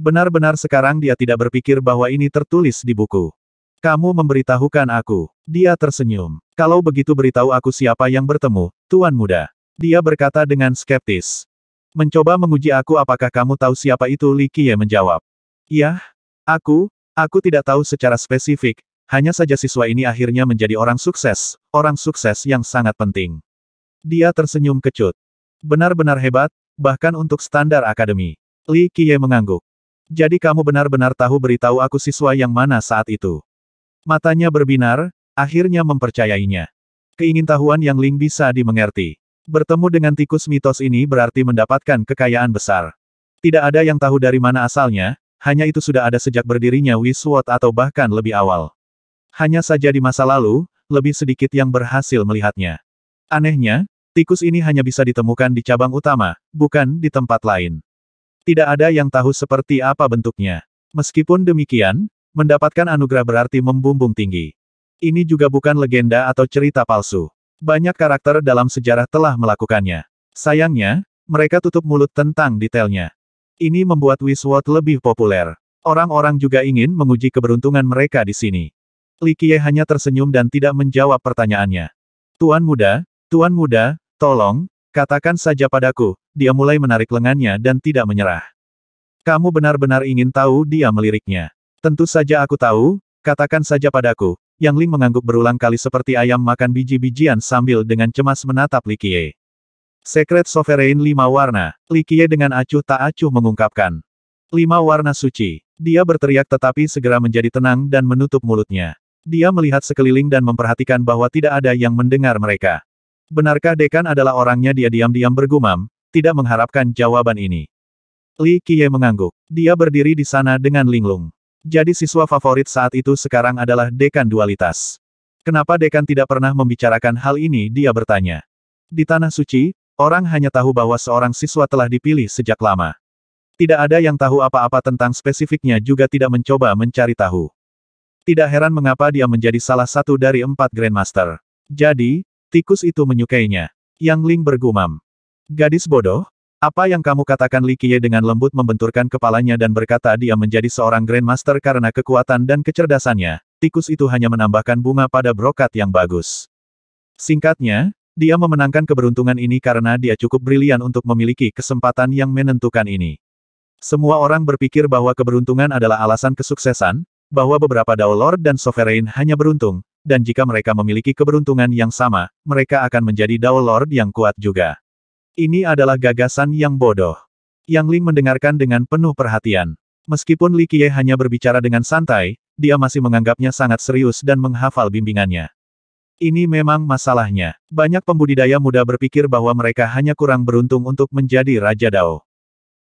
Benar-benar sekarang dia tidak berpikir bahwa ini tertulis di buku. Kamu memberitahukan aku. Dia tersenyum. Kalau begitu beritahu aku siapa yang bertemu, Tuan Muda. Dia berkata dengan skeptis. Mencoba menguji aku apakah kamu tahu siapa itu Li Qiye menjawab. Yah, aku, aku tidak tahu secara spesifik, hanya saja siswa ini akhirnya menjadi orang sukses, orang sukses yang sangat penting. Dia tersenyum kecut. Benar-benar hebat, bahkan untuk standar akademi. Li Qiye mengangguk. Jadi kamu benar-benar tahu beritahu aku siswa yang mana saat itu. Matanya berbinar, akhirnya mempercayainya. Keingin tahuan yang Ling bisa dimengerti. Bertemu dengan tikus mitos ini berarti mendapatkan kekayaan besar. Tidak ada yang tahu dari mana asalnya, hanya itu sudah ada sejak berdirinya Wiswot atau bahkan lebih awal. Hanya saja di masa lalu, lebih sedikit yang berhasil melihatnya. Anehnya, tikus ini hanya bisa ditemukan di cabang utama, bukan di tempat lain. Tidak ada yang tahu seperti apa bentuknya. Meskipun demikian, mendapatkan anugerah berarti membumbung tinggi. Ini juga bukan legenda atau cerita palsu. Banyak karakter dalam sejarah telah melakukannya. Sayangnya, mereka tutup mulut tentang detailnya. Ini membuat Wiswot lebih populer. Orang-orang juga ingin menguji keberuntungan mereka di sini. Li Qiye hanya tersenyum dan tidak menjawab pertanyaannya. Tuan muda, tuan muda, tolong, Katakan saja padaku, dia mulai menarik lengannya dan tidak menyerah. Kamu benar-benar ingin tahu dia meliriknya. Tentu saja aku tahu, katakan saja padaku. Yang Ling mengangguk berulang kali seperti ayam makan biji-bijian sambil dengan cemas menatap Li Qiye. Sekret Sovereign Lima Warna, Li Qiye dengan acuh tak acuh mengungkapkan. Lima warna suci. Dia berteriak tetapi segera menjadi tenang dan menutup mulutnya. Dia melihat sekeliling dan memperhatikan bahwa tidak ada yang mendengar mereka. Benarkah dekan adalah orangnya dia diam-diam bergumam, tidak mengharapkan jawaban ini. Li Qiye mengangguk. Dia berdiri di sana dengan linglung. Jadi siswa favorit saat itu sekarang adalah dekan dualitas. Kenapa dekan tidak pernah membicarakan hal ini dia bertanya. Di Tanah Suci, orang hanya tahu bahwa seorang siswa telah dipilih sejak lama. Tidak ada yang tahu apa-apa tentang spesifiknya juga tidak mencoba mencari tahu. Tidak heran mengapa dia menjadi salah satu dari empat Grandmaster. Jadi, Tikus itu menyukainya. Yang Ling bergumam. Gadis bodoh, apa yang kamu katakan Li Qiye dengan lembut membenturkan kepalanya dan berkata dia menjadi seorang Grandmaster karena kekuatan dan kecerdasannya. Tikus itu hanya menambahkan bunga pada brokat yang bagus. Singkatnya, dia memenangkan keberuntungan ini karena dia cukup brilian untuk memiliki kesempatan yang menentukan ini. Semua orang berpikir bahwa keberuntungan adalah alasan kesuksesan, bahwa beberapa Dao Lord dan Sovereign hanya beruntung, dan jika mereka memiliki keberuntungan yang sama, mereka akan menjadi Dao Lord yang kuat juga. Ini adalah gagasan yang bodoh. Yang Ling mendengarkan dengan penuh perhatian. Meskipun Li Qiye hanya berbicara dengan santai, dia masih menganggapnya sangat serius dan menghafal bimbingannya. Ini memang masalahnya. Banyak pembudidaya muda berpikir bahwa mereka hanya kurang beruntung untuk menjadi Raja Dao.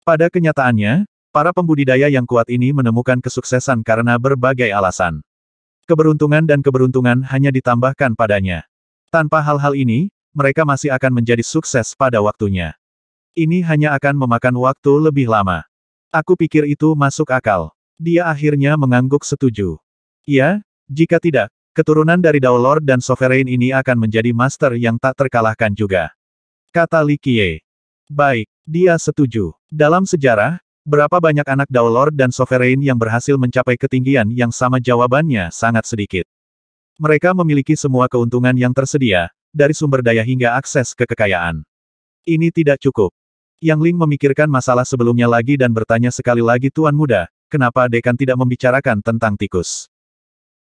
Pada kenyataannya, para pembudidaya yang kuat ini menemukan kesuksesan karena berbagai alasan. Keberuntungan dan keberuntungan hanya ditambahkan padanya. Tanpa hal-hal ini, mereka masih akan menjadi sukses pada waktunya. Ini hanya akan memakan waktu lebih lama. Aku pikir itu masuk akal. Dia akhirnya mengangguk setuju. Ya, jika tidak, keturunan dari Lord dan Sovereign ini akan menjadi master yang tak terkalahkan juga. Kata Li Likie. Baik, dia setuju. Dalam sejarah, Berapa banyak anak Dao dan Sovereign yang berhasil mencapai ketinggian yang sama jawabannya sangat sedikit. Mereka memiliki semua keuntungan yang tersedia, dari sumber daya hingga akses ke kekayaan. Ini tidak cukup. Yang Ling memikirkan masalah sebelumnya lagi dan bertanya sekali lagi Tuan Muda, kenapa Dekan tidak membicarakan tentang tikus.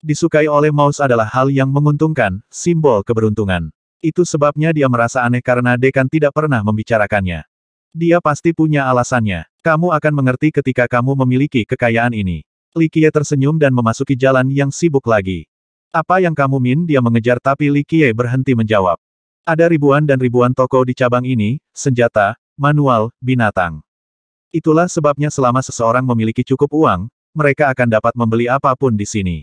Disukai oleh Maus adalah hal yang menguntungkan, simbol keberuntungan. Itu sebabnya dia merasa aneh karena Dekan tidak pernah membicarakannya. Dia pasti punya alasannya. Kamu akan mengerti ketika kamu memiliki kekayaan ini. Likie tersenyum dan memasuki jalan yang sibuk lagi. Apa yang kamu min dia mengejar tapi Likie berhenti menjawab. Ada ribuan dan ribuan toko di cabang ini, senjata, manual, binatang. Itulah sebabnya selama seseorang memiliki cukup uang, mereka akan dapat membeli apapun di sini.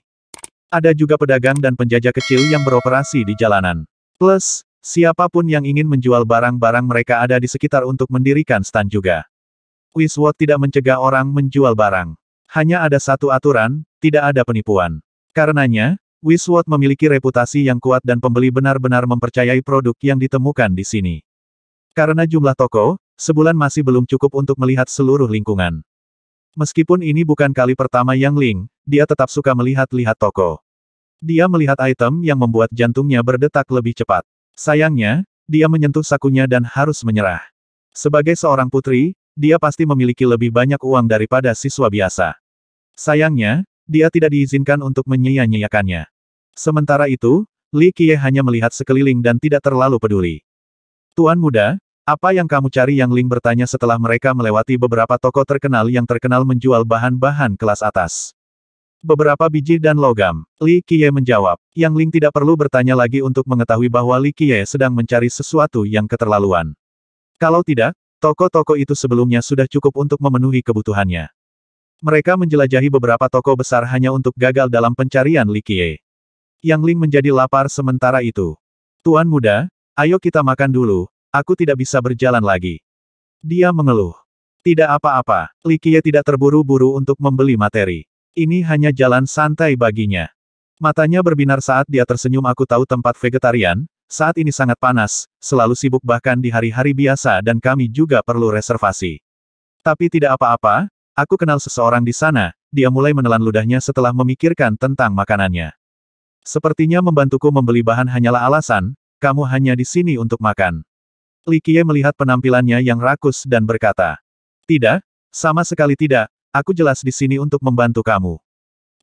Ada juga pedagang dan penjajah kecil yang beroperasi di jalanan. Plus, Siapapun yang ingin menjual barang-barang mereka ada di sekitar untuk mendirikan stan juga. Wiswot tidak mencegah orang menjual barang. Hanya ada satu aturan, tidak ada penipuan. Karenanya, Wiswot memiliki reputasi yang kuat dan pembeli benar-benar mempercayai produk yang ditemukan di sini. Karena jumlah toko, sebulan masih belum cukup untuk melihat seluruh lingkungan. Meskipun ini bukan kali pertama Yang Ling, dia tetap suka melihat-lihat toko. Dia melihat item yang membuat jantungnya berdetak lebih cepat. Sayangnya, dia menyentuh sakunya dan harus menyerah. Sebagai seorang putri, dia pasti memiliki lebih banyak uang daripada siswa biasa. Sayangnya, dia tidak diizinkan untuk menyia-nyiakannya. Sementara itu, Li Qiye hanya melihat sekeliling dan tidak terlalu peduli. Tuan muda, apa yang kamu cari yang Ling bertanya setelah mereka melewati beberapa toko terkenal yang terkenal menjual bahan-bahan kelas atas. Beberapa biji dan logam. Li Qiye menjawab. Yang Ling tidak perlu bertanya lagi untuk mengetahui bahwa Li Qiye sedang mencari sesuatu yang keterlaluan. Kalau tidak, toko-toko itu sebelumnya sudah cukup untuk memenuhi kebutuhannya. Mereka menjelajahi beberapa toko besar hanya untuk gagal dalam pencarian Li Qiye. Yang Ling menjadi lapar sementara itu. Tuan muda, ayo kita makan dulu, aku tidak bisa berjalan lagi. Dia mengeluh. Tidak apa-apa, Li Qiye tidak terburu-buru untuk membeli materi. Ini hanya jalan santai baginya. Matanya berbinar saat dia tersenyum aku tahu tempat vegetarian, saat ini sangat panas, selalu sibuk bahkan di hari-hari biasa dan kami juga perlu reservasi. Tapi tidak apa-apa, aku kenal seseorang di sana, dia mulai menelan ludahnya setelah memikirkan tentang makanannya. Sepertinya membantuku membeli bahan hanyalah alasan, kamu hanya di sini untuk makan. Likie melihat penampilannya yang rakus dan berkata, Tidak, sama sekali tidak, Aku jelas di sini untuk membantu kamu.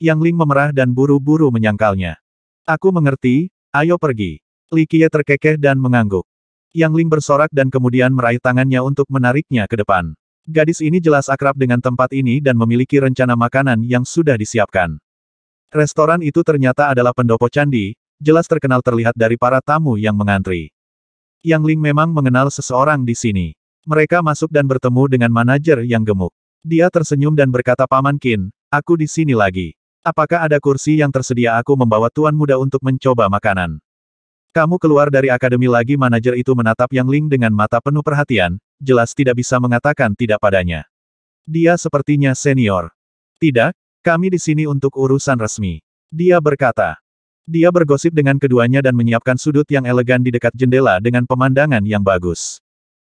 Yang Ling memerah dan buru-buru menyangkalnya. Aku mengerti, ayo pergi. Li Qiye terkekeh dan mengangguk. Yang Ling bersorak dan kemudian meraih tangannya untuk menariknya ke depan. Gadis ini jelas akrab dengan tempat ini dan memiliki rencana makanan yang sudah disiapkan. Restoran itu ternyata adalah pendopo candi, jelas terkenal terlihat dari para tamu yang mengantri. Yang Ling memang mengenal seseorang di sini. Mereka masuk dan bertemu dengan manajer yang gemuk. Dia tersenyum dan berkata Paman Kin, aku di sini lagi. Apakah ada kursi yang tersedia aku membawa tuan muda untuk mencoba makanan? Kamu keluar dari akademi lagi manajer itu menatap Yang Ling dengan mata penuh perhatian, jelas tidak bisa mengatakan tidak padanya. Dia sepertinya senior. Tidak, kami di sini untuk urusan resmi. Dia berkata. Dia bergosip dengan keduanya dan menyiapkan sudut yang elegan di dekat jendela dengan pemandangan yang bagus.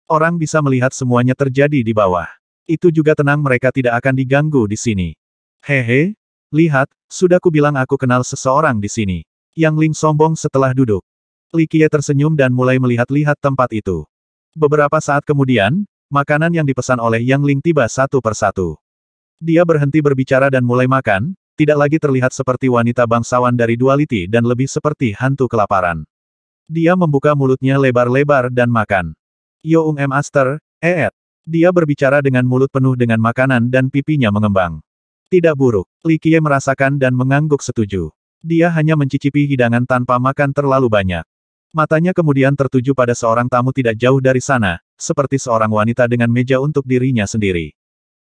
Orang bisa melihat semuanya terjadi di bawah itu juga tenang mereka tidak akan diganggu di sini. Hehe, lihat, sudah kubilang aku kenal seseorang di sini. Yang Ling sombong setelah duduk. Li Qiye tersenyum dan mulai melihat-lihat tempat itu. Beberapa saat kemudian, makanan yang dipesan oleh Yang Ling tiba satu persatu. Dia berhenti berbicara dan mulai makan, tidak lagi terlihat seperti wanita bangsawan dari Dualiti dan lebih seperti hantu kelaparan. Dia membuka mulutnya lebar-lebar dan makan. Yo Ung M. Aster, Eet. Dia berbicara dengan mulut penuh dengan makanan dan pipinya mengembang. Tidak buruk, Li Qiye merasakan dan mengangguk setuju. Dia hanya mencicipi hidangan tanpa makan terlalu banyak. Matanya kemudian tertuju pada seorang tamu tidak jauh dari sana, seperti seorang wanita dengan meja untuk dirinya sendiri.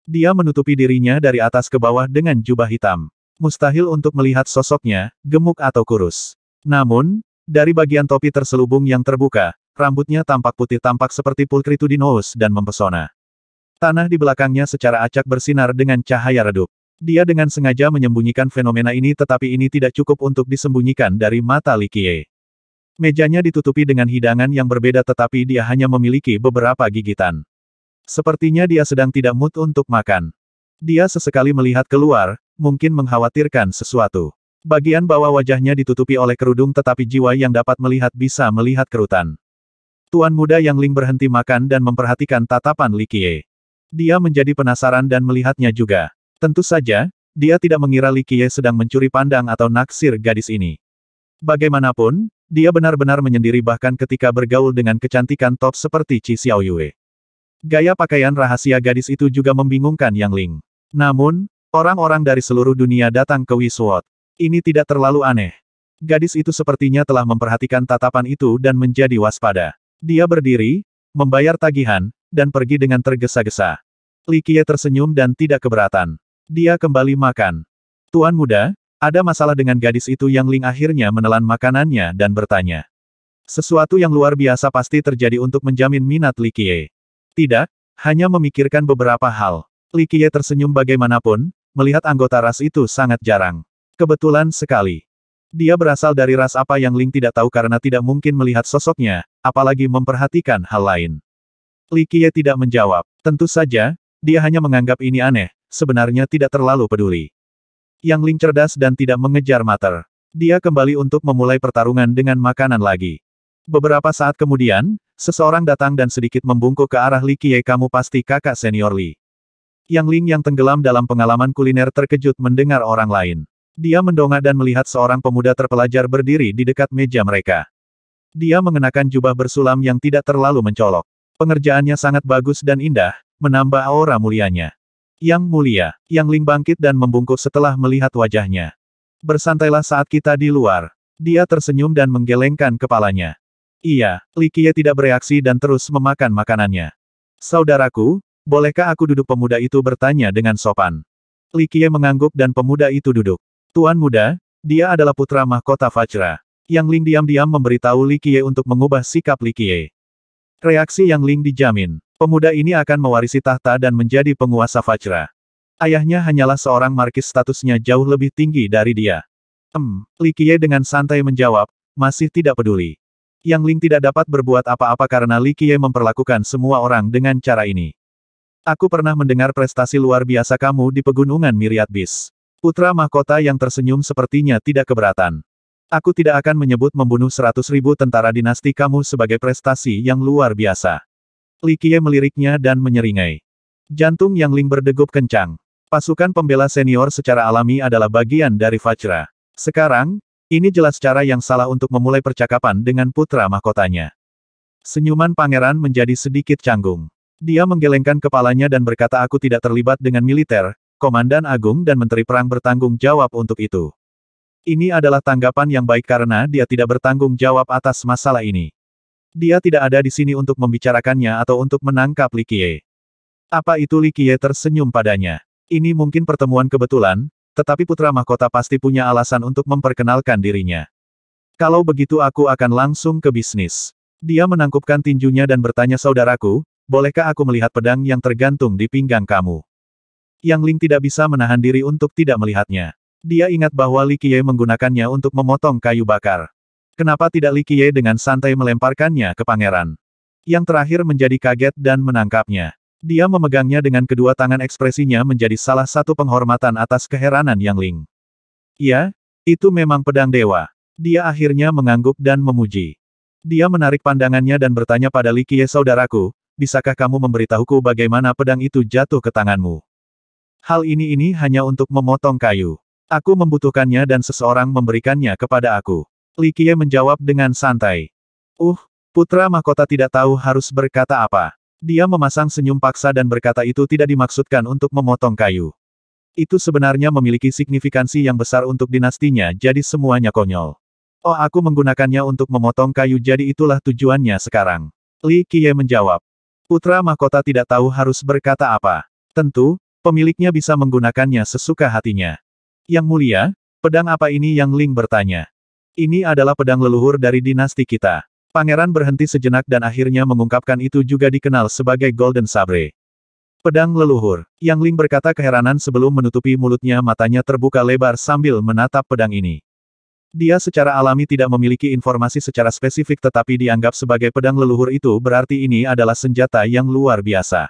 Dia menutupi dirinya dari atas ke bawah dengan jubah hitam. Mustahil untuk melihat sosoknya, gemuk atau kurus. Namun, dari bagian topi terselubung yang terbuka, Rambutnya tampak putih tampak seperti pulcritudinous dan mempesona. Tanah di belakangnya secara acak bersinar dengan cahaya redup. Dia dengan sengaja menyembunyikan fenomena ini tetapi ini tidak cukup untuk disembunyikan dari mata Likie. Mejanya ditutupi dengan hidangan yang berbeda tetapi dia hanya memiliki beberapa gigitan. Sepertinya dia sedang tidak mood untuk makan. Dia sesekali melihat keluar, mungkin mengkhawatirkan sesuatu. Bagian bawah wajahnya ditutupi oleh kerudung tetapi jiwa yang dapat melihat bisa melihat kerutan. Tuan muda yang Ling berhenti makan dan memperhatikan tatapan Li Qiye. Dia menjadi penasaran dan melihatnya juga. Tentu saja, dia tidak mengira Li Qiye sedang mencuri pandang atau naksir gadis ini. Bagaimanapun, dia benar-benar menyendiri bahkan ketika bergaul dengan kecantikan top seperti Qi Xiaoyue. Gaya pakaian rahasia gadis itu juga membingungkan Yang Ling. Namun, orang-orang dari seluruh dunia datang ke Wiswot. Ini tidak terlalu aneh. Gadis itu sepertinya telah memperhatikan tatapan itu dan menjadi waspada. Dia berdiri, membayar tagihan, dan pergi dengan tergesa-gesa. Li Qiye tersenyum dan tidak keberatan. Dia kembali makan. Tuan muda, ada masalah dengan gadis itu yang Ling akhirnya menelan makanannya dan bertanya. Sesuatu yang luar biasa pasti terjadi untuk menjamin minat Li Qiye. Tidak, hanya memikirkan beberapa hal. Li Qiye tersenyum bagaimanapun, melihat anggota ras itu sangat jarang. Kebetulan sekali. Dia berasal dari ras apa yang Ling tidak tahu karena tidak mungkin melihat sosoknya, apalagi memperhatikan hal lain. Li Qiye tidak menjawab. Tentu saja, dia hanya menganggap ini aneh, sebenarnya tidak terlalu peduli. Yang Ling cerdas dan tidak mengejar mater. Dia kembali untuk memulai pertarungan dengan makanan lagi. Beberapa saat kemudian, seseorang datang dan sedikit membungkuk ke arah Li Qiye kamu pasti kakak senior Li. Yang Ling yang tenggelam dalam pengalaman kuliner terkejut mendengar orang lain. Dia mendongak dan melihat seorang pemuda terpelajar berdiri di dekat meja mereka. Dia mengenakan jubah bersulam yang tidak terlalu mencolok. Pengerjaannya sangat bagus dan indah, menambah aura mulianya. Yang mulia, Yang Ling bangkit dan membungkuk setelah melihat wajahnya. Bersantailah saat kita di luar. Dia tersenyum dan menggelengkan kepalanya. Iya, Li Qiye tidak bereaksi dan terus memakan makanannya. Saudaraku, bolehkah aku duduk pemuda itu bertanya dengan sopan. Li Qiye mengangguk dan pemuda itu duduk. Tuan muda, dia adalah putra mahkota Fajra. Yang Ling diam-diam memberitahu Li Qiye untuk mengubah sikap Li Qiye. Reaksi Yang Ling dijamin. Pemuda ini akan mewarisi tahta dan menjadi penguasa Fajra. Ayahnya hanyalah seorang markis statusnya jauh lebih tinggi dari dia. Hmm, Li Qiye dengan santai menjawab, masih tidak peduli. Yang Ling tidak dapat berbuat apa-apa karena Li Qiye memperlakukan semua orang dengan cara ini. Aku pernah mendengar prestasi luar biasa kamu di pegunungan Miriat Bis. Putra mahkota yang tersenyum sepertinya tidak keberatan. Aku tidak akan menyebut membunuh seratus ribu tentara dinasti kamu sebagai prestasi yang luar biasa. Li Qiye meliriknya dan menyeringai. Jantung Yang Ling berdegup kencang. Pasukan pembela senior secara alami adalah bagian dari fajra. Sekarang, ini jelas cara yang salah untuk memulai percakapan dengan putra mahkotanya. Senyuman pangeran menjadi sedikit canggung. Dia menggelengkan kepalanya dan berkata aku tidak terlibat dengan militer, komandan agung dan menteri perang bertanggung jawab untuk itu. Ini adalah tanggapan yang baik karena dia tidak bertanggung jawab atas masalah ini. Dia tidak ada di sini untuk membicarakannya atau untuk menangkap Likie. Apa itu Likie tersenyum padanya? Ini mungkin pertemuan kebetulan, tetapi putra mahkota pasti punya alasan untuk memperkenalkan dirinya. Kalau begitu aku akan langsung ke bisnis. Dia menangkupkan tinjunya dan bertanya saudaraku, bolehkah aku melihat pedang yang tergantung di pinggang kamu? Yang Ling tidak bisa menahan diri untuk tidak melihatnya. Dia ingat bahwa Li Qiye menggunakannya untuk memotong kayu bakar. Kenapa tidak Li Qiye dengan santai melemparkannya ke pangeran? Yang terakhir menjadi kaget dan menangkapnya. Dia memegangnya dengan kedua tangan ekspresinya menjadi salah satu penghormatan atas keheranan Yang Ling. Ya, itu memang pedang dewa. Dia akhirnya mengangguk dan memuji. Dia menarik pandangannya dan bertanya pada Li Qiye saudaraku, bisakah kamu memberitahuku bagaimana pedang itu jatuh ke tanganmu? Hal ini ini hanya untuk memotong kayu. Aku membutuhkannya dan seseorang memberikannya kepada aku. Li Qiye menjawab dengan santai. Uh, putra mahkota tidak tahu harus berkata apa. Dia memasang senyum paksa dan berkata itu tidak dimaksudkan untuk memotong kayu. Itu sebenarnya memiliki signifikansi yang besar untuk dinastinya jadi semuanya konyol. Oh aku menggunakannya untuk memotong kayu jadi itulah tujuannya sekarang. Li Qiye menjawab. Putra mahkota tidak tahu harus berkata apa. Tentu, pemiliknya bisa menggunakannya sesuka hatinya. Yang mulia, pedang apa ini Yang Ling bertanya. Ini adalah pedang leluhur dari dinasti kita. Pangeran berhenti sejenak dan akhirnya mengungkapkan itu juga dikenal sebagai Golden Sabre. Pedang leluhur, Yang Ling berkata keheranan sebelum menutupi mulutnya matanya terbuka lebar sambil menatap pedang ini. Dia secara alami tidak memiliki informasi secara spesifik tetapi dianggap sebagai pedang leluhur itu berarti ini adalah senjata yang luar biasa.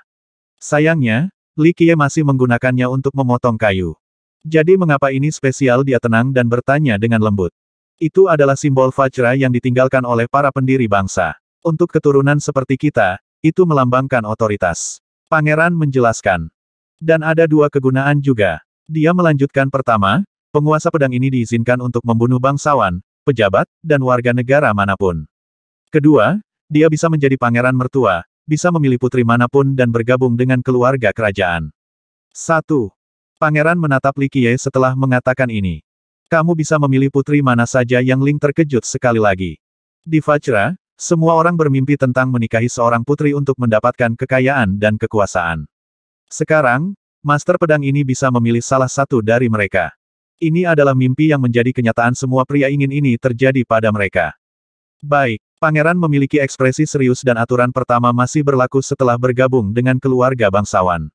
Sayangnya, Li Kie masih menggunakannya untuk memotong kayu. Jadi mengapa ini spesial dia tenang dan bertanya dengan lembut. Itu adalah simbol Fajra yang ditinggalkan oleh para pendiri bangsa. Untuk keturunan seperti kita, itu melambangkan otoritas. Pangeran menjelaskan. Dan ada dua kegunaan juga. Dia melanjutkan pertama, penguasa pedang ini diizinkan untuk membunuh bangsawan, pejabat, dan warga negara manapun. Kedua, dia bisa menjadi pangeran mertua, bisa memilih putri manapun dan bergabung dengan keluarga kerajaan. Satu. Pangeran menatap Li Qiye setelah mengatakan ini. Kamu bisa memilih putri mana saja yang Ling terkejut sekali lagi. Di Fajra, semua orang bermimpi tentang menikahi seorang putri untuk mendapatkan kekayaan dan kekuasaan. Sekarang, Master Pedang ini bisa memilih salah satu dari mereka. Ini adalah mimpi yang menjadi kenyataan semua pria ingin ini terjadi pada mereka. Baik, pangeran memiliki ekspresi serius dan aturan pertama masih berlaku setelah bergabung dengan keluarga bangsawan.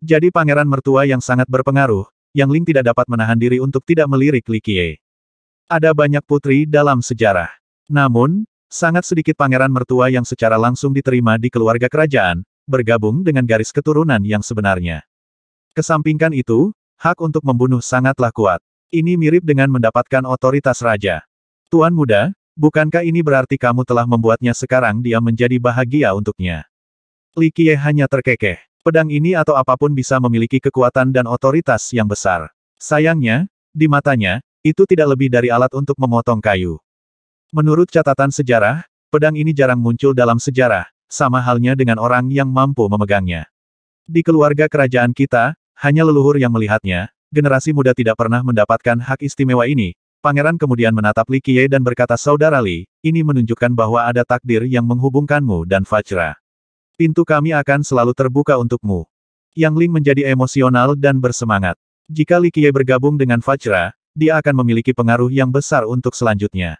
Jadi pangeran mertua yang sangat berpengaruh, Yang Ling tidak dapat menahan diri untuk tidak melirik Li Qiye. Ada banyak putri dalam sejarah. Namun, sangat sedikit pangeran mertua yang secara langsung diterima di keluarga kerajaan, bergabung dengan garis keturunan yang sebenarnya. Kesampingkan itu, hak untuk membunuh sangatlah kuat. Ini mirip dengan mendapatkan otoritas raja. Tuan muda, bukankah ini berarti kamu telah membuatnya sekarang dia menjadi bahagia untuknya? Li Qiye hanya terkekeh. Pedang ini atau apapun bisa memiliki kekuatan dan otoritas yang besar. Sayangnya, di matanya, itu tidak lebih dari alat untuk memotong kayu. Menurut catatan sejarah, pedang ini jarang muncul dalam sejarah, sama halnya dengan orang yang mampu memegangnya. Di keluarga kerajaan kita, hanya leluhur yang melihatnya, generasi muda tidak pernah mendapatkan hak istimewa ini. Pangeran kemudian menatap Li Qiye dan berkata Saudara Li, ini menunjukkan bahwa ada takdir yang menghubungkanmu dan Fajra. Pintu kami akan selalu terbuka untukmu. Yang Ling menjadi emosional dan bersemangat. Jika Li Qiye bergabung dengan Fajra, dia akan memiliki pengaruh yang besar untuk selanjutnya.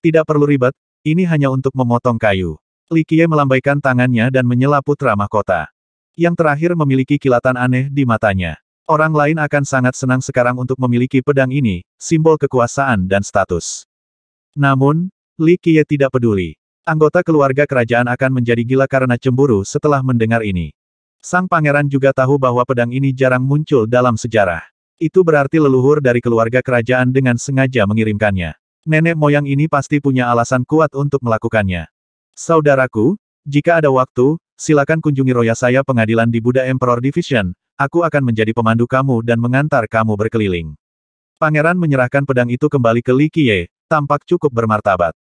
Tidak perlu ribet, ini hanya untuk memotong kayu. Li Qiye melambaikan tangannya dan menyela putra mahkota. Yang terakhir memiliki kilatan aneh di matanya. Orang lain akan sangat senang sekarang untuk memiliki pedang ini, simbol kekuasaan dan status. Namun, Li Qiye tidak peduli. Anggota keluarga kerajaan akan menjadi gila karena cemburu setelah mendengar ini. Sang pangeran juga tahu bahwa pedang ini jarang muncul dalam sejarah. Itu berarti leluhur dari keluarga kerajaan dengan sengaja mengirimkannya. Nenek moyang ini pasti punya alasan kuat untuk melakukannya. Saudaraku, jika ada waktu, silakan kunjungi Roya saya pengadilan di Buddha Emperor Division, aku akan menjadi pemandu kamu dan mengantar kamu berkeliling. Pangeran menyerahkan pedang itu kembali ke Li Qiye, tampak cukup bermartabat.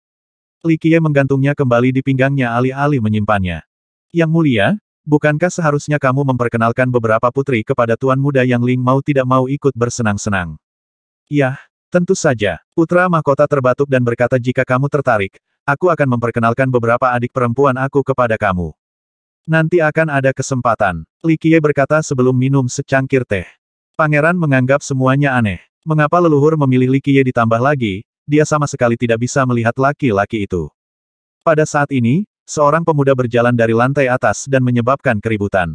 Likie menggantungnya kembali di pinggangnya alih-alih menyimpannya. Yang mulia, bukankah seharusnya kamu memperkenalkan beberapa putri kepada tuan muda yang Ling mau tidak mau ikut bersenang-senang? Yah, tentu saja. Putra mahkota terbatuk dan berkata jika kamu tertarik, aku akan memperkenalkan beberapa adik perempuan aku kepada kamu. Nanti akan ada kesempatan, Likie berkata sebelum minum secangkir teh. Pangeran menganggap semuanya aneh. Mengapa leluhur memilih Likie ditambah lagi, dia sama sekali tidak bisa melihat laki-laki itu. Pada saat ini, seorang pemuda berjalan dari lantai atas dan menyebabkan keributan.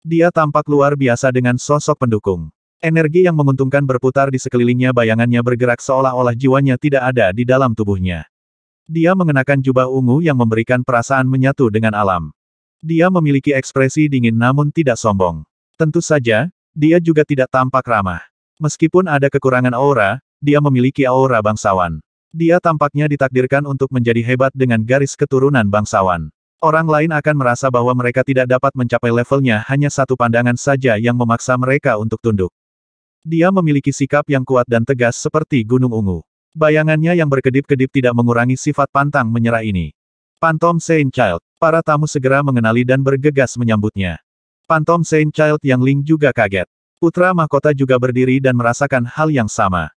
Dia tampak luar biasa dengan sosok pendukung. Energi yang menguntungkan berputar di sekelilingnya bayangannya bergerak seolah-olah jiwanya tidak ada di dalam tubuhnya. Dia mengenakan jubah ungu yang memberikan perasaan menyatu dengan alam. Dia memiliki ekspresi dingin namun tidak sombong. Tentu saja, dia juga tidak tampak ramah. Meskipun ada kekurangan aura, dia memiliki aura bangsawan. Dia tampaknya ditakdirkan untuk menjadi hebat dengan garis keturunan bangsawan. Orang lain akan merasa bahwa mereka tidak dapat mencapai levelnya hanya satu pandangan saja yang memaksa mereka untuk tunduk. Dia memiliki sikap yang kuat dan tegas seperti gunung ungu. Bayangannya yang berkedip-kedip tidak mengurangi sifat pantang menyerah ini. Pantom Saint Child. Para tamu segera mengenali dan bergegas menyambutnya. Pantom Saint Child yang Ling juga kaget. Putra mahkota juga berdiri dan merasakan hal yang sama.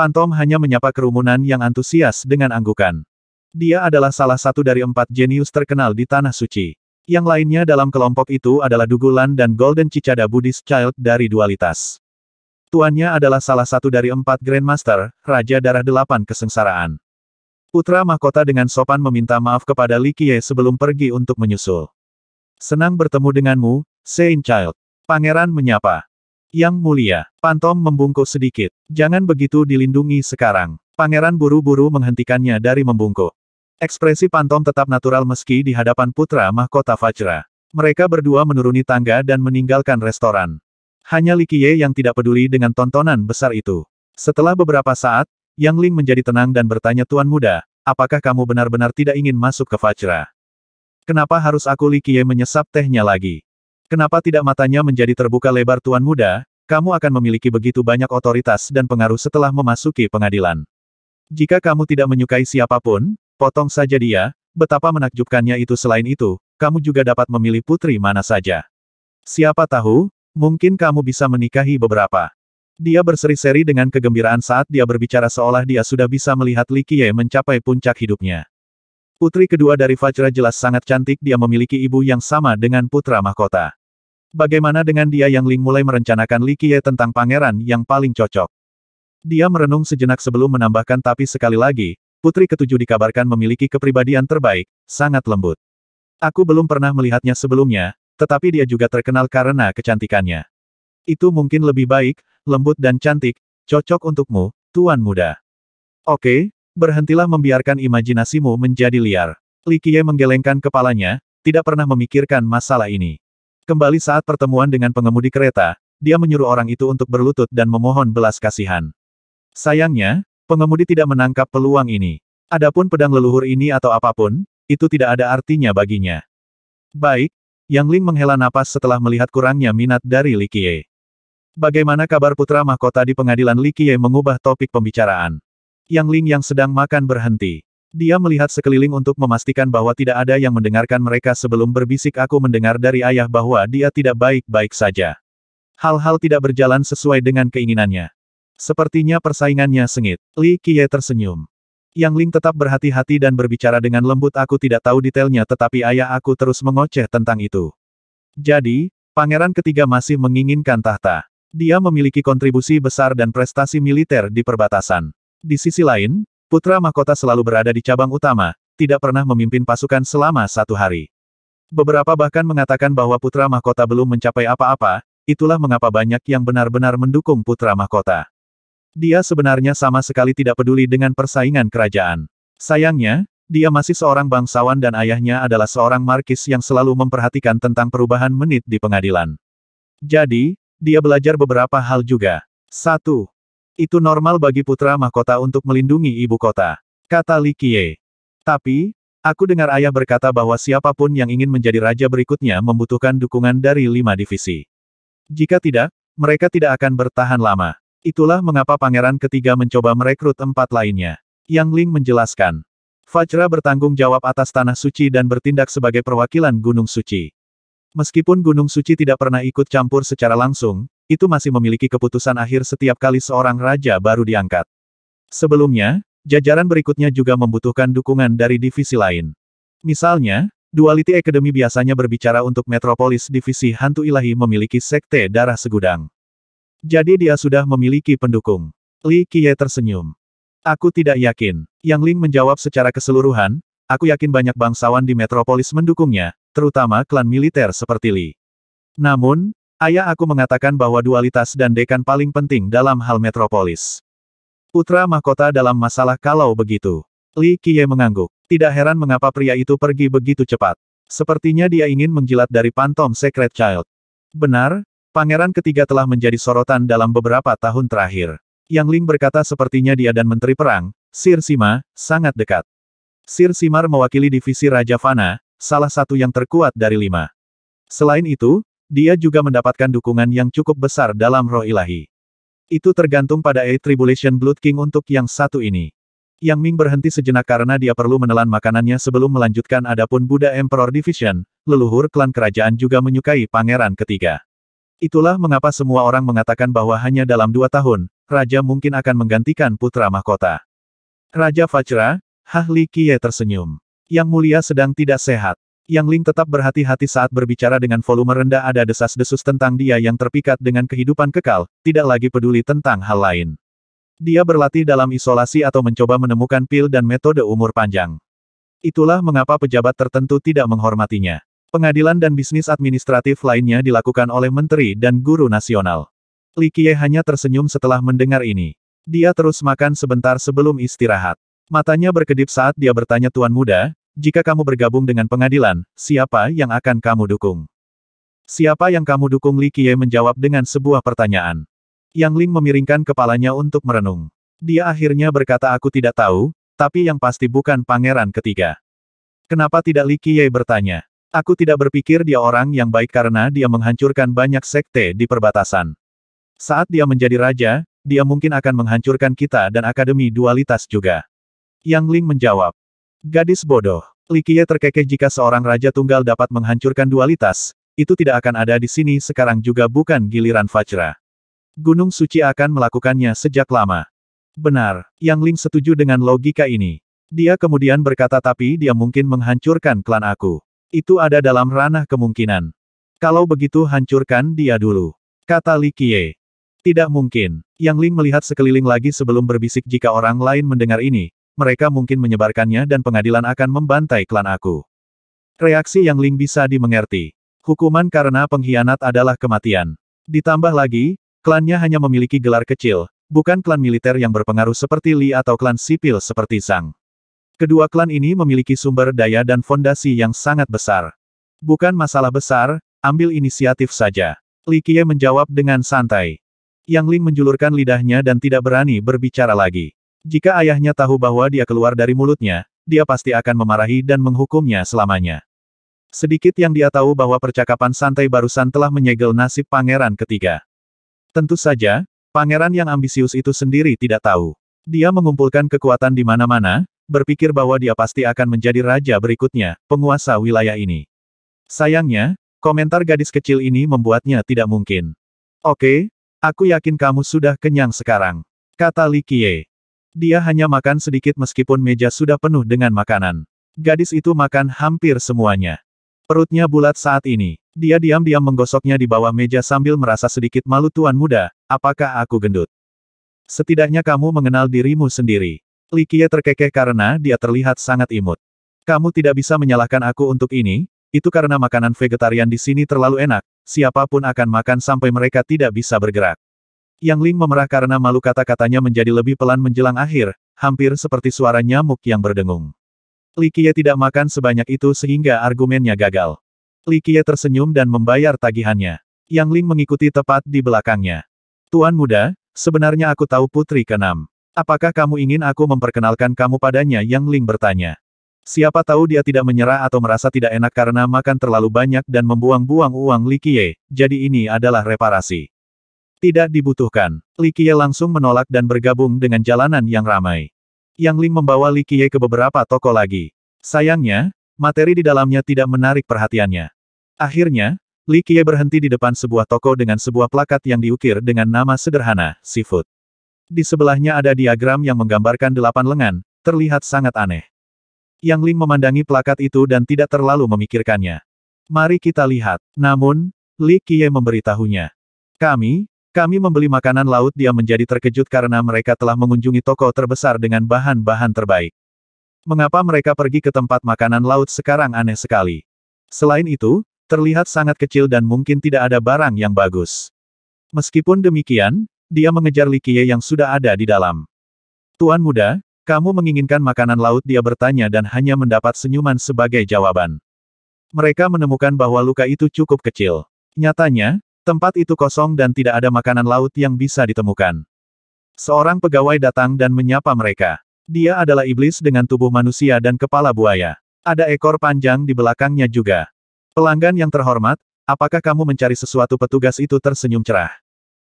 Pantom hanya menyapa kerumunan yang antusias dengan anggukan. Dia adalah salah satu dari empat jenius terkenal di Tanah Suci. Yang lainnya dalam kelompok itu adalah Dugulan dan Golden Cicada Buddhist Child dari dualitas. Tuannya adalah salah satu dari empat Grandmaster, Raja Darah Delapan Kesengsaraan. Putra Mahkota dengan sopan meminta maaf kepada Li sebelum pergi untuk menyusul. Senang bertemu denganmu, Saint Child. Pangeran menyapa. Yang mulia, Pantom membungkuk sedikit. Jangan begitu dilindungi sekarang. Pangeran buru-buru menghentikannya dari membungkuk. Ekspresi Pantom tetap natural meski di hadapan putra mahkota Fajra. Mereka berdua menuruni tangga dan meninggalkan restoran. Hanya Likie yang tidak peduli dengan tontonan besar itu. Setelah beberapa saat, Yang Ling menjadi tenang dan bertanya Tuan Muda, apakah kamu benar-benar tidak ingin masuk ke Fajra? Kenapa harus aku Likie menyesap tehnya lagi? Kenapa tidak matanya menjadi terbuka lebar tuan muda, kamu akan memiliki begitu banyak otoritas dan pengaruh setelah memasuki pengadilan. Jika kamu tidak menyukai siapapun, potong saja dia, betapa menakjubkannya itu selain itu, kamu juga dapat memilih putri mana saja. Siapa tahu, mungkin kamu bisa menikahi beberapa. Dia berseri-seri dengan kegembiraan saat dia berbicara seolah dia sudah bisa melihat Li Qiye mencapai puncak hidupnya. Putri kedua dari Fajra jelas sangat cantik dia memiliki ibu yang sama dengan putra mahkota. Bagaimana dengan dia yang Ling mulai merencanakan Li Qiye tentang pangeran yang paling cocok? Dia merenung sejenak sebelum menambahkan tapi sekali lagi, putri ketujuh dikabarkan memiliki kepribadian terbaik, sangat lembut. Aku belum pernah melihatnya sebelumnya, tetapi dia juga terkenal karena kecantikannya. Itu mungkin lebih baik, lembut dan cantik, cocok untukmu, tuan muda. Oke, berhentilah membiarkan imajinasimu menjadi liar. Li Qiye menggelengkan kepalanya, tidak pernah memikirkan masalah ini. Kembali saat pertemuan dengan pengemudi kereta, dia menyuruh orang itu untuk berlutut dan memohon belas kasihan. Sayangnya, pengemudi tidak menangkap peluang ini. Adapun pedang leluhur ini atau apapun, itu tidak ada artinya baginya. Baik, Yang Ling menghela napas setelah melihat kurangnya minat dari Li Qiye. Bagaimana kabar putra mahkota di pengadilan Li Qiye mengubah topik pembicaraan. Yang Ling yang sedang makan berhenti. Dia melihat sekeliling untuk memastikan bahwa tidak ada yang mendengarkan mereka sebelum berbisik aku mendengar dari ayah bahwa dia tidak baik-baik saja. Hal-hal tidak berjalan sesuai dengan keinginannya. Sepertinya persaingannya sengit. Li Qiye tersenyum. Yang Ling tetap berhati-hati dan berbicara dengan lembut aku tidak tahu detailnya tetapi ayah aku terus mengoceh tentang itu. Jadi, pangeran ketiga masih menginginkan tahta. Dia memiliki kontribusi besar dan prestasi militer di perbatasan. Di sisi lain, Putra Mahkota selalu berada di cabang utama, tidak pernah memimpin pasukan selama satu hari. Beberapa bahkan mengatakan bahwa Putra Mahkota belum mencapai apa-apa, itulah mengapa banyak yang benar-benar mendukung Putra Mahkota. Dia sebenarnya sama sekali tidak peduli dengan persaingan kerajaan. Sayangnya, dia masih seorang bangsawan dan ayahnya adalah seorang markis yang selalu memperhatikan tentang perubahan menit di pengadilan. Jadi, dia belajar beberapa hal juga. 1. Itu normal bagi putra mahkota untuk melindungi ibu kota. Kata Li Qiye. Tapi, aku dengar ayah berkata bahwa siapapun yang ingin menjadi raja berikutnya membutuhkan dukungan dari lima divisi. Jika tidak, mereka tidak akan bertahan lama. Itulah mengapa pangeran ketiga mencoba merekrut empat lainnya. Yang Ling menjelaskan. Fajra bertanggung jawab atas tanah suci dan bertindak sebagai perwakilan Gunung Suci. Meskipun Gunung Suci tidak pernah ikut campur secara langsung, itu masih memiliki keputusan akhir setiap kali seorang raja baru diangkat. Sebelumnya, jajaran berikutnya juga membutuhkan dukungan dari divisi lain. Misalnya, Duality Academy biasanya berbicara untuk metropolis divisi hantu ilahi memiliki sekte darah segudang. Jadi dia sudah memiliki pendukung. Li Qiye tersenyum. Aku tidak yakin. Yang Ling menjawab secara keseluruhan, aku yakin banyak bangsawan di metropolis mendukungnya, terutama klan militer seperti Li. Namun, Ayah aku mengatakan bahwa dualitas dan dekan paling penting dalam hal metropolis. Putra mahkota dalam masalah kalau begitu. Li Qiye mengangguk. Tidak heran mengapa pria itu pergi begitu cepat. Sepertinya dia ingin menjilat dari pantom Secret Child. Benar, pangeran ketiga telah menjadi sorotan dalam beberapa tahun terakhir. Yang Ling berkata sepertinya dia dan Menteri Perang, Sir Sima, sangat dekat. Sir Simar mewakili divisi Raja Fana, salah satu yang terkuat dari lima. Selain itu, dia juga mendapatkan dukungan yang cukup besar dalam roh ilahi. Itu tergantung pada A Tribulation Blood King untuk yang satu ini. Yang Ming berhenti sejenak karena dia perlu menelan makanannya sebelum melanjutkan adapun Buddha Emperor Division, leluhur klan kerajaan juga menyukai pangeran ketiga. Itulah mengapa semua orang mengatakan bahwa hanya dalam dua tahun, Raja mungkin akan menggantikan putra mahkota. Raja Fajra, Hahli Kie tersenyum. Yang mulia sedang tidak sehat. Yang Ling tetap berhati-hati saat berbicara dengan volume rendah ada desas-desus tentang dia yang terpikat dengan kehidupan kekal, tidak lagi peduli tentang hal lain. Dia berlatih dalam isolasi atau mencoba menemukan pil dan metode umur panjang. Itulah mengapa pejabat tertentu tidak menghormatinya. Pengadilan dan bisnis administratif lainnya dilakukan oleh menteri dan guru nasional. Li Qiye hanya tersenyum setelah mendengar ini. Dia terus makan sebentar sebelum istirahat. Matanya berkedip saat dia bertanya Tuan Muda, jika kamu bergabung dengan pengadilan, siapa yang akan kamu dukung? Siapa yang kamu dukung? Li Qiye menjawab dengan sebuah pertanyaan. Yang Ling memiringkan kepalanya untuk merenung. Dia akhirnya berkata aku tidak tahu, tapi yang pasti bukan pangeran ketiga. Kenapa tidak Li Qiye bertanya? Aku tidak berpikir dia orang yang baik karena dia menghancurkan banyak sekte di perbatasan. Saat dia menjadi raja, dia mungkin akan menghancurkan kita dan Akademi Dualitas juga. Yang Ling menjawab, Gadis bodoh. Likie terkekeh jika seorang raja tunggal dapat menghancurkan dualitas, itu tidak akan ada di sini sekarang juga bukan giliran Fajra. Gunung Suci akan melakukannya sejak lama. Benar, Yang Ling setuju dengan logika ini. Dia kemudian berkata tapi dia mungkin menghancurkan klan aku. Itu ada dalam ranah kemungkinan. Kalau begitu hancurkan dia dulu. Kata Li Likie. Tidak mungkin. Yang Ling melihat sekeliling lagi sebelum berbisik jika orang lain mendengar ini, mereka mungkin menyebarkannya dan pengadilan akan membantai klan aku. Reaksi yang Ling bisa dimengerti. Hukuman karena pengkhianat adalah kematian. Ditambah lagi, klannya hanya memiliki gelar kecil, bukan klan militer yang berpengaruh seperti Li atau klan sipil seperti Sang. Kedua klan ini memiliki sumber daya dan fondasi yang sangat besar. Bukan masalah besar, ambil inisiatif saja. Li Qie menjawab dengan santai. Yang Ling menjulurkan lidahnya dan tidak berani berbicara lagi. Jika ayahnya tahu bahwa dia keluar dari mulutnya, dia pasti akan memarahi dan menghukumnya selamanya. Sedikit yang dia tahu bahwa percakapan santai barusan telah menyegel nasib pangeran ketiga. Tentu saja, pangeran yang ambisius itu sendiri tidak tahu. Dia mengumpulkan kekuatan di mana-mana, berpikir bahwa dia pasti akan menjadi raja berikutnya, penguasa wilayah ini. Sayangnya, komentar gadis kecil ini membuatnya tidak mungkin. Oke, aku yakin kamu sudah kenyang sekarang. Kata Li Qiye. Dia hanya makan sedikit meskipun meja sudah penuh dengan makanan. Gadis itu makan hampir semuanya. Perutnya bulat saat ini. Dia diam-diam menggosoknya di bawah meja sambil merasa sedikit malu tuan muda, apakah aku gendut? Setidaknya kamu mengenal dirimu sendiri. Likie terkekeh karena dia terlihat sangat imut. Kamu tidak bisa menyalahkan aku untuk ini, itu karena makanan vegetarian di sini terlalu enak, siapapun akan makan sampai mereka tidak bisa bergerak. Yang Ling memerah karena malu kata-katanya menjadi lebih pelan menjelang akhir, hampir seperti suara nyamuk yang berdengung. Li Qiye tidak makan sebanyak itu sehingga argumennya gagal. Li Qiye tersenyum dan membayar tagihannya. Yang Ling mengikuti tepat di belakangnya. Tuan muda, sebenarnya aku tahu putri keenam. Apakah kamu ingin aku memperkenalkan kamu padanya? Yang Ling bertanya. Siapa tahu dia tidak menyerah atau merasa tidak enak karena makan terlalu banyak dan membuang-buang uang Li Qiye, jadi ini adalah reparasi. Tidak dibutuhkan. Li Likie langsung menolak dan bergabung dengan jalanan yang ramai. Yang Ling membawa Li Likie ke beberapa toko lagi. Sayangnya, materi di dalamnya tidak menarik perhatiannya. Akhirnya, Li Likie berhenti di depan sebuah toko dengan sebuah plakat yang diukir dengan nama sederhana, seafood. Di sebelahnya ada diagram yang menggambarkan delapan lengan, terlihat sangat aneh. Yang Ling memandangi plakat itu dan tidak terlalu memikirkannya. Mari kita lihat. Namun, Li Likie memberitahunya. Kami, kami membeli makanan laut dia menjadi terkejut karena mereka telah mengunjungi toko terbesar dengan bahan-bahan terbaik. Mengapa mereka pergi ke tempat makanan laut sekarang aneh sekali. Selain itu, terlihat sangat kecil dan mungkin tidak ada barang yang bagus. Meskipun demikian, dia mengejar Likie yang sudah ada di dalam. Tuan muda, kamu menginginkan makanan laut dia bertanya dan hanya mendapat senyuman sebagai jawaban. Mereka menemukan bahwa luka itu cukup kecil. Nyatanya, Tempat itu kosong dan tidak ada makanan laut yang bisa ditemukan. Seorang pegawai datang dan menyapa mereka. Dia adalah iblis dengan tubuh manusia dan kepala buaya. Ada ekor panjang di belakangnya juga. Pelanggan yang terhormat, apakah kamu mencari sesuatu petugas itu tersenyum cerah.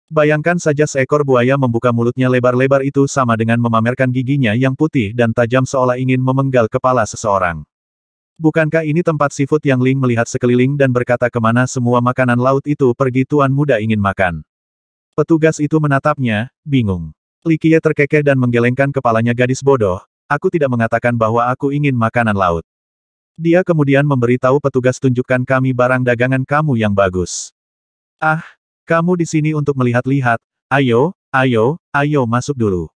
Bayangkan saja seekor buaya membuka mulutnya lebar-lebar itu sama dengan memamerkan giginya yang putih dan tajam seolah ingin memenggal kepala seseorang. Bukankah ini tempat seafood yang Ling melihat sekeliling dan berkata kemana semua makanan laut itu pergi tuan muda ingin makan? Petugas itu menatapnya, bingung. Likie terkekeh dan menggelengkan kepalanya gadis bodoh, aku tidak mengatakan bahwa aku ingin makanan laut. Dia kemudian memberitahu petugas tunjukkan kami barang dagangan kamu yang bagus. Ah, kamu di sini untuk melihat-lihat, ayo, ayo, ayo masuk dulu.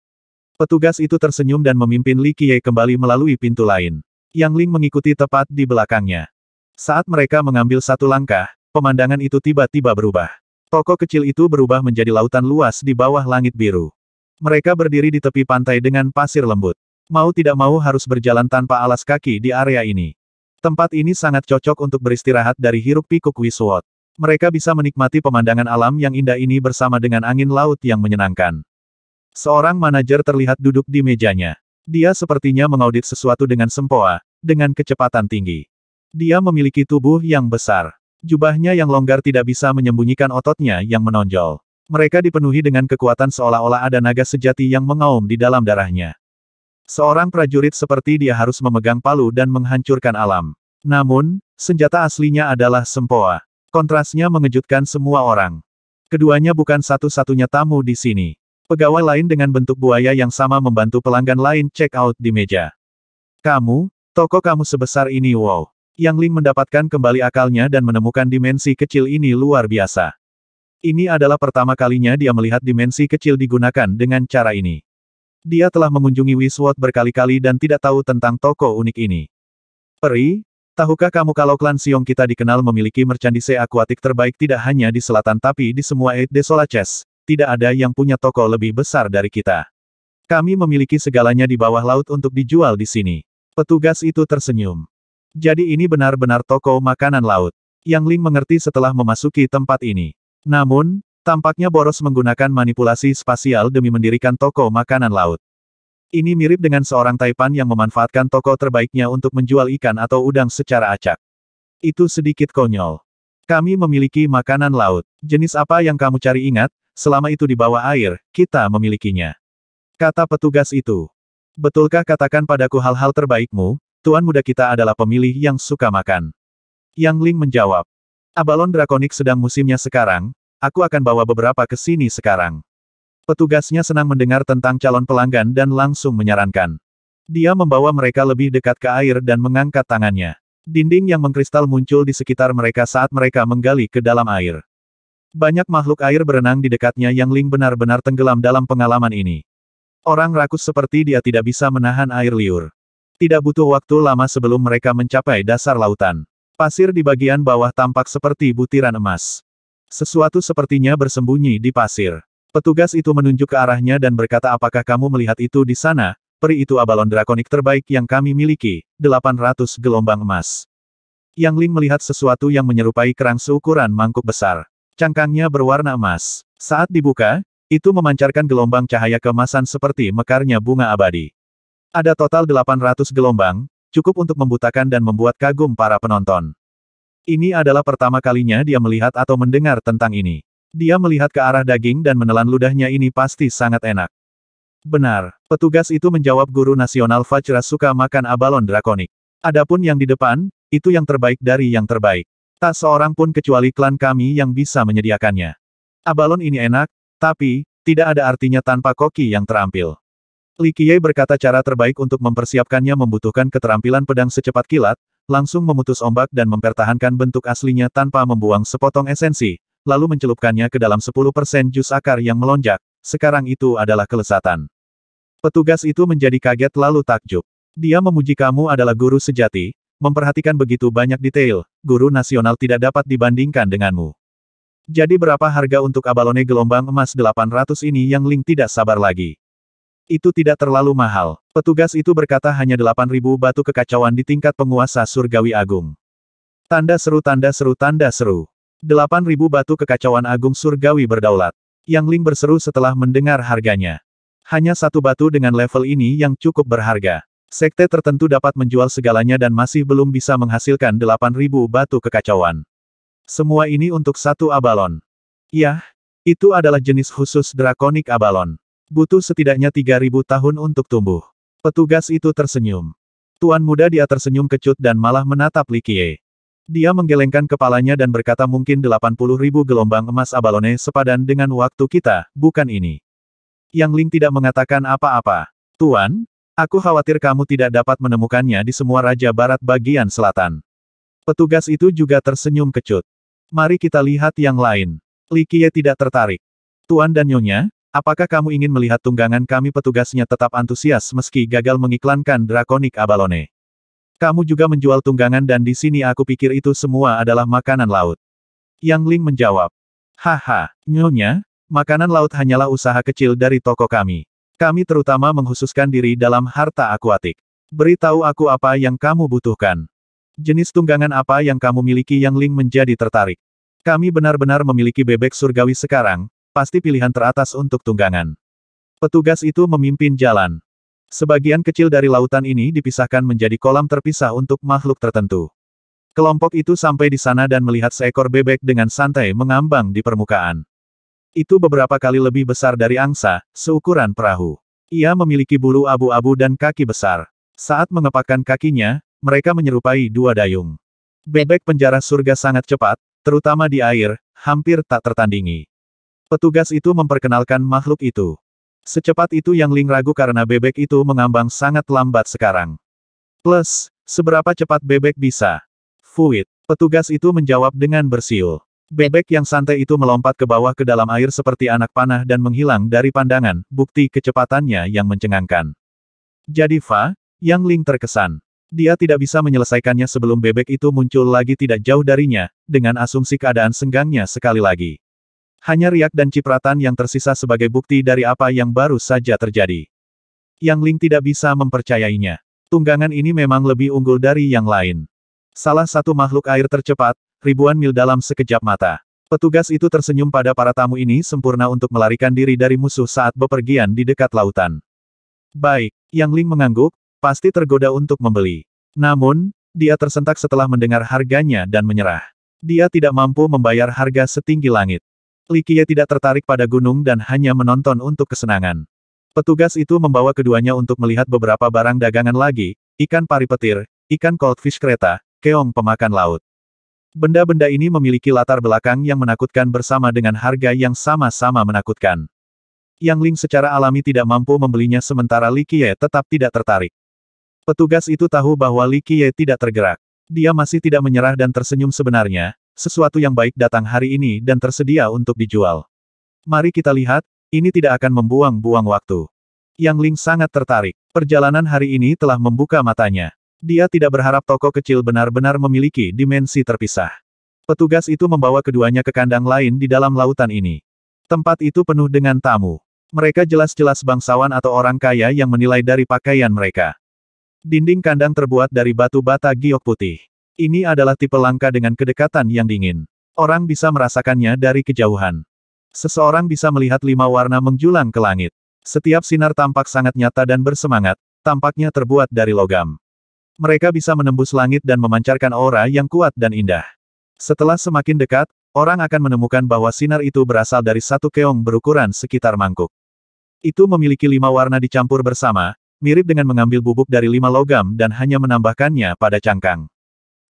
Petugas itu tersenyum dan memimpin Li Qiye kembali melalui pintu lain. Yang Ling mengikuti tepat di belakangnya. Saat mereka mengambil satu langkah, pemandangan itu tiba-tiba berubah. Toko kecil itu berubah menjadi lautan luas di bawah langit biru. Mereka berdiri di tepi pantai dengan pasir lembut. Mau tidak mau harus berjalan tanpa alas kaki di area ini. Tempat ini sangat cocok untuk beristirahat dari hiruk pikuk Wiswot. Mereka bisa menikmati pemandangan alam yang indah ini bersama dengan angin laut yang menyenangkan. Seorang manajer terlihat duduk di mejanya. Dia sepertinya mengaudit sesuatu dengan sempoa, dengan kecepatan tinggi. Dia memiliki tubuh yang besar. Jubahnya yang longgar tidak bisa menyembunyikan ototnya yang menonjol. Mereka dipenuhi dengan kekuatan seolah-olah ada naga sejati yang mengaum di dalam darahnya. Seorang prajurit seperti dia harus memegang palu dan menghancurkan alam. Namun, senjata aslinya adalah sempoa. Kontrasnya mengejutkan semua orang. Keduanya bukan satu-satunya tamu di sini. Pegawai lain dengan bentuk buaya yang sama membantu pelanggan lain check out di meja. Kamu, toko kamu sebesar ini wow. Yang Ling mendapatkan kembali akalnya dan menemukan dimensi kecil ini luar biasa. Ini adalah pertama kalinya dia melihat dimensi kecil digunakan dengan cara ini. Dia telah mengunjungi Wiswot berkali-kali dan tidak tahu tentang toko unik ini. Peri, tahukah kamu kalau klan Siong kita dikenal memiliki merchandise akuatik terbaik tidak hanya di selatan tapi di semua Eight Desolaces, tidak ada yang punya toko lebih besar dari kita. Kami memiliki segalanya di bawah laut untuk dijual di sini. Petugas itu tersenyum. Jadi ini benar-benar toko makanan laut. Yang Ling mengerti setelah memasuki tempat ini. Namun, tampaknya Boros menggunakan manipulasi spasial demi mendirikan toko makanan laut. Ini mirip dengan seorang Taipan yang memanfaatkan toko terbaiknya untuk menjual ikan atau udang secara acak. Itu sedikit konyol. Kami memiliki makanan laut. Jenis apa yang kamu cari ingat, selama itu di bawah air, kita memilikinya. Kata petugas itu. Betulkah katakan padaku hal-hal terbaikmu, tuan muda kita adalah pemilih yang suka makan. Yang Ling menjawab. Abalon drakonik sedang musimnya sekarang, aku akan bawa beberapa ke sini sekarang. Petugasnya senang mendengar tentang calon pelanggan dan langsung menyarankan. Dia membawa mereka lebih dekat ke air dan mengangkat tangannya. Dinding yang mengkristal muncul di sekitar mereka saat mereka menggali ke dalam air. Banyak makhluk air berenang di dekatnya yang Ling benar-benar tenggelam dalam pengalaman ini. Orang rakus seperti dia tidak bisa menahan air liur. Tidak butuh waktu lama sebelum mereka mencapai dasar lautan. Pasir di bagian bawah tampak seperti butiran emas. Sesuatu sepertinya bersembunyi di pasir. Petugas itu menunjuk ke arahnya dan berkata apakah kamu melihat itu di sana, peri itu abalon drakonik terbaik yang kami miliki, 800 gelombang emas. Yang Ling melihat sesuatu yang menyerupai kerang seukuran mangkuk besar. Cangkangnya berwarna emas. Saat dibuka, itu memancarkan gelombang cahaya kemasan seperti mekarnya bunga abadi. Ada total 800 gelombang, cukup untuk membutakan dan membuat kagum para penonton. Ini adalah pertama kalinya dia melihat atau mendengar tentang ini. Dia melihat ke arah daging dan menelan ludahnya ini pasti sangat enak. Benar, petugas itu menjawab guru nasional Fajra suka makan abalon drakonik. Adapun yang di depan, itu yang terbaik dari yang terbaik. Tak seorang pun kecuali klan kami yang bisa menyediakannya. Abalon ini enak, tapi, tidak ada artinya tanpa koki yang terampil. Li Qiye berkata cara terbaik untuk mempersiapkannya membutuhkan keterampilan pedang secepat kilat, langsung memutus ombak dan mempertahankan bentuk aslinya tanpa membuang sepotong esensi, lalu mencelupkannya ke dalam 10% jus akar yang melonjak, sekarang itu adalah kelesatan. Petugas itu menjadi kaget lalu takjub. Dia memuji kamu adalah guru sejati, Memperhatikan begitu banyak detail, guru nasional tidak dapat dibandingkan denganmu. Jadi berapa harga untuk abalone gelombang emas 800 ini yang Ling tidak sabar lagi? Itu tidak terlalu mahal. Petugas itu berkata hanya 8000 batu kekacauan di tingkat penguasa surgawi agung. Tanda seru tanda seru tanda seru. 8000 batu kekacauan agung surgawi berdaulat. Yang Ling berseru setelah mendengar harganya. Hanya satu batu dengan level ini yang cukup berharga. Sekte tertentu dapat menjual segalanya dan masih belum bisa menghasilkan 8.000 batu kekacauan. Semua ini untuk satu abalon. Yah, itu adalah jenis khusus drakonik abalon. Butuh setidaknya 3.000 tahun untuk tumbuh. Petugas itu tersenyum. Tuan muda dia tersenyum kecut dan malah menatap Likie. Dia menggelengkan kepalanya dan berkata mungkin 80.000 gelombang emas abalone sepadan dengan waktu kita, bukan ini. Yang Ling tidak mengatakan apa-apa. Tuan, Aku khawatir kamu tidak dapat menemukannya di semua Raja Barat bagian selatan. Petugas itu juga tersenyum kecut. Mari kita lihat yang lain. Li Qiye tidak tertarik. Tuan dan Nyonya, apakah kamu ingin melihat tunggangan kami petugasnya tetap antusias meski gagal mengiklankan drakonik Abalone. Kamu juga menjual tunggangan dan di sini aku pikir itu semua adalah makanan laut. Yang Ling menjawab. Haha, Nyonya, makanan laut hanyalah usaha kecil dari toko kami. Kami terutama menghususkan diri dalam harta akuatik. Beritahu aku apa yang kamu butuhkan. Jenis tunggangan apa yang kamu miliki yang Ling menjadi tertarik. Kami benar-benar memiliki bebek surgawi sekarang, pasti pilihan teratas untuk tunggangan. Petugas itu memimpin jalan. Sebagian kecil dari lautan ini dipisahkan menjadi kolam terpisah untuk makhluk tertentu. Kelompok itu sampai di sana dan melihat seekor bebek dengan santai mengambang di permukaan. Itu beberapa kali lebih besar dari angsa, seukuran perahu. Ia memiliki bulu abu-abu dan kaki besar. Saat mengepakkan kakinya, mereka menyerupai dua dayung. Bebek penjara surga sangat cepat, terutama di air, hampir tak tertandingi. Petugas itu memperkenalkan makhluk itu. Secepat itu yang Ling ragu karena bebek itu mengambang sangat lambat sekarang. Plus, seberapa cepat bebek bisa? Fuit, petugas itu menjawab dengan bersiul. Bebek yang santai itu melompat ke bawah ke dalam air seperti anak panah dan menghilang dari pandangan, bukti kecepatannya yang mencengangkan. Jadi Fa, Yang Ling terkesan. Dia tidak bisa menyelesaikannya sebelum bebek itu muncul lagi tidak jauh darinya, dengan asumsi keadaan senggangnya sekali lagi. Hanya riak dan cipratan yang tersisa sebagai bukti dari apa yang baru saja terjadi. Yang Ling tidak bisa mempercayainya. Tunggangan ini memang lebih unggul dari yang lain. Salah satu makhluk air tercepat, ribuan mil dalam sekejap mata. Petugas itu tersenyum pada para tamu ini sempurna untuk melarikan diri dari musuh saat bepergian di dekat lautan. Baik, Yang Ling mengangguk, pasti tergoda untuk membeli. Namun, dia tersentak setelah mendengar harganya dan menyerah. Dia tidak mampu membayar harga setinggi langit. Qiye tidak tertarik pada gunung dan hanya menonton untuk kesenangan. Petugas itu membawa keduanya untuk melihat beberapa barang dagangan lagi, ikan pari petir, ikan cold fish kereta, keong pemakan laut. Benda-benda ini memiliki latar belakang yang menakutkan bersama dengan harga yang sama-sama menakutkan. Yang Ling secara alami tidak mampu membelinya sementara Li Qiye tetap tidak tertarik. Petugas itu tahu bahwa Li Qiye tidak tergerak. Dia masih tidak menyerah dan tersenyum sebenarnya, sesuatu yang baik datang hari ini dan tersedia untuk dijual. Mari kita lihat, ini tidak akan membuang-buang waktu. Yang Ling sangat tertarik. Perjalanan hari ini telah membuka matanya. Dia tidak berharap toko kecil benar-benar memiliki dimensi terpisah. Petugas itu membawa keduanya ke kandang lain di dalam lautan ini. Tempat itu penuh dengan tamu. Mereka jelas-jelas bangsawan atau orang kaya yang menilai dari pakaian mereka. Dinding kandang terbuat dari batu bata giok putih. Ini adalah tipe langka dengan kedekatan yang dingin. Orang bisa merasakannya dari kejauhan. Seseorang bisa melihat lima warna menjulang ke langit. Setiap sinar tampak sangat nyata dan bersemangat, tampaknya terbuat dari logam. Mereka bisa menembus langit dan memancarkan aura yang kuat dan indah. Setelah semakin dekat, orang akan menemukan bahwa sinar itu berasal dari satu keong berukuran sekitar mangkuk. Itu memiliki lima warna dicampur bersama, mirip dengan mengambil bubuk dari lima logam dan hanya menambahkannya pada cangkang.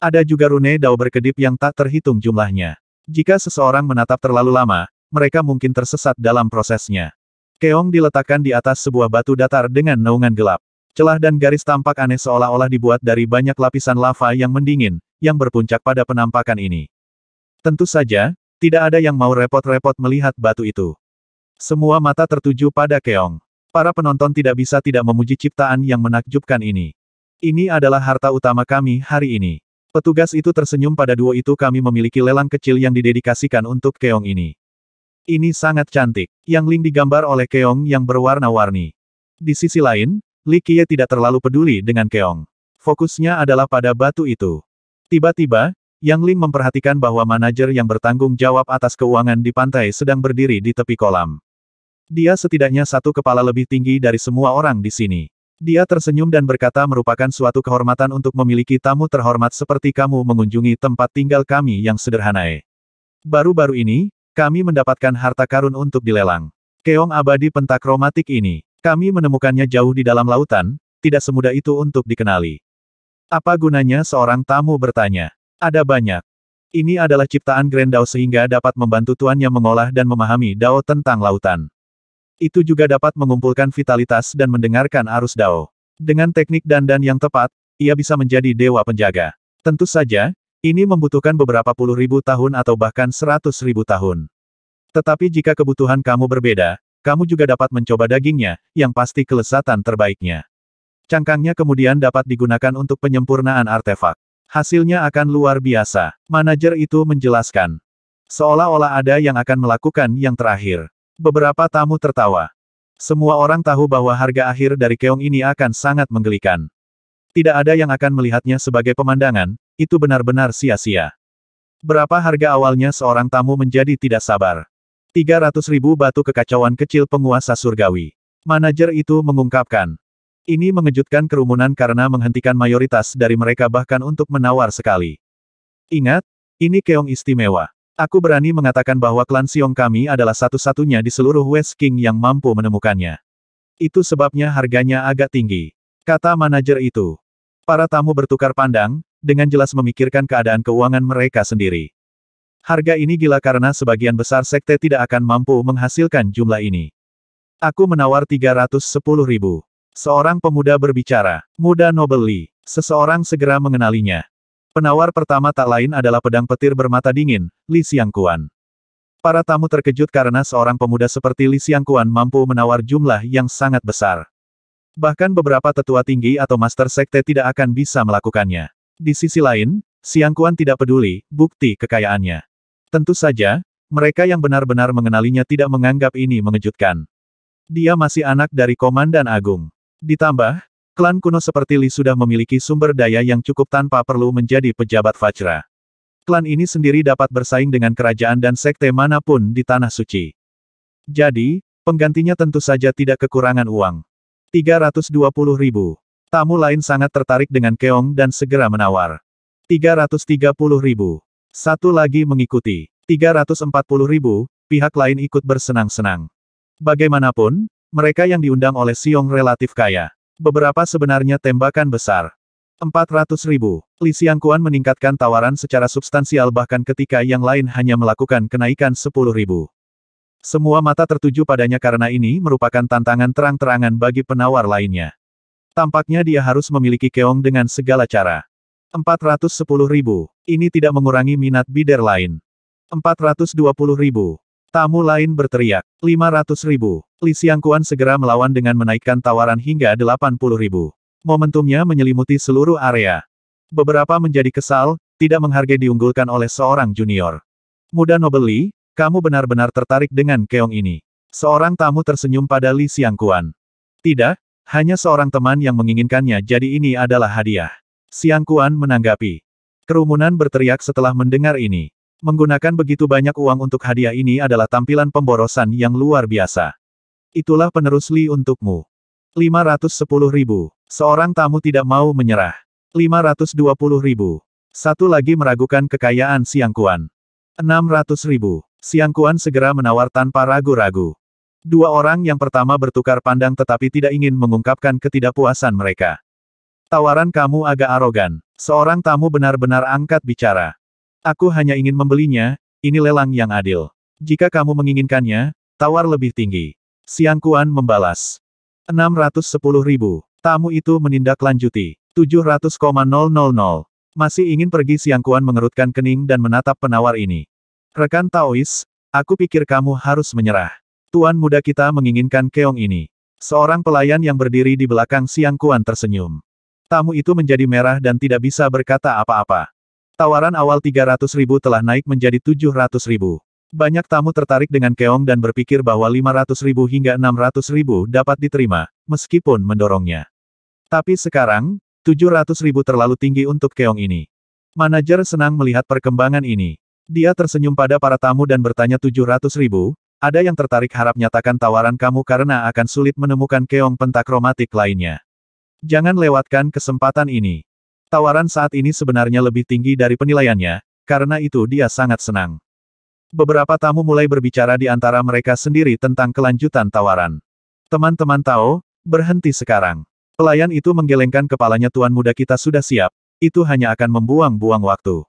Ada juga rune dao berkedip yang tak terhitung jumlahnya. Jika seseorang menatap terlalu lama, mereka mungkin tersesat dalam prosesnya. Keong diletakkan di atas sebuah batu datar dengan naungan gelap. Celah dan garis tampak aneh seolah-olah dibuat dari banyak lapisan lava yang mendingin, yang berpuncak pada penampakan ini. Tentu saja, tidak ada yang mau repot-repot melihat batu itu. Semua mata tertuju pada Keong. Para penonton tidak bisa tidak memuji ciptaan yang menakjubkan ini. Ini adalah harta utama kami hari ini. Petugas itu tersenyum pada duo itu kami memiliki lelang kecil yang didedikasikan untuk Keong ini. Ini sangat cantik. Yang Ling digambar oleh Keong yang berwarna-warni. Di sisi lain, Li Qiye tidak terlalu peduli dengan Keong. Fokusnya adalah pada batu itu. Tiba-tiba, Yang Ling memperhatikan bahwa manajer yang bertanggung jawab atas keuangan di pantai sedang berdiri di tepi kolam. Dia setidaknya satu kepala lebih tinggi dari semua orang di sini. Dia tersenyum dan berkata merupakan suatu kehormatan untuk memiliki tamu terhormat seperti kamu mengunjungi tempat tinggal kami yang sederhana. Baru-baru ini, kami mendapatkan harta karun untuk dilelang. Keong abadi pentakromatik ini. Kami menemukannya jauh di dalam lautan, tidak semudah itu untuk dikenali. Apa gunanya seorang tamu bertanya? Ada banyak. Ini adalah ciptaan Grand Dao sehingga dapat membantu tuannya mengolah dan memahami Dao tentang lautan. Itu juga dapat mengumpulkan vitalitas dan mendengarkan arus Dao. Dengan teknik dandan yang tepat, ia bisa menjadi dewa penjaga. Tentu saja, ini membutuhkan beberapa puluh ribu tahun atau bahkan seratus ribu tahun. Tetapi jika kebutuhan kamu berbeda, kamu juga dapat mencoba dagingnya, yang pasti kelesatan terbaiknya. Cangkangnya kemudian dapat digunakan untuk penyempurnaan artefak. Hasilnya akan luar biasa. Manajer itu menjelaskan. Seolah-olah ada yang akan melakukan yang terakhir. Beberapa tamu tertawa. Semua orang tahu bahwa harga akhir dari keong ini akan sangat menggelikan. Tidak ada yang akan melihatnya sebagai pemandangan, itu benar-benar sia-sia. Berapa harga awalnya seorang tamu menjadi tidak sabar ribu batu kekacauan kecil penguasa surgawi. Manajer itu mengungkapkan. Ini mengejutkan kerumunan karena menghentikan mayoritas dari mereka bahkan untuk menawar sekali. Ingat, ini keong istimewa. Aku berani mengatakan bahwa klan Siong kami adalah satu-satunya di seluruh West King yang mampu menemukannya. Itu sebabnya harganya agak tinggi. Kata manajer itu. Para tamu bertukar pandang, dengan jelas memikirkan keadaan keuangan mereka sendiri. Harga ini gila karena sebagian besar sekte tidak akan mampu menghasilkan jumlah ini. Aku menawar 310 ribu. Seorang pemuda berbicara, muda Nobel Lee. Seseorang segera mengenalinya. Penawar pertama tak lain adalah pedang petir bermata dingin, Li Xiangkuan. Para tamu terkejut karena seorang pemuda seperti Li Xiangkuan mampu menawar jumlah yang sangat besar. Bahkan beberapa tetua tinggi atau master sekte tidak akan bisa melakukannya. Di sisi lain, Xiangkuan tidak peduli, bukti kekayaannya. Tentu saja, mereka yang benar-benar mengenalinya tidak menganggap ini mengejutkan. Dia masih anak dari Komandan Agung. Ditambah, klan kuno seperti Li sudah memiliki sumber daya yang cukup tanpa perlu menjadi pejabat Fajra. Klan ini sendiri dapat bersaing dengan kerajaan dan sekte manapun di Tanah Suci. Jadi, penggantinya tentu saja tidak kekurangan uang. 320 ribu. Tamu lain sangat tertarik dengan Keong dan segera menawar. 330 ribu. Satu lagi mengikuti. 340 ribu, pihak lain ikut bersenang-senang. Bagaimanapun, mereka yang diundang oleh Siong relatif kaya. Beberapa sebenarnya tembakan besar. 400 ribu. Li Xiangkuan meningkatkan tawaran secara substansial bahkan ketika yang lain hanya melakukan kenaikan 10 ribu. Semua mata tertuju padanya karena ini merupakan tantangan terang-terangan bagi penawar lainnya. Tampaknya dia harus memiliki keong dengan segala cara ribu. Ini tidak mengurangi minat bider lain. puluh ribu. Tamu lain berteriak. ratus ribu. Li Xiangkuan segera melawan dengan menaikkan tawaran hingga puluh ribu. Momentumnya menyelimuti seluruh area. Beberapa menjadi kesal, tidak menghargai diunggulkan oleh seorang junior. Muda Nobel Li, kamu benar-benar tertarik dengan keong ini. Seorang tamu tersenyum pada Li Xiangkuan. Tidak, hanya seorang teman yang menginginkannya jadi ini adalah hadiah. Siang Kuan menanggapi. Kerumunan berteriak setelah mendengar ini. Menggunakan begitu banyak uang untuk hadiah ini adalah tampilan pemborosan yang luar biasa. Itulah penerus Li untukmu. 510 ribu. Seorang tamu tidak mau menyerah. 520 ribu. Satu lagi meragukan kekayaan Siang Kuan. 600 ribu. Siang Kuan segera menawar tanpa ragu-ragu. Dua orang yang pertama bertukar pandang tetapi tidak ingin mengungkapkan ketidakpuasan mereka. Tawaran kamu agak arogan. Seorang tamu benar-benar angkat bicara. Aku hanya ingin membelinya, ini lelang yang adil. Jika kamu menginginkannya, tawar lebih tinggi. Siang Kuan membalas. 610 ribu. Tamu itu menindaklanjuti. 700,000. Masih ingin pergi Siang Kuan mengerutkan kening dan menatap penawar ini. Rekan Taois, aku pikir kamu harus menyerah. Tuan muda kita menginginkan keong ini. Seorang pelayan yang berdiri di belakang Siang Kuan tersenyum. Tamu itu menjadi merah dan tidak bisa berkata apa-apa. Tawaran awal 300 ribu telah naik menjadi 700 ribu. Banyak tamu tertarik dengan Keong dan berpikir bahwa 500 ribu hingga 600 ribu dapat diterima, meskipun mendorongnya. Tapi sekarang, 700 ribu terlalu tinggi untuk Keong ini. Manajer senang melihat perkembangan ini. Dia tersenyum pada para tamu dan bertanya 700 ribu, ada yang tertarik harap nyatakan tawaran kamu karena akan sulit menemukan Keong pentakromatik lainnya. Jangan lewatkan kesempatan ini. Tawaran saat ini sebenarnya lebih tinggi dari penilaiannya, karena itu dia sangat senang. Beberapa tamu mulai berbicara di antara mereka sendiri tentang kelanjutan tawaran. Teman-teman tahu, berhenti sekarang. Pelayan itu menggelengkan kepalanya tuan muda kita sudah siap, itu hanya akan membuang-buang waktu.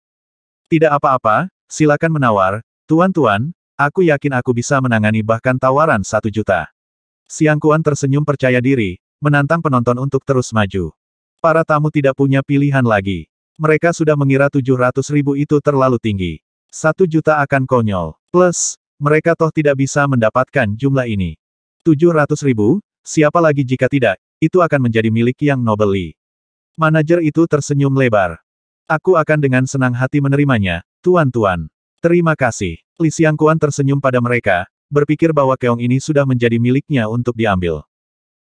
Tidak apa-apa, silakan menawar, tuan-tuan, aku yakin aku bisa menangani bahkan tawaran satu juta. Siangkuan tersenyum percaya diri, menantang penonton untuk terus maju. Para tamu tidak punya pilihan lagi. Mereka sudah mengira 700 ribu itu terlalu tinggi. Satu juta akan konyol. Plus, mereka toh tidak bisa mendapatkan jumlah ini. 700 ribu, siapa lagi jika tidak, itu akan menjadi milik yang nobeli. Manager Manajer itu tersenyum lebar. Aku akan dengan senang hati menerimanya, tuan-tuan. Terima kasih. Li Xiangkuan tersenyum pada mereka, berpikir bahwa keong ini sudah menjadi miliknya untuk diambil.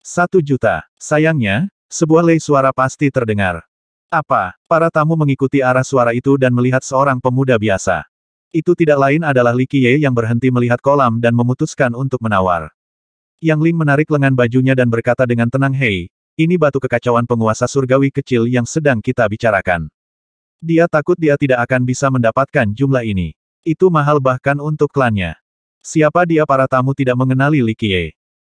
Satu juta. Sayangnya, sebuah lei suara pasti terdengar. Apa? Para tamu mengikuti arah suara itu dan melihat seorang pemuda biasa. Itu tidak lain adalah Li Qiye yang berhenti melihat kolam dan memutuskan untuk menawar. Yang Ling menarik lengan bajunya dan berkata dengan tenang Hei, ini batu kekacauan penguasa surgawi kecil yang sedang kita bicarakan. Dia takut dia tidak akan bisa mendapatkan jumlah ini. Itu mahal bahkan untuk klannya. Siapa dia para tamu tidak mengenali Li Qiye.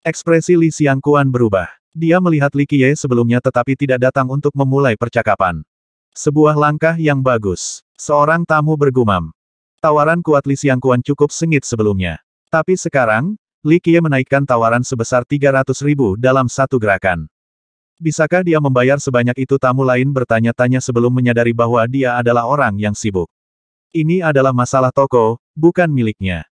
Ekspresi Li Xiangquan berubah. Dia melihat Li Qiye sebelumnya tetapi tidak datang untuk memulai percakapan. Sebuah langkah yang bagus. Seorang tamu bergumam. Tawaran kuat Li Xiangquan cukup sengit sebelumnya. Tapi sekarang, Li Qiye menaikkan tawaran sebesar 300 ribu dalam satu gerakan. Bisakah dia membayar sebanyak itu tamu lain bertanya-tanya sebelum menyadari bahwa dia adalah orang yang sibuk. Ini adalah masalah toko, bukan miliknya.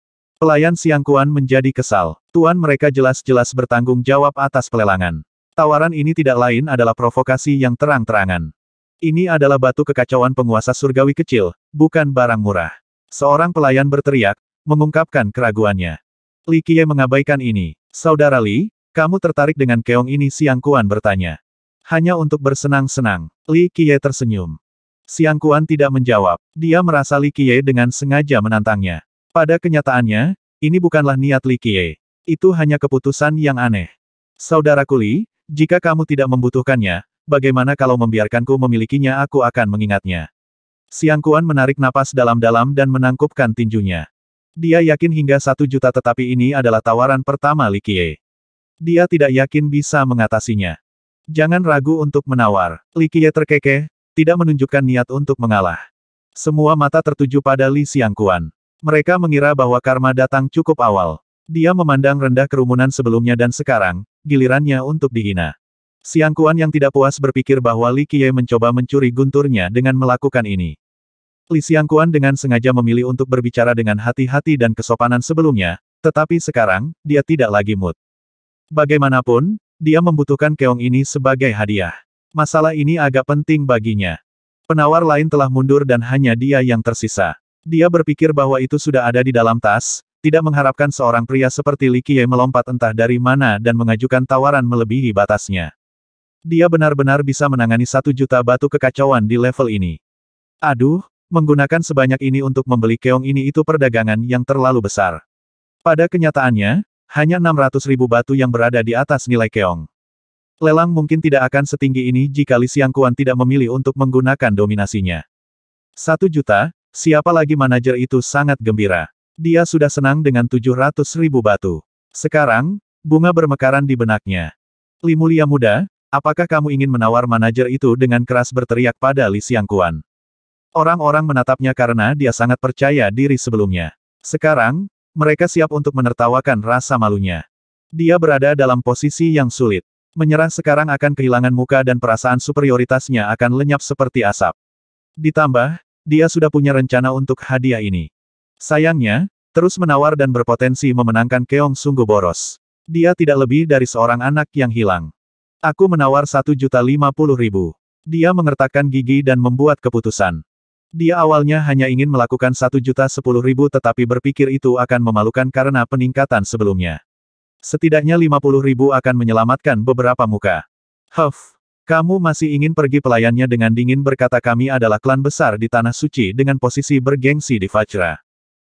Pelayan Siang Kuan menjadi kesal. Tuan mereka jelas-jelas bertanggung jawab atas pelelangan. Tawaran ini tidak lain adalah provokasi yang terang-terangan. Ini adalah batu kekacauan penguasa surgawi kecil, bukan barang murah. Seorang pelayan berteriak, mengungkapkan keraguannya. Li Qiye mengabaikan ini. Saudara Li, kamu tertarik dengan keong ini Siang Kuan bertanya. Hanya untuk bersenang-senang. Li Qiye tersenyum. Siang Kuan tidak menjawab. Dia merasa Li Qiye dengan sengaja menantangnya. Pada kenyataannya, ini bukanlah niat Li Qiye. Itu hanya keputusan yang aneh. Saudara Kuli, jika kamu tidak membutuhkannya, bagaimana kalau membiarkanku memilikinya aku akan mengingatnya. Siang Kuan menarik napas dalam-dalam dan menangkupkan tinjunya. Dia yakin hingga satu juta tetapi ini adalah tawaran pertama Li Qiye. Dia tidak yakin bisa mengatasinya. Jangan ragu untuk menawar. Li Qiye terkekeh, tidak menunjukkan niat untuk mengalah. Semua mata tertuju pada Li Siang Kuan. Mereka mengira bahwa karma datang cukup awal. Dia memandang rendah kerumunan sebelumnya dan sekarang, gilirannya untuk dihina. Siang Kuan yang tidak puas berpikir bahwa Li Qiye mencoba mencuri gunturnya dengan melakukan ini. Li Siang Kuan dengan sengaja memilih untuk berbicara dengan hati-hati dan kesopanan sebelumnya, tetapi sekarang, dia tidak lagi mood. Bagaimanapun, dia membutuhkan keong ini sebagai hadiah. Masalah ini agak penting baginya. Penawar lain telah mundur dan hanya dia yang tersisa. Dia berpikir bahwa itu sudah ada di dalam tas, tidak mengharapkan seorang pria seperti Li Qiye melompat entah dari mana dan mengajukan tawaran melebihi batasnya. Dia benar-benar bisa menangani satu juta batu kekacauan di level ini. Aduh, menggunakan sebanyak ini untuk membeli keong ini itu perdagangan yang terlalu besar. Pada kenyataannya, hanya 600 ribu batu yang berada di atas nilai keong. Lelang mungkin tidak akan setinggi ini jika Li Xiangkuan tidak memilih untuk menggunakan dominasinya. Satu juta, Siapa lagi manajer itu sangat gembira. Dia sudah senang dengan tujuh ratus ribu batu. Sekarang, bunga bermekaran di benaknya. Li Mulia Muda, apakah kamu ingin menawar manajer itu dengan keras berteriak pada Li Xiangkuan? Orang-orang menatapnya karena dia sangat percaya diri sebelumnya. Sekarang, mereka siap untuk menertawakan rasa malunya. Dia berada dalam posisi yang sulit. Menyerah sekarang akan kehilangan muka dan perasaan superioritasnya akan lenyap seperti asap. Ditambah, dia sudah punya rencana untuk hadiah ini. Sayangnya, terus menawar dan berpotensi memenangkan Keong sungguh boros. Dia tidak lebih dari seorang anak yang hilang. Aku menawar satu juta lima puluh ribu. Dia mengertakkan gigi dan membuat keputusan. Dia awalnya hanya ingin melakukan satu juta sepuluh ribu tetapi berpikir itu akan memalukan karena peningkatan sebelumnya. Setidaknya lima puluh ribu akan menyelamatkan beberapa muka. Huff, kamu masih ingin pergi pelayannya dengan dingin berkata kami adalah klan besar di Tanah Suci dengan posisi bergengsi di fajra.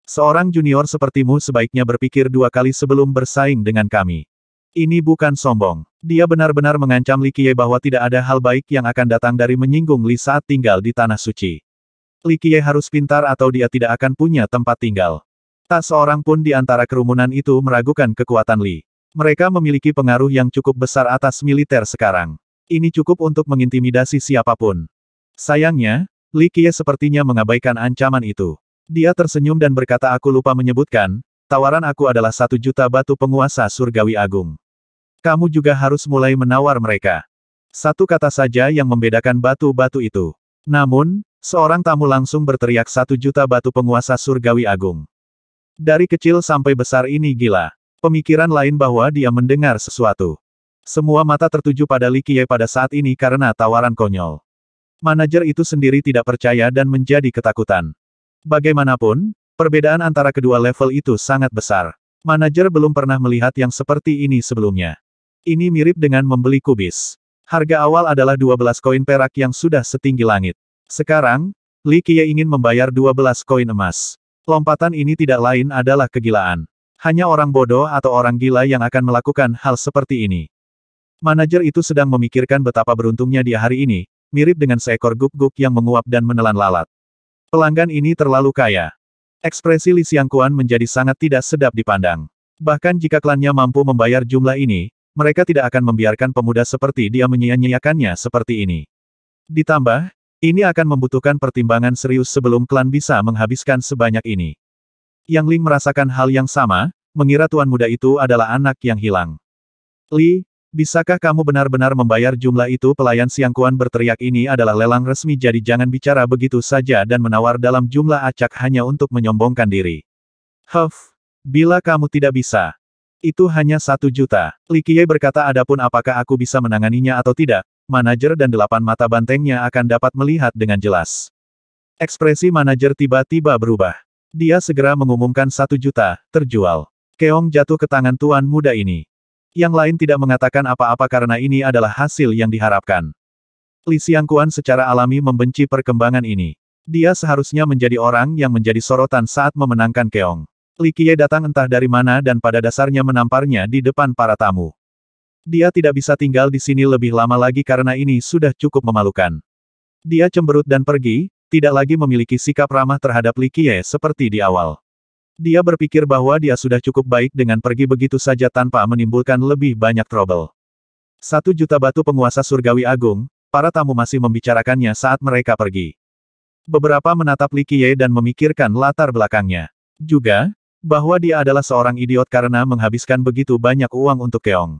Seorang junior sepertimu sebaiknya berpikir dua kali sebelum bersaing dengan kami. Ini bukan sombong. Dia benar-benar mengancam Li Qiye bahwa tidak ada hal baik yang akan datang dari menyinggung Li saat tinggal di Tanah Suci. Li Qiye harus pintar atau dia tidak akan punya tempat tinggal. Tak seorang pun di antara kerumunan itu meragukan kekuatan Li. Mereka memiliki pengaruh yang cukup besar atas militer sekarang. Ini cukup untuk mengintimidasi siapapun. Sayangnya, Li Qiye sepertinya mengabaikan ancaman itu. Dia tersenyum dan berkata aku lupa menyebutkan, tawaran aku adalah satu juta batu penguasa surgawi agung. Kamu juga harus mulai menawar mereka. Satu kata saja yang membedakan batu-batu itu. Namun, seorang tamu langsung berteriak satu juta batu penguasa surgawi agung. Dari kecil sampai besar ini gila. Pemikiran lain bahwa dia mendengar sesuatu. Semua mata tertuju pada Li Qiye pada saat ini karena tawaran konyol. Manajer itu sendiri tidak percaya dan menjadi ketakutan. Bagaimanapun, perbedaan antara kedua level itu sangat besar. Manajer belum pernah melihat yang seperti ini sebelumnya. Ini mirip dengan membeli kubis. Harga awal adalah 12 koin perak yang sudah setinggi langit. Sekarang, Li Qiye ingin membayar 12 koin emas. Lompatan ini tidak lain adalah kegilaan. Hanya orang bodoh atau orang gila yang akan melakukan hal seperti ini. Manajer itu sedang memikirkan betapa beruntungnya dia hari ini, mirip dengan seekor guk-guk yang menguap dan menelan lalat. Pelanggan ini terlalu kaya. Ekspresi Li Xiangkuan menjadi sangat tidak sedap dipandang. Bahkan jika klannya mampu membayar jumlah ini, mereka tidak akan membiarkan pemuda seperti dia menyia-nyiakannya seperti ini. Ditambah, ini akan membutuhkan pertimbangan serius sebelum klan bisa menghabiskan sebanyak ini. Yang Ling merasakan hal yang sama, mengira tuan muda itu adalah anak yang hilang. Li, Bisakah kamu benar-benar membayar jumlah itu? Pelayan Siangkuan berteriak ini adalah lelang resmi jadi jangan bicara begitu saja dan menawar dalam jumlah acak hanya untuk menyombongkan diri. Huff, bila kamu tidak bisa. Itu hanya satu juta. Likie berkata adapun apakah aku bisa menanganinya atau tidak, manajer dan delapan mata bantengnya akan dapat melihat dengan jelas. Ekspresi manajer tiba-tiba berubah. Dia segera mengumumkan satu juta, terjual. Keong jatuh ke tangan tuan muda ini. Yang lain tidak mengatakan apa-apa karena ini adalah hasil yang diharapkan. Li Xiangkuan secara alami membenci perkembangan ini. Dia seharusnya menjadi orang yang menjadi sorotan saat memenangkan Keong. Li Qiye datang entah dari mana dan pada dasarnya menamparnya di depan para tamu. Dia tidak bisa tinggal di sini lebih lama lagi karena ini sudah cukup memalukan. Dia cemberut dan pergi, tidak lagi memiliki sikap ramah terhadap Li Qiye seperti di awal. Dia berpikir bahwa dia sudah cukup baik dengan pergi begitu saja tanpa menimbulkan lebih banyak trouble. Satu juta batu penguasa surgawi agung, para tamu masih membicarakannya saat mereka pergi. Beberapa menatap Li Qiye dan memikirkan latar belakangnya. Juga, bahwa dia adalah seorang idiot karena menghabiskan begitu banyak uang untuk keong.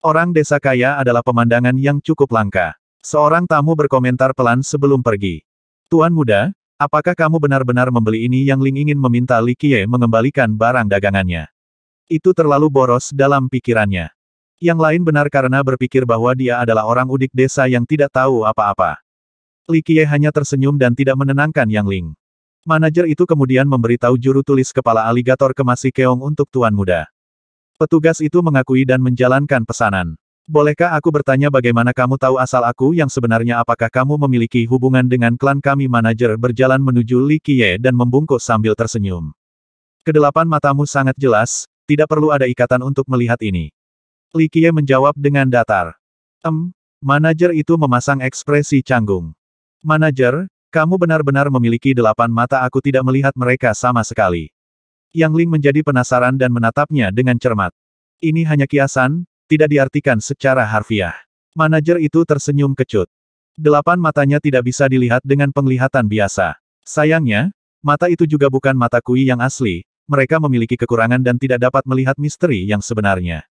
Orang desa kaya adalah pemandangan yang cukup langka. Seorang tamu berkomentar pelan sebelum pergi. Tuan muda, Apakah kamu benar-benar membeli ini yang Ling ingin meminta Li Qiye mengembalikan barang dagangannya? Itu terlalu boros dalam pikirannya. Yang lain benar karena berpikir bahwa dia adalah orang udik desa yang tidak tahu apa-apa. Li Qiye hanya tersenyum dan tidak menenangkan Yang Ling. Manajer itu kemudian memberitahu juru tulis kepala aligator ke Keong untuk tuan muda. Petugas itu mengakui dan menjalankan pesanan. Bolehkah aku bertanya bagaimana kamu tahu asal aku yang sebenarnya apakah kamu memiliki hubungan dengan klan kami manajer berjalan menuju Li Qiye dan membungkuk sambil tersenyum. Kedelapan matamu sangat jelas, tidak perlu ada ikatan untuk melihat ini. Li Qiye menjawab dengan datar. Em, manajer itu memasang ekspresi canggung. Manajer, kamu benar-benar memiliki delapan mata aku tidak melihat mereka sama sekali. Yang Ling menjadi penasaran dan menatapnya dengan cermat. Ini hanya kiasan, tidak diartikan secara harfiah. Manajer itu tersenyum kecut. Delapan matanya tidak bisa dilihat dengan penglihatan biasa. Sayangnya, mata itu juga bukan mata kui yang asli, mereka memiliki kekurangan dan tidak dapat melihat misteri yang sebenarnya.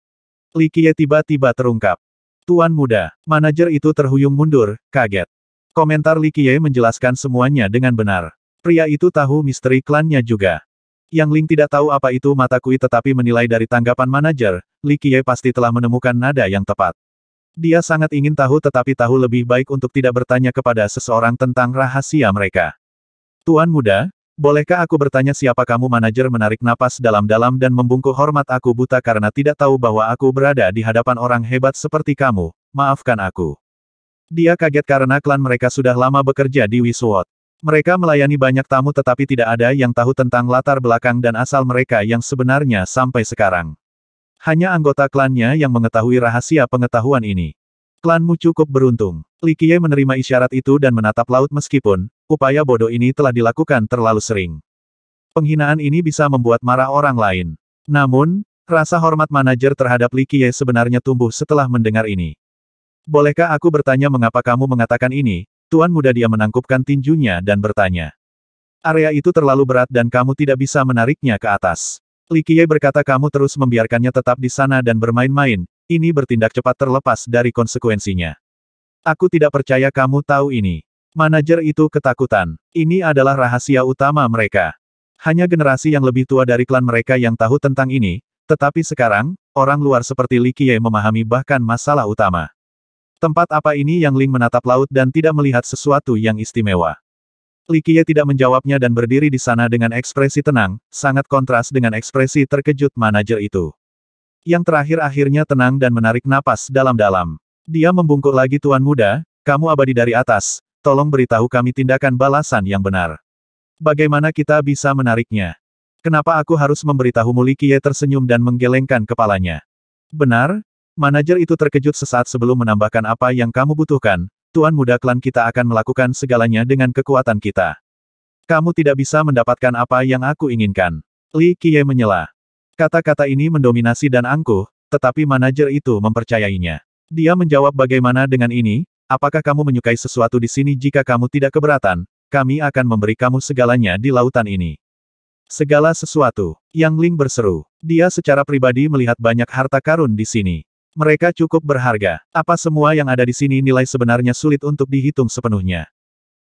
Li Qiye tiba-tiba terungkap. Tuan muda, manajer itu terhuyung mundur, kaget. Komentar Li Qiye menjelaskan semuanya dengan benar. Pria itu tahu misteri klannya juga. Yang Ling tidak tahu apa itu mata kui tetapi menilai dari tanggapan manajer, Li Qiye pasti telah menemukan nada yang tepat. Dia sangat ingin tahu tetapi tahu lebih baik untuk tidak bertanya kepada seseorang tentang rahasia mereka. Tuan muda, bolehkah aku bertanya siapa kamu manajer menarik napas dalam-dalam dan membungkuk hormat aku buta karena tidak tahu bahwa aku berada di hadapan orang hebat seperti kamu, maafkan aku. Dia kaget karena klan mereka sudah lama bekerja di Wisuot. Mereka melayani banyak tamu tetapi tidak ada yang tahu tentang latar belakang dan asal mereka yang sebenarnya sampai sekarang. Hanya anggota klannya yang mengetahui rahasia pengetahuan ini. Klanmu cukup beruntung. Likie menerima isyarat itu dan menatap laut meskipun, upaya bodoh ini telah dilakukan terlalu sering. Penghinaan ini bisa membuat marah orang lain. Namun, rasa hormat manajer terhadap Likie sebenarnya tumbuh setelah mendengar ini. Bolehkah aku bertanya mengapa kamu mengatakan ini, Tuan muda dia menangkupkan tinjunya dan bertanya. Area itu terlalu berat dan kamu tidak bisa menariknya ke atas. Li Qiye berkata kamu terus membiarkannya tetap di sana dan bermain-main, ini bertindak cepat terlepas dari konsekuensinya. Aku tidak percaya kamu tahu ini. Manajer itu ketakutan. Ini adalah rahasia utama mereka. Hanya generasi yang lebih tua dari klan mereka yang tahu tentang ini, tetapi sekarang, orang luar seperti Li Qiye memahami bahkan masalah utama. Tempat apa ini yang Ling menatap laut dan tidak melihat sesuatu yang istimewa. Li Qiye tidak menjawabnya dan berdiri di sana dengan ekspresi tenang, sangat kontras dengan ekspresi terkejut manajer itu. Yang terakhir akhirnya tenang dan menarik napas dalam-dalam. Dia membungkuk lagi Tuan Muda, kamu abadi dari atas, tolong beritahu kami tindakan balasan yang benar. Bagaimana kita bisa menariknya? Kenapa aku harus memberitahu? Li Qiye tersenyum dan menggelengkan kepalanya? Benar, Manajer itu terkejut sesaat sebelum menambahkan apa yang kamu butuhkan, Tuan Muda Klan kita akan melakukan segalanya dengan kekuatan kita. Kamu tidak bisa mendapatkan apa yang aku inginkan. Li Qiye menyela. Kata-kata ini mendominasi dan angkuh, tetapi manajer itu mempercayainya. Dia menjawab bagaimana dengan ini, apakah kamu menyukai sesuatu di sini jika kamu tidak keberatan, kami akan memberi kamu segalanya di lautan ini. Segala sesuatu, Yang Ling berseru. Dia secara pribadi melihat banyak harta karun di sini. Mereka cukup berharga. Apa semua yang ada di sini nilai sebenarnya sulit untuk dihitung sepenuhnya.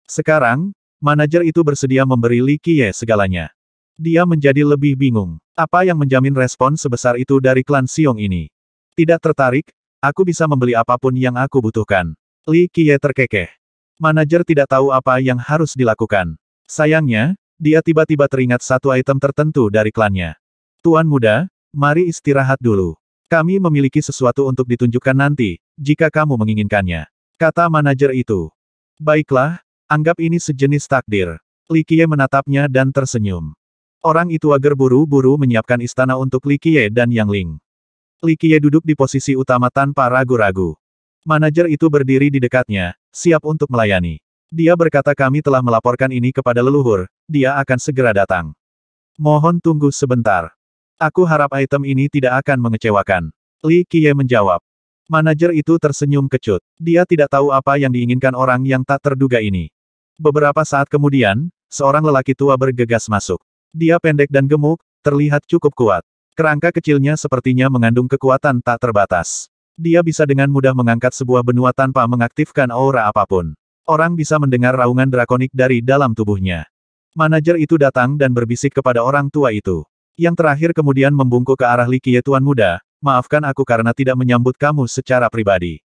Sekarang, manajer itu bersedia memberi Li Qiye segalanya. Dia menjadi lebih bingung. Apa yang menjamin respon sebesar itu dari klan Siong ini? Tidak tertarik, aku bisa membeli apapun yang aku butuhkan. Li Qiye terkekeh. Manajer tidak tahu apa yang harus dilakukan. Sayangnya, dia tiba-tiba teringat satu item tertentu dari klannya. Tuan muda, mari istirahat dulu. Kami memiliki sesuatu untuk ditunjukkan nanti, jika kamu menginginkannya. Kata manajer itu. Baiklah, anggap ini sejenis takdir. Likie menatapnya dan tersenyum. Orang itu agar buru-buru menyiapkan istana untuk Likie dan Yang Ling. Likie duduk di posisi utama tanpa ragu-ragu. Manajer itu berdiri di dekatnya, siap untuk melayani. Dia berkata kami telah melaporkan ini kepada leluhur, dia akan segera datang. Mohon tunggu sebentar. Aku harap item ini tidak akan mengecewakan. Li Qiye menjawab. Manajer itu tersenyum kecut. Dia tidak tahu apa yang diinginkan orang yang tak terduga ini. Beberapa saat kemudian, seorang lelaki tua bergegas masuk. Dia pendek dan gemuk, terlihat cukup kuat. Kerangka kecilnya sepertinya mengandung kekuatan tak terbatas. Dia bisa dengan mudah mengangkat sebuah benua tanpa mengaktifkan aura apapun. Orang bisa mendengar raungan drakonik dari dalam tubuhnya. Manajer itu datang dan berbisik kepada orang tua itu. Yang terakhir kemudian membungkuk ke arah Li Qiye Tuan Muda, maafkan aku karena tidak menyambut kamu secara pribadi.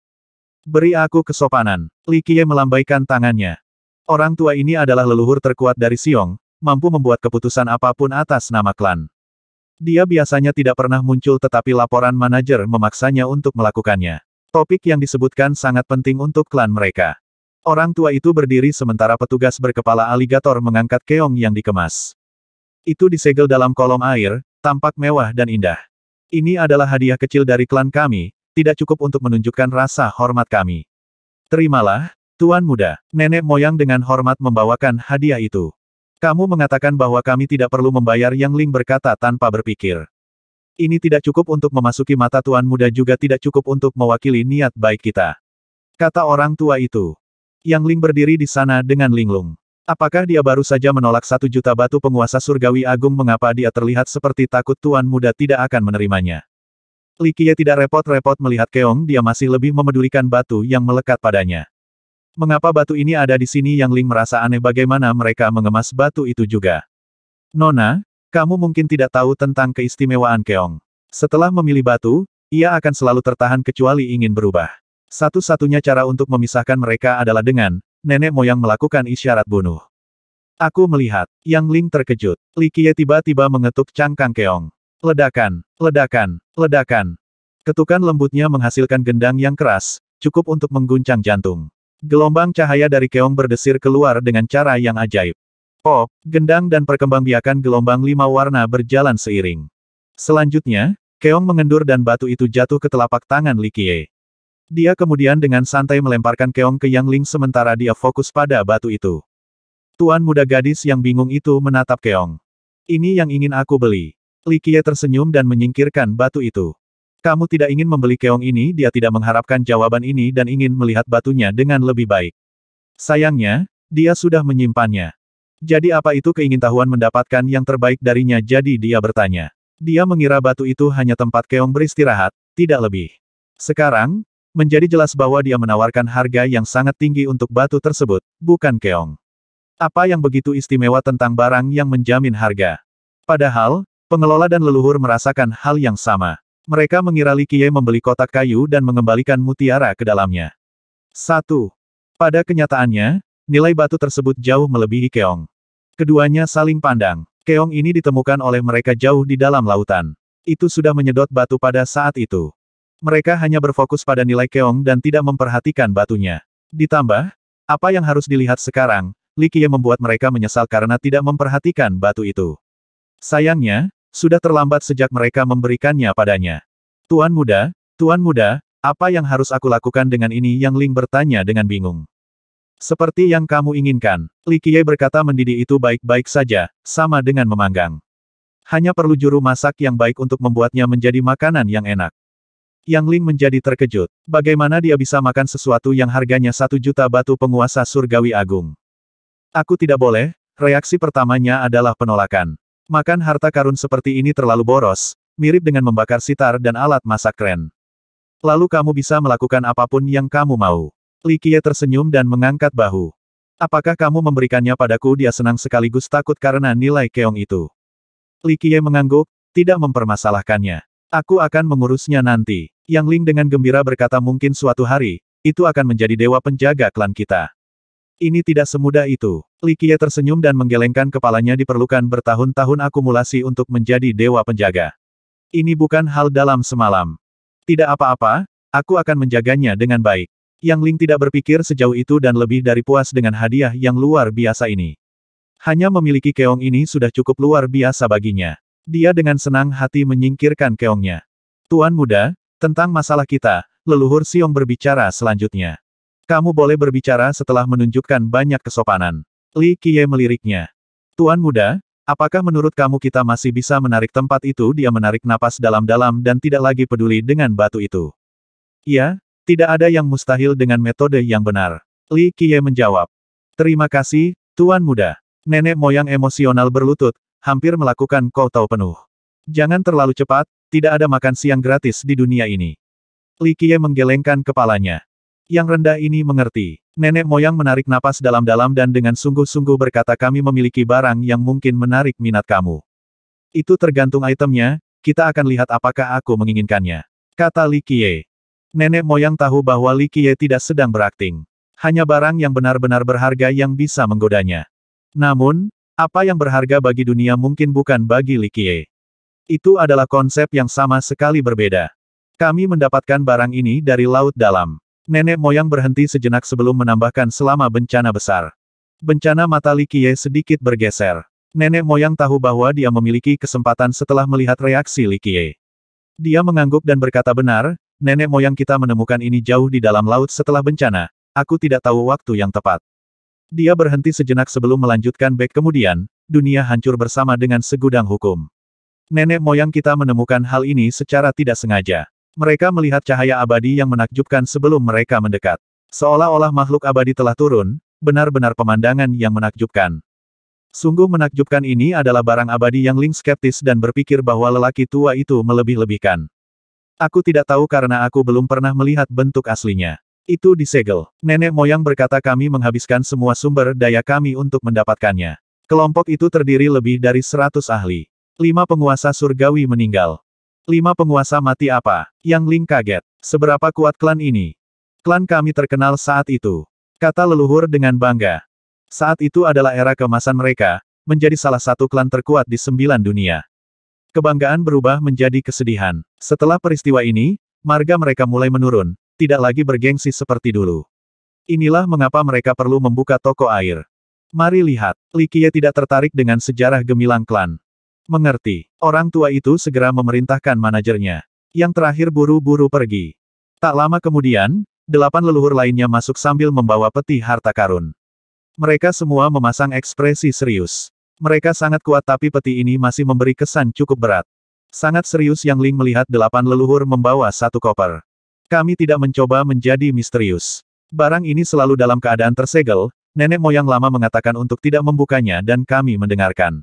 Beri aku kesopanan. Li Qiye melambaikan tangannya. Orang tua ini adalah leluhur terkuat dari Siong, mampu membuat keputusan apapun atas nama klan. Dia biasanya tidak pernah muncul tetapi laporan manajer memaksanya untuk melakukannya. Topik yang disebutkan sangat penting untuk klan mereka. Orang tua itu berdiri sementara petugas berkepala aligator mengangkat keong yang dikemas. Itu disegel dalam kolom air, tampak mewah dan indah. Ini adalah hadiah kecil dari klan kami, tidak cukup untuk menunjukkan rasa hormat kami. Terimalah, Tuan Muda, nenek moyang dengan hormat membawakan hadiah itu. Kamu mengatakan bahwa kami tidak perlu membayar yang Ling berkata tanpa berpikir. Ini tidak cukup untuk memasuki mata Tuan Muda juga tidak cukup untuk mewakili niat baik kita. Kata orang tua itu. Yang Ling berdiri di sana dengan linglung. Apakah dia baru saja menolak satu juta batu penguasa surgawi agung mengapa dia terlihat seperti takut tuan muda tidak akan menerimanya? Li tidak repot-repot melihat Keong dia masih lebih memedulikan batu yang melekat padanya. Mengapa batu ini ada di sini yang Ling merasa aneh bagaimana mereka mengemas batu itu juga. Nona, kamu mungkin tidak tahu tentang keistimewaan Keong. Setelah memilih batu, ia akan selalu tertahan kecuali ingin berubah. Satu-satunya cara untuk memisahkan mereka adalah dengan nenek moyang melakukan isyarat bunuh. Aku melihat, Yang Ling terkejut. Li Qiye tiba-tiba mengetuk cangkang keong. Ledakan, ledakan, ledakan. Ketukan lembutnya menghasilkan gendang yang keras, cukup untuk mengguncang jantung. Gelombang cahaya dari keong berdesir keluar dengan cara yang ajaib. Pop, oh, gendang dan perkembangbiakan gelombang lima warna berjalan seiring. Selanjutnya, keong mengendur dan batu itu jatuh ke telapak tangan Li Qiye. Dia kemudian dengan santai melemparkan keong ke Yang Ling sementara dia fokus pada batu itu. Tuan muda gadis yang bingung itu menatap keong. Ini yang ingin aku beli. Li Qiye tersenyum dan menyingkirkan batu itu. Kamu tidak ingin membeli keong ini dia tidak mengharapkan jawaban ini dan ingin melihat batunya dengan lebih baik. Sayangnya, dia sudah menyimpannya. Jadi apa itu keingintahuan mendapatkan yang terbaik darinya jadi dia bertanya. Dia mengira batu itu hanya tempat keong beristirahat, tidak lebih. Sekarang, Menjadi jelas bahwa dia menawarkan harga yang sangat tinggi untuk batu tersebut, bukan keong. Apa yang begitu istimewa tentang barang yang menjamin harga? Padahal, pengelola dan leluhur merasakan hal yang sama. Mereka mengira Li membeli kotak kayu dan mengembalikan mutiara ke dalamnya. Satu. Pada kenyataannya, nilai batu tersebut jauh melebihi keong. Keduanya saling pandang. Keong ini ditemukan oleh mereka jauh di dalam lautan. Itu sudah menyedot batu pada saat itu. Mereka hanya berfokus pada nilai keong dan tidak memperhatikan batunya. Ditambah, apa yang harus dilihat sekarang, Likie membuat mereka menyesal karena tidak memperhatikan batu itu. Sayangnya, sudah terlambat sejak mereka memberikannya padanya. Tuan muda, tuan muda, apa yang harus aku lakukan dengan ini yang Ling bertanya dengan bingung. Seperti yang kamu inginkan, Likie berkata mendidih itu baik-baik saja, sama dengan memanggang. Hanya perlu juru masak yang baik untuk membuatnya menjadi makanan yang enak. Yang Ling menjadi terkejut. Bagaimana dia bisa makan sesuatu yang harganya satu juta batu penguasa surgawi agung? Aku tidak boleh, reaksi pertamanya adalah penolakan. Makan harta karun seperti ini terlalu boros, mirip dengan membakar sitar dan alat masak keren. Lalu kamu bisa melakukan apapun yang kamu mau. Li Qiye tersenyum dan mengangkat bahu. Apakah kamu memberikannya padaku dia senang sekaligus takut karena nilai keong itu. Li Qiye mengangguk, tidak mempermasalahkannya. Aku akan mengurusnya nanti. Yang Ling dengan gembira berkata mungkin suatu hari, itu akan menjadi dewa penjaga klan kita. Ini tidak semudah itu. Li Qiye tersenyum dan menggelengkan kepalanya diperlukan bertahun-tahun akumulasi untuk menjadi dewa penjaga. Ini bukan hal dalam semalam. Tidak apa-apa, aku akan menjaganya dengan baik. Yang Ling tidak berpikir sejauh itu dan lebih dari puas dengan hadiah yang luar biasa ini. Hanya memiliki keong ini sudah cukup luar biasa baginya. Dia dengan senang hati menyingkirkan keongnya. Tuan muda, tentang masalah kita, leluhur Siong berbicara selanjutnya. Kamu boleh berbicara setelah menunjukkan banyak kesopanan. Li Qiye meliriknya. Tuan muda, apakah menurut kamu kita masih bisa menarik tempat itu? Dia menarik napas dalam-dalam dan tidak lagi peduli dengan batu itu. Ya, tidak ada yang mustahil dengan metode yang benar. Li Qiye menjawab. Terima kasih, Tuan muda. Nenek moyang emosional berlutut, hampir melakukan kau tahu penuh. Jangan terlalu cepat, tidak ada makan siang gratis di dunia ini. Li Qiye menggelengkan kepalanya. Yang rendah ini mengerti. Nenek moyang menarik napas dalam-dalam dan dengan sungguh-sungguh berkata kami memiliki barang yang mungkin menarik minat kamu. Itu tergantung itemnya, kita akan lihat apakah aku menginginkannya. Kata Li Qiye. Nenek moyang tahu bahwa Li Qiye tidak sedang berakting. Hanya barang yang benar-benar berharga yang bisa menggodanya. Namun, apa yang berharga bagi dunia mungkin bukan bagi Likie. Itu adalah konsep yang sama sekali berbeda. Kami mendapatkan barang ini dari laut dalam. Nenek moyang berhenti sejenak sebelum menambahkan selama bencana besar. Bencana mata Likie sedikit bergeser. Nenek moyang tahu bahwa dia memiliki kesempatan setelah melihat reaksi Likie. Dia mengangguk dan berkata benar, nenek moyang kita menemukan ini jauh di dalam laut setelah bencana, aku tidak tahu waktu yang tepat. Dia berhenti sejenak sebelum melanjutkan back kemudian, dunia hancur bersama dengan segudang hukum. Nenek moyang kita menemukan hal ini secara tidak sengaja. Mereka melihat cahaya abadi yang menakjubkan sebelum mereka mendekat. Seolah-olah makhluk abadi telah turun, benar-benar pemandangan yang menakjubkan. Sungguh menakjubkan ini adalah barang abadi yang Ling skeptis dan berpikir bahwa lelaki tua itu melebih-lebihkan. Aku tidak tahu karena aku belum pernah melihat bentuk aslinya. Itu disegel. Nenek moyang berkata kami menghabiskan semua sumber daya kami untuk mendapatkannya. Kelompok itu terdiri lebih dari seratus ahli. Lima penguasa surgawi meninggal. Lima penguasa mati apa? Yang Ling kaget. Seberapa kuat klan ini? Klan kami terkenal saat itu. Kata leluhur dengan bangga. Saat itu adalah era kemasan mereka, menjadi salah satu klan terkuat di sembilan dunia. Kebanggaan berubah menjadi kesedihan. Setelah peristiwa ini, marga mereka mulai menurun, tidak lagi bergengsi seperti dulu. Inilah mengapa mereka perlu membuka toko air. Mari lihat, Likie tidak tertarik dengan sejarah gemilang klan. Mengerti, orang tua itu segera memerintahkan manajernya. Yang terakhir buru-buru pergi. Tak lama kemudian, delapan leluhur lainnya masuk sambil membawa peti harta karun. Mereka semua memasang ekspresi serius. Mereka sangat kuat tapi peti ini masih memberi kesan cukup berat. Sangat serius Yang Ling melihat delapan leluhur membawa satu koper. Kami tidak mencoba menjadi misterius. Barang ini selalu dalam keadaan tersegel, nenek moyang lama mengatakan untuk tidak membukanya dan kami mendengarkan.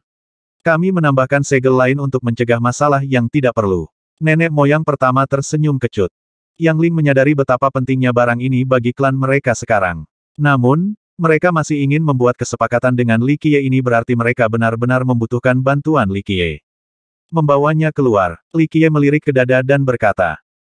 Kami menambahkan segel lain untuk mencegah masalah yang tidak perlu. Nenek moyang pertama tersenyum kecut. Yang Ling menyadari betapa pentingnya barang ini bagi klan mereka sekarang. Namun, mereka masih ingin membuat kesepakatan dengan Li Qiye ini berarti mereka benar-benar membutuhkan bantuan Li Qiye. Membawanya keluar, Li Qiye melirik ke dada dan berkata,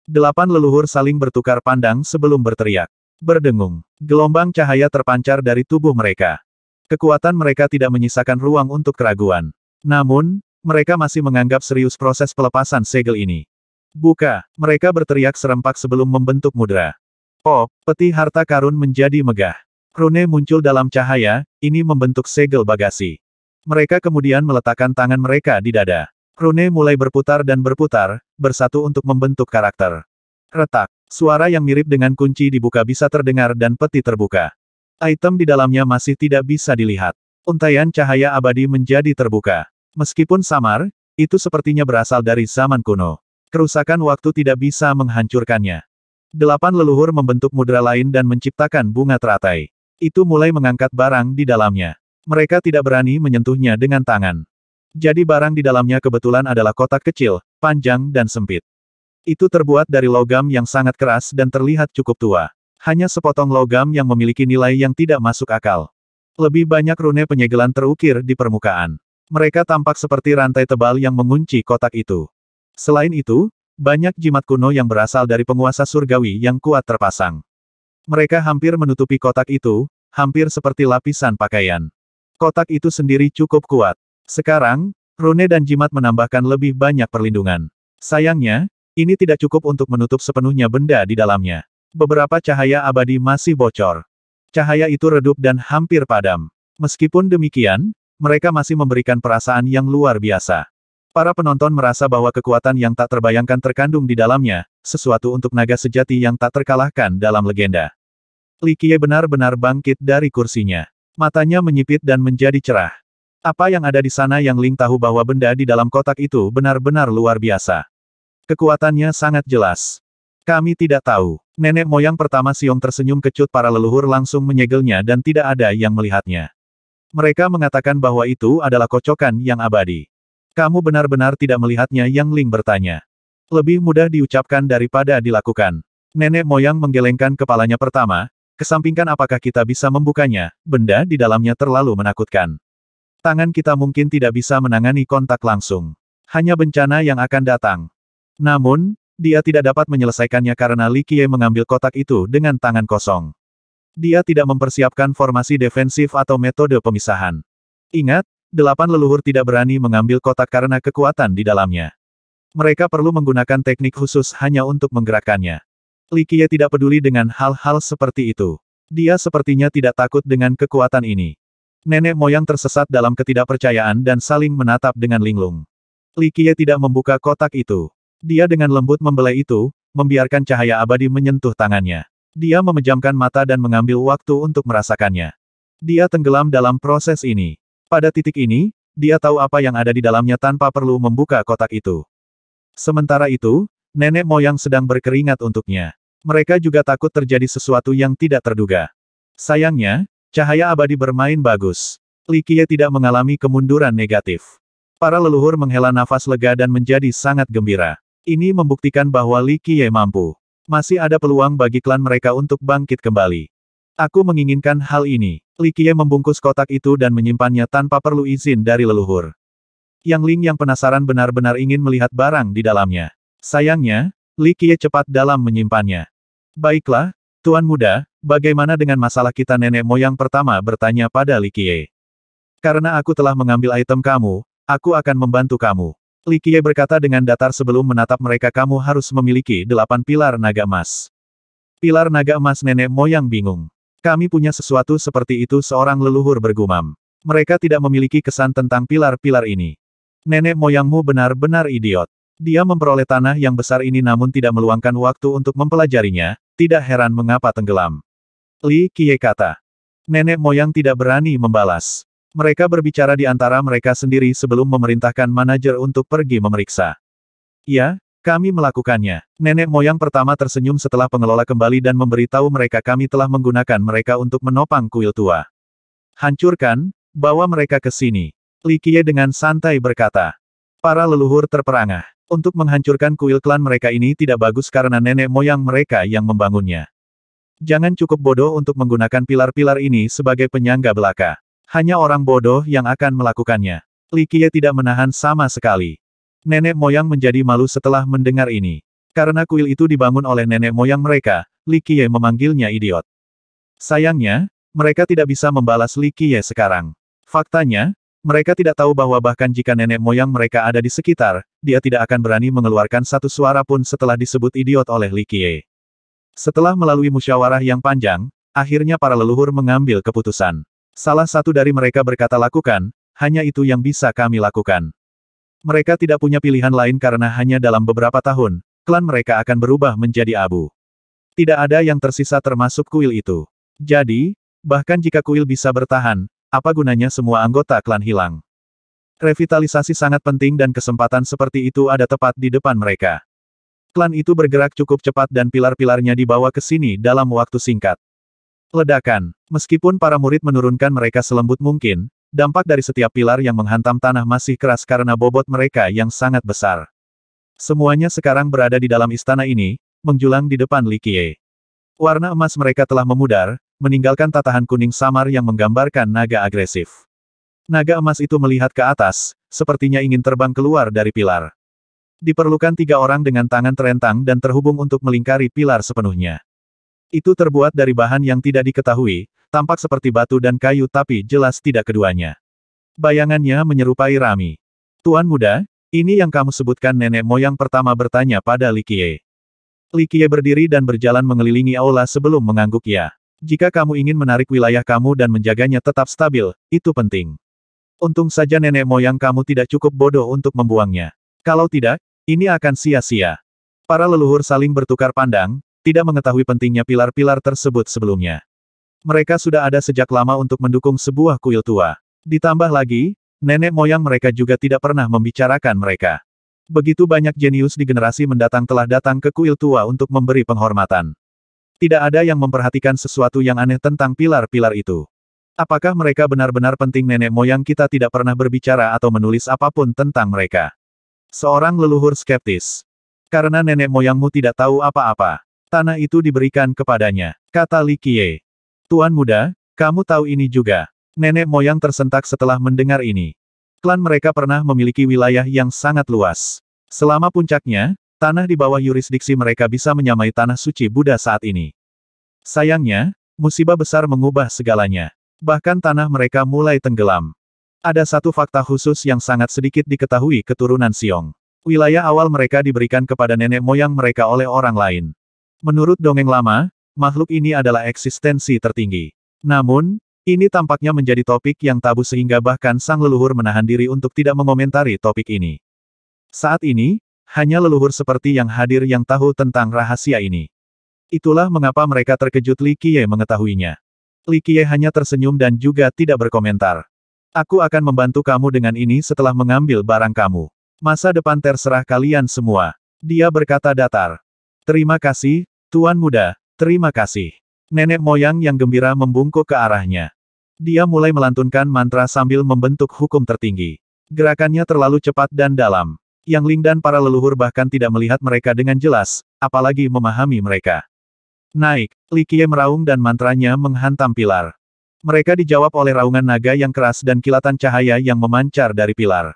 Delapan leluhur saling bertukar pandang sebelum berteriak. Berdengung, gelombang cahaya terpancar dari tubuh mereka. Kekuatan mereka tidak menyisakan ruang untuk keraguan. Namun, mereka masih menganggap serius proses pelepasan segel ini. Buka, mereka berteriak serempak sebelum membentuk mudra. Oh, peti harta karun menjadi megah. Rune muncul dalam cahaya, ini membentuk segel bagasi. Mereka kemudian meletakkan tangan mereka di dada. Rune mulai berputar dan berputar, bersatu untuk membentuk karakter. Retak. Suara yang mirip dengan kunci dibuka bisa terdengar dan peti terbuka. Item di dalamnya masih tidak bisa dilihat. Untaian cahaya abadi menjadi terbuka. Meskipun samar, itu sepertinya berasal dari zaman kuno. Kerusakan waktu tidak bisa menghancurkannya. Delapan leluhur membentuk mudra lain dan menciptakan bunga teratai. Itu mulai mengangkat barang di dalamnya. Mereka tidak berani menyentuhnya dengan tangan. Jadi barang di dalamnya kebetulan adalah kotak kecil, panjang dan sempit. Itu terbuat dari logam yang sangat keras dan terlihat cukup tua. Hanya sepotong logam yang memiliki nilai yang tidak masuk akal. Lebih banyak rune penyegelan terukir di permukaan. Mereka tampak seperti rantai tebal yang mengunci kotak itu. Selain itu, banyak jimat kuno yang berasal dari penguasa surgawi yang kuat terpasang. Mereka hampir menutupi kotak itu, hampir seperti lapisan pakaian. Kotak itu sendiri cukup kuat. Sekarang, Rune dan jimat menambahkan lebih banyak perlindungan. Sayangnya, ini tidak cukup untuk menutup sepenuhnya benda di dalamnya. Beberapa cahaya abadi masih bocor. Cahaya itu redup dan hampir padam. Meskipun demikian, mereka masih memberikan perasaan yang luar biasa. Para penonton merasa bahwa kekuatan yang tak terbayangkan terkandung di dalamnya, sesuatu untuk naga sejati yang tak terkalahkan dalam legenda. Likie benar-benar bangkit dari kursinya. Matanya menyipit dan menjadi cerah. Apa yang ada di sana yang Ling tahu bahwa benda di dalam kotak itu benar-benar luar biasa. Kekuatannya sangat jelas. Kami tidak tahu. Nenek moyang pertama Siong tersenyum kecut para leluhur langsung menyegelnya dan tidak ada yang melihatnya. Mereka mengatakan bahwa itu adalah kocokan yang abadi. Kamu benar-benar tidak melihatnya yang Ling bertanya. Lebih mudah diucapkan daripada dilakukan. Nenek moyang menggelengkan kepalanya pertama, kesampingkan apakah kita bisa membukanya, benda di dalamnya terlalu menakutkan. Tangan kita mungkin tidak bisa menangani kontak langsung. Hanya bencana yang akan datang. Namun, dia tidak dapat menyelesaikannya karena Li Qiye mengambil kotak itu dengan tangan kosong. Dia tidak mempersiapkan formasi defensif atau metode pemisahan. Ingat, delapan leluhur tidak berani mengambil kotak karena kekuatan di dalamnya. Mereka perlu menggunakan teknik khusus hanya untuk menggerakkannya. Li Qiye tidak peduli dengan hal-hal seperti itu. Dia sepertinya tidak takut dengan kekuatan ini. Nenek moyang tersesat dalam ketidakpercayaan dan saling menatap dengan linglung. Li Qiye tidak membuka kotak itu. Dia dengan lembut membelai itu, membiarkan cahaya abadi menyentuh tangannya. Dia memejamkan mata dan mengambil waktu untuk merasakannya. Dia tenggelam dalam proses ini. Pada titik ini, dia tahu apa yang ada di dalamnya tanpa perlu membuka kotak itu. Sementara itu, nenek moyang sedang berkeringat untuknya. Mereka juga takut terjadi sesuatu yang tidak terduga. Sayangnya, Cahaya abadi bermain bagus. Li Qiye tidak mengalami kemunduran negatif. Para leluhur menghela nafas lega dan menjadi sangat gembira. Ini membuktikan bahwa Li Qiye mampu. Masih ada peluang bagi klan mereka untuk bangkit kembali. Aku menginginkan hal ini. Li Qiye membungkus kotak itu dan menyimpannya tanpa perlu izin dari leluhur. Yang Ling yang penasaran benar-benar ingin melihat barang di dalamnya. Sayangnya, Li Qiye cepat dalam menyimpannya. Baiklah, Tuan muda, bagaimana dengan masalah kita nenek moyang pertama bertanya pada Likie. Karena aku telah mengambil item kamu, aku akan membantu kamu. Likie berkata dengan datar sebelum menatap mereka kamu harus memiliki delapan pilar naga emas. Pilar naga emas nenek moyang bingung. Kami punya sesuatu seperti itu seorang leluhur bergumam. Mereka tidak memiliki kesan tentang pilar-pilar ini. Nenek moyangmu benar-benar idiot. Dia memperoleh tanah yang besar ini namun tidak meluangkan waktu untuk mempelajarinya, tidak heran mengapa tenggelam. Li Kie kata. Nenek moyang tidak berani membalas. Mereka berbicara di antara mereka sendiri sebelum memerintahkan manajer untuk pergi memeriksa. Ya, kami melakukannya. Nenek moyang pertama tersenyum setelah pengelola kembali dan memberitahu mereka kami telah menggunakan mereka untuk menopang kuil tua. Hancurkan, bawa mereka ke sini. Li Kie dengan santai berkata. Para leluhur terperangah. Untuk menghancurkan kuil klan mereka ini tidak bagus karena nenek moyang mereka yang membangunnya. Jangan cukup bodoh untuk menggunakan pilar-pilar ini sebagai penyangga belaka. Hanya orang bodoh yang akan melakukannya. Li Qiye tidak menahan sama sekali. Nenek moyang menjadi malu setelah mendengar ini. Karena kuil itu dibangun oleh nenek moyang mereka, Li Qiye memanggilnya idiot. Sayangnya, mereka tidak bisa membalas Li Qiye sekarang. Faktanya, mereka tidak tahu bahwa bahkan jika nenek moyang mereka ada di sekitar, dia tidak akan berani mengeluarkan satu suara pun setelah disebut idiot oleh Li Qie. Setelah melalui musyawarah yang panjang, akhirnya para leluhur mengambil keputusan. Salah satu dari mereka berkata lakukan, hanya itu yang bisa kami lakukan. Mereka tidak punya pilihan lain karena hanya dalam beberapa tahun, klan mereka akan berubah menjadi abu. Tidak ada yang tersisa termasuk kuil itu. Jadi, bahkan jika kuil bisa bertahan, apa gunanya semua anggota klan hilang? Revitalisasi sangat penting dan kesempatan seperti itu ada tepat di depan mereka. Klan itu bergerak cukup cepat dan pilar-pilarnya dibawa ke sini dalam waktu singkat. Ledakan. Meskipun para murid menurunkan mereka selembut mungkin, dampak dari setiap pilar yang menghantam tanah masih keras karena bobot mereka yang sangat besar. Semuanya sekarang berada di dalam istana ini, menjulang di depan Likie. Warna emas mereka telah memudar, meninggalkan tatahan kuning samar yang menggambarkan naga agresif. Naga emas itu melihat ke atas, sepertinya ingin terbang keluar dari pilar. Diperlukan tiga orang dengan tangan terentang dan terhubung untuk melingkari pilar sepenuhnya. Itu terbuat dari bahan yang tidak diketahui, tampak seperti batu dan kayu tapi jelas tidak keduanya. Bayangannya menyerupai Rami. Tuan muda, ini yang kamu sebutkan nenek moyang pertama bertanya pada Likie. Likie berdiri dan berjalan mengelilingi aula sebelum mengangguk ya. Jika kamu ingin menarik wilayah kamu dan menjaganya tetap stabil, itu penting. Untung saja nenek moyang kamu tidak cukup bodoh untuk membuangnya. Kalau tidak, ini akan sia-sia. Para leluhur saling bertukar pandang, tidak mengetahui pentingnya pilar-pilar tersebut sebelumnya. Mereka sudah ada sejak lama untuk mendukung sebuah kuil tua. Ditambah lagi, nenek moyang mereka juga tidak pernah membicarakan mereka. Begitu banyak jenius di generasi mendatang telah datang ke kuil tua untuk memberi penghormatan. Tidak ada yang memperhatikan sesuatu yang aneh tentang pilar-pilar itu. Apakah mereka benar-benar penting nenek moyang kita tidak pernah berbicara atau menulis apapun tentang mereka? Seorang leluhur skeptis. Karena nenek moyangmu tidak tahu apa-apa. Tanah itu diberikan kepadanya, kata Li Qiye. Tuan muda, kamu tahu ini juga. Nenek moyang tersentak setelah mendengar ini. Klan mereka pernah memiliki wilayah yang sangat luas. Selama puncaknya, Tanah di bawah yurisdiksi mereka bisa menyamai tanah suci Buddha saat ini. Sayangnya, musibah besar mengubah segalanya. Bahkan tanah mereka mulai tenggelam. Ada satu fakta khusus yang sangat sedikit diketahui keturunan Siong. Wilayah awal mereka diberikan kepada nenek moyang mereka oleh orang lain. Menurut dongeng lama, makhluk ini adalah eksistensi tertinggi. Namun, ini tampaknya menjadi topik yang tabu sehingga bahkan sang leluhur menahan diri untuk tidak mengomentari topik ini. Saat ini, hanya leluhur seperti yang hadir yang tahu tentang rahasia ini. Itulah mengapa mereka terkejut Li Qiye mengetahuinya. Li Qiye hanya tersenyum dan juga tidak berkomentar. Aku akan membantu kamu dengan ini setelah mengambil barang kamu. Masa depan terserah kalian semua. Dia berkata datar. Terima kasih, Tuan Muda, terima kasih. Nenek moyang yang gembira membungkuk ke arahnya. Dia mulai melantunkan mantra sambil membentuk hukum tertinggi. Gerakannya terlalu cepat dan dalam. Yang Ling dan para leluhur bahkan tidak melihat mereka dengan jelas, apalagi memahami mereka. Naik, Li Qie meraung dan mantranya menghantam pilar. Mereka dijawab oleh raungan naga yang keras dan kilatan cahaya yang memancar dari pilar.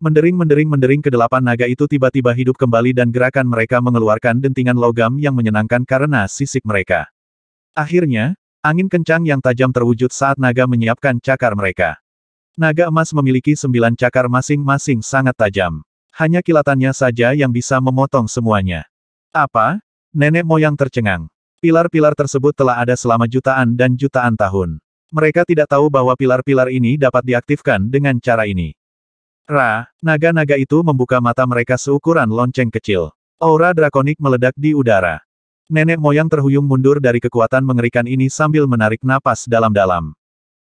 Mendering-mendering-mendering kedelapan naga itu tiba-tiba hidup kembali dan gerakan mereka mengeluarkan dentingan logam yang menyenangkan karena sisik mereka. Akhirnya, angin kencang yang tajam terwujud saat naga menyiapkan cakar mereka. Naga emas memiliki sembilan cakar masing-masing sangat tajam. Hanya kilatannya saja yang bisa memotong semuanya. Apa? Nenek moyang tercengang. Pilar-pilar tersebut telah ada selama jutaan dan jutaan tahun. Mereka tidak tahu bahwa pilar-pilar ini dapat diaktifkan dengan cara ini. Ra, naga-naga itu membuka mata mereka seukuran lonceng kecil. Aura drakonik meledak di udara. Nenek moyang terhuyung mundur dari kekuatan mengerikan ini sambil menarik napas dalam-dalam.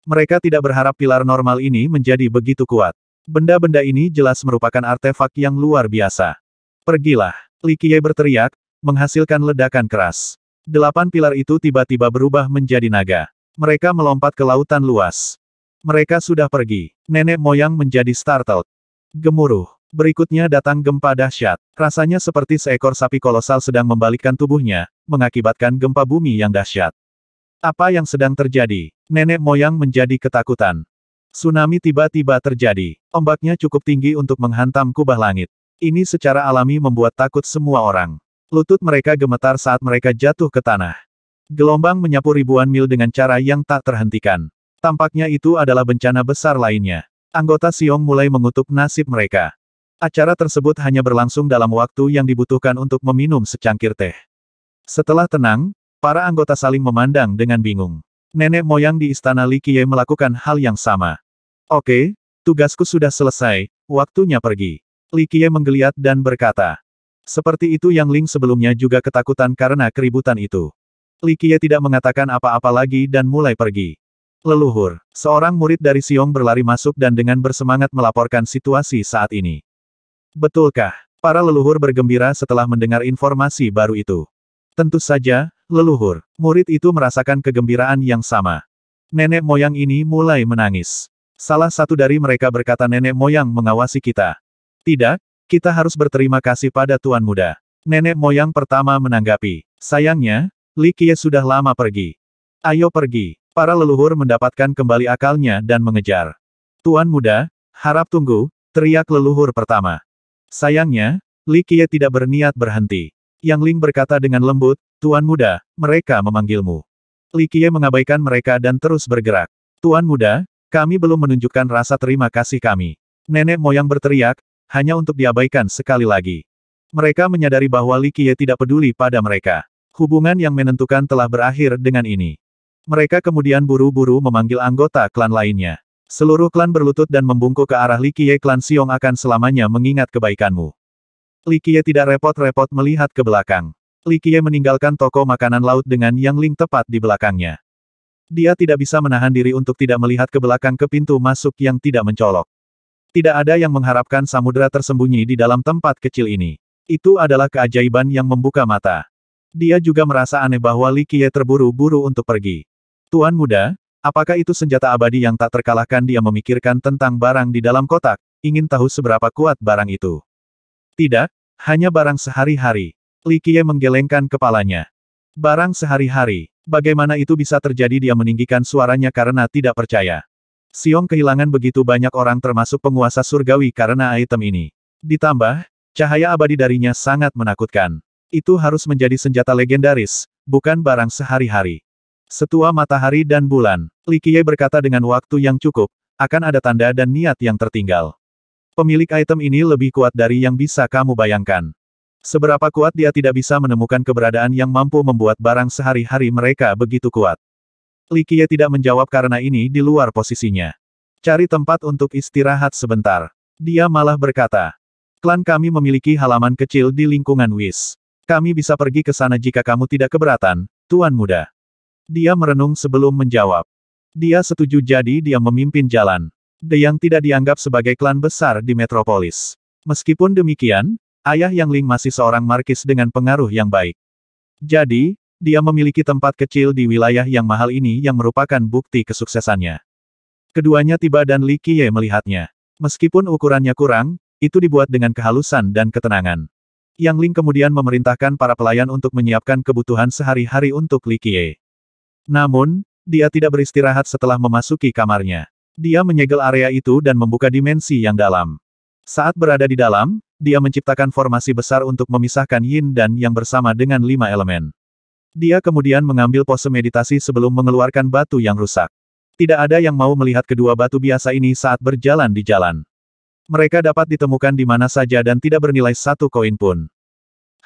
Mereka tidak berharap pilar normal ini menjadi begitu kuat. Benda-benda ini jelas merupakan artefak yang luar biasa. Pergilah. Li Qiye berteriak, menghasilkan ledakan keras. Delapan pilar itu tiba-tiba berubah menjadi naga. Mereka melompat ke lautan luas. Mereka sudah pergi. Nenek moyang menjadi startled. Gemuruh. Berikutnya datang gempa dahsyat. Rasanya seperti seekor sapi kolosal sedang membalikkan tubuhnya, mengakibatkan gempa bumi yang dahsyat. Apa yang sedang terjadi? Nenek moyang menjadi ketakutan. Tsunami tiba-tiba terjadi. Ombaknya cukup tinggi untuk menghantam kubah langit. Ini secara alami membuat takut semua orang. Lutut mereka gemetar saat mereka jatuh ke tanah. Gelombang menyapu ribuan mil dengan cara yang tak terhentikan. Tampaknya itu adalah bencana besar lainnya. Anggota Siong mulai mengutuk nasib mereka. Acara tersebut hanya berlangsung dalam waktu yang dibutuhkan untuk meminum secangkir teh. Setelah tenang, para anggota saling memandang dengan bingung. Nenek moyang di istana Likie melakukan hal yang sama. Oke, tugasku sudah selesai, waktunya pergi. Li Qie menggeliat dan berkata. Seperti itu yang Ling sebelumnya juga ketakutan karena keributan itu. Li Qie tidak mengatakan apa-apa lagi dan mulai pergi. Leluhur, seorang murid dari Siong berlari masuk dan dengan bersemangat melaporkan situasi saat ini. Betulkah? Para leluhur bergembira setelah mendengar informasi baru itu. Tentu saja, leluhur, murid itu merasakan kegembiraan yang sama. Nenek moyang ini mulai menangis. Salah satu dari mereka berkata nenek moyang mengawasi kita. Tidak, kita harus berterima kasih pada Tuan Muda. Nenek moyang pertama menanggapi. Sayangnya, Li Qie sudah lama pergi. Ayo pergi. Para leluhur mendapatkan kembali akalnya dan mengejar. Tuan Muda, harap tunggu, teriak leluhur pertama. Sayangnya, Li Qie tidak berniat berhenti. Yang Ling berkata dengan lembut, Tuan Muda, mereka memanggilmu. Li Qie mengabaikan mereka dan terus bergerak. Tuan Muda, kami belum menunjukkan rasa terima kasih kami. Nenek moyang berteriak, hanya untuk diabaikan sekali lagi. Mereka menyadari bahwa Li Qiye tidak peduli pada mereka. Hubungan yang menentukan telah berakhir dengan ini. Mereka kemudian buru-buru memanggil anggota klan lainnya. Seluruh klan berlutut dan membungkuk ke arah Li Qiye klan Siong akan selamanya mengingat kebaikanmu. Li Qiye tidak repot-repot melihat ke belakang. Li Qiye meninggalkan toko makanan laut dengan Yang Ling tepat di belakangnya. Dia tidak bisa menahan diri untuk tidak melihat ke belakang ke pintu masuk yang tidak mencolok. Tidak ada yang mengharapkan samudera tersembunyi di dalam tempat kecil ini. Itu adalah keajaiban yang membuka mata. Dia juga merasa aneh bahwa Li Qiye terburu-buru untuk pergi. Tuan muda, apakah itu senjata abadi yang tak terkalahkan dia memikirkan tentang barang di dalam kotak, ingin tahu seberapa kuat barang itu. Tidak, hanya barang sehari-hari. Li Qiye menggelengkan kepalanya. Barang sehari-hari. Bagaimana itu bisa terjadi dia meninggikan suaranya karena tidak percaya. Siong kehilangan begitu banyak orang termasuk penguasa surgawi karena item ini. Ditambah, cahaya abadi darinya sangat menakutkan. Itu harus menjadi senjata legendaris, bukan barang sehari-hari. Setua matahari dan bulan, Li Qiye berkata dengan waktu yang cukup, akan ada tanda dan niat yang tertinggal. Pemilik item ini lebih kuat dari yang bisa kamu bayangkan. Seberapa kuat dia tidak bisa menemukan keberadaan yang mampu membuat barang sehari-hari mereka begitu kuat. Qiye tidak menjawab karena ini di luar posisinya. Cari tempat untuk istirahat sebentar. Dia malah berkata, klan kami memiliki halaman kecil di lingkungan Wis. Kami bisa pergi ke sana jika kamu tidak keberatan, Tuan Muda. Dia merenung sebelum menjawab. Dia setuju jadi dia memimpin jalan. De yang tidak dianggap sebagai klan besar di metropolis. Meskipun demikian, Ayah Yang Ling masih seorang markis dengan pengaruh yang baik. Jadi, dia memiliki tempat kecil di wilayah yang mahal ini yang merupakan bukti kesuksesannya. Keduanya tiba dan Li Qiye melihatnya. Meskipun ukurannya kurang, itu dibuat dengan kehalusan dan ketenangan. Yang Ling kemudian memerintahkan para pelayan untuk menyiapkan kebutuhan sehari-hari untuk Li Qiye. Namun, dia tidak beristirahat setelah memasuki kamarnya. Dia menyegel area itu dan membuka dimensi yang dalam. Saat berada di dalam, dia menciptakan formasi besar untuk memisahkan yin dan yang bersama dengan lima elemen. Dia kemudian mengambil pose meditasi sebelum mengeluarkan batu yang rusak. Tidak ada yang mau melihat kedua batu biasa ini saat berjalan di jalan. Mereka dapat ditemukan di mana saja dan tidak bernilai satu koin pun.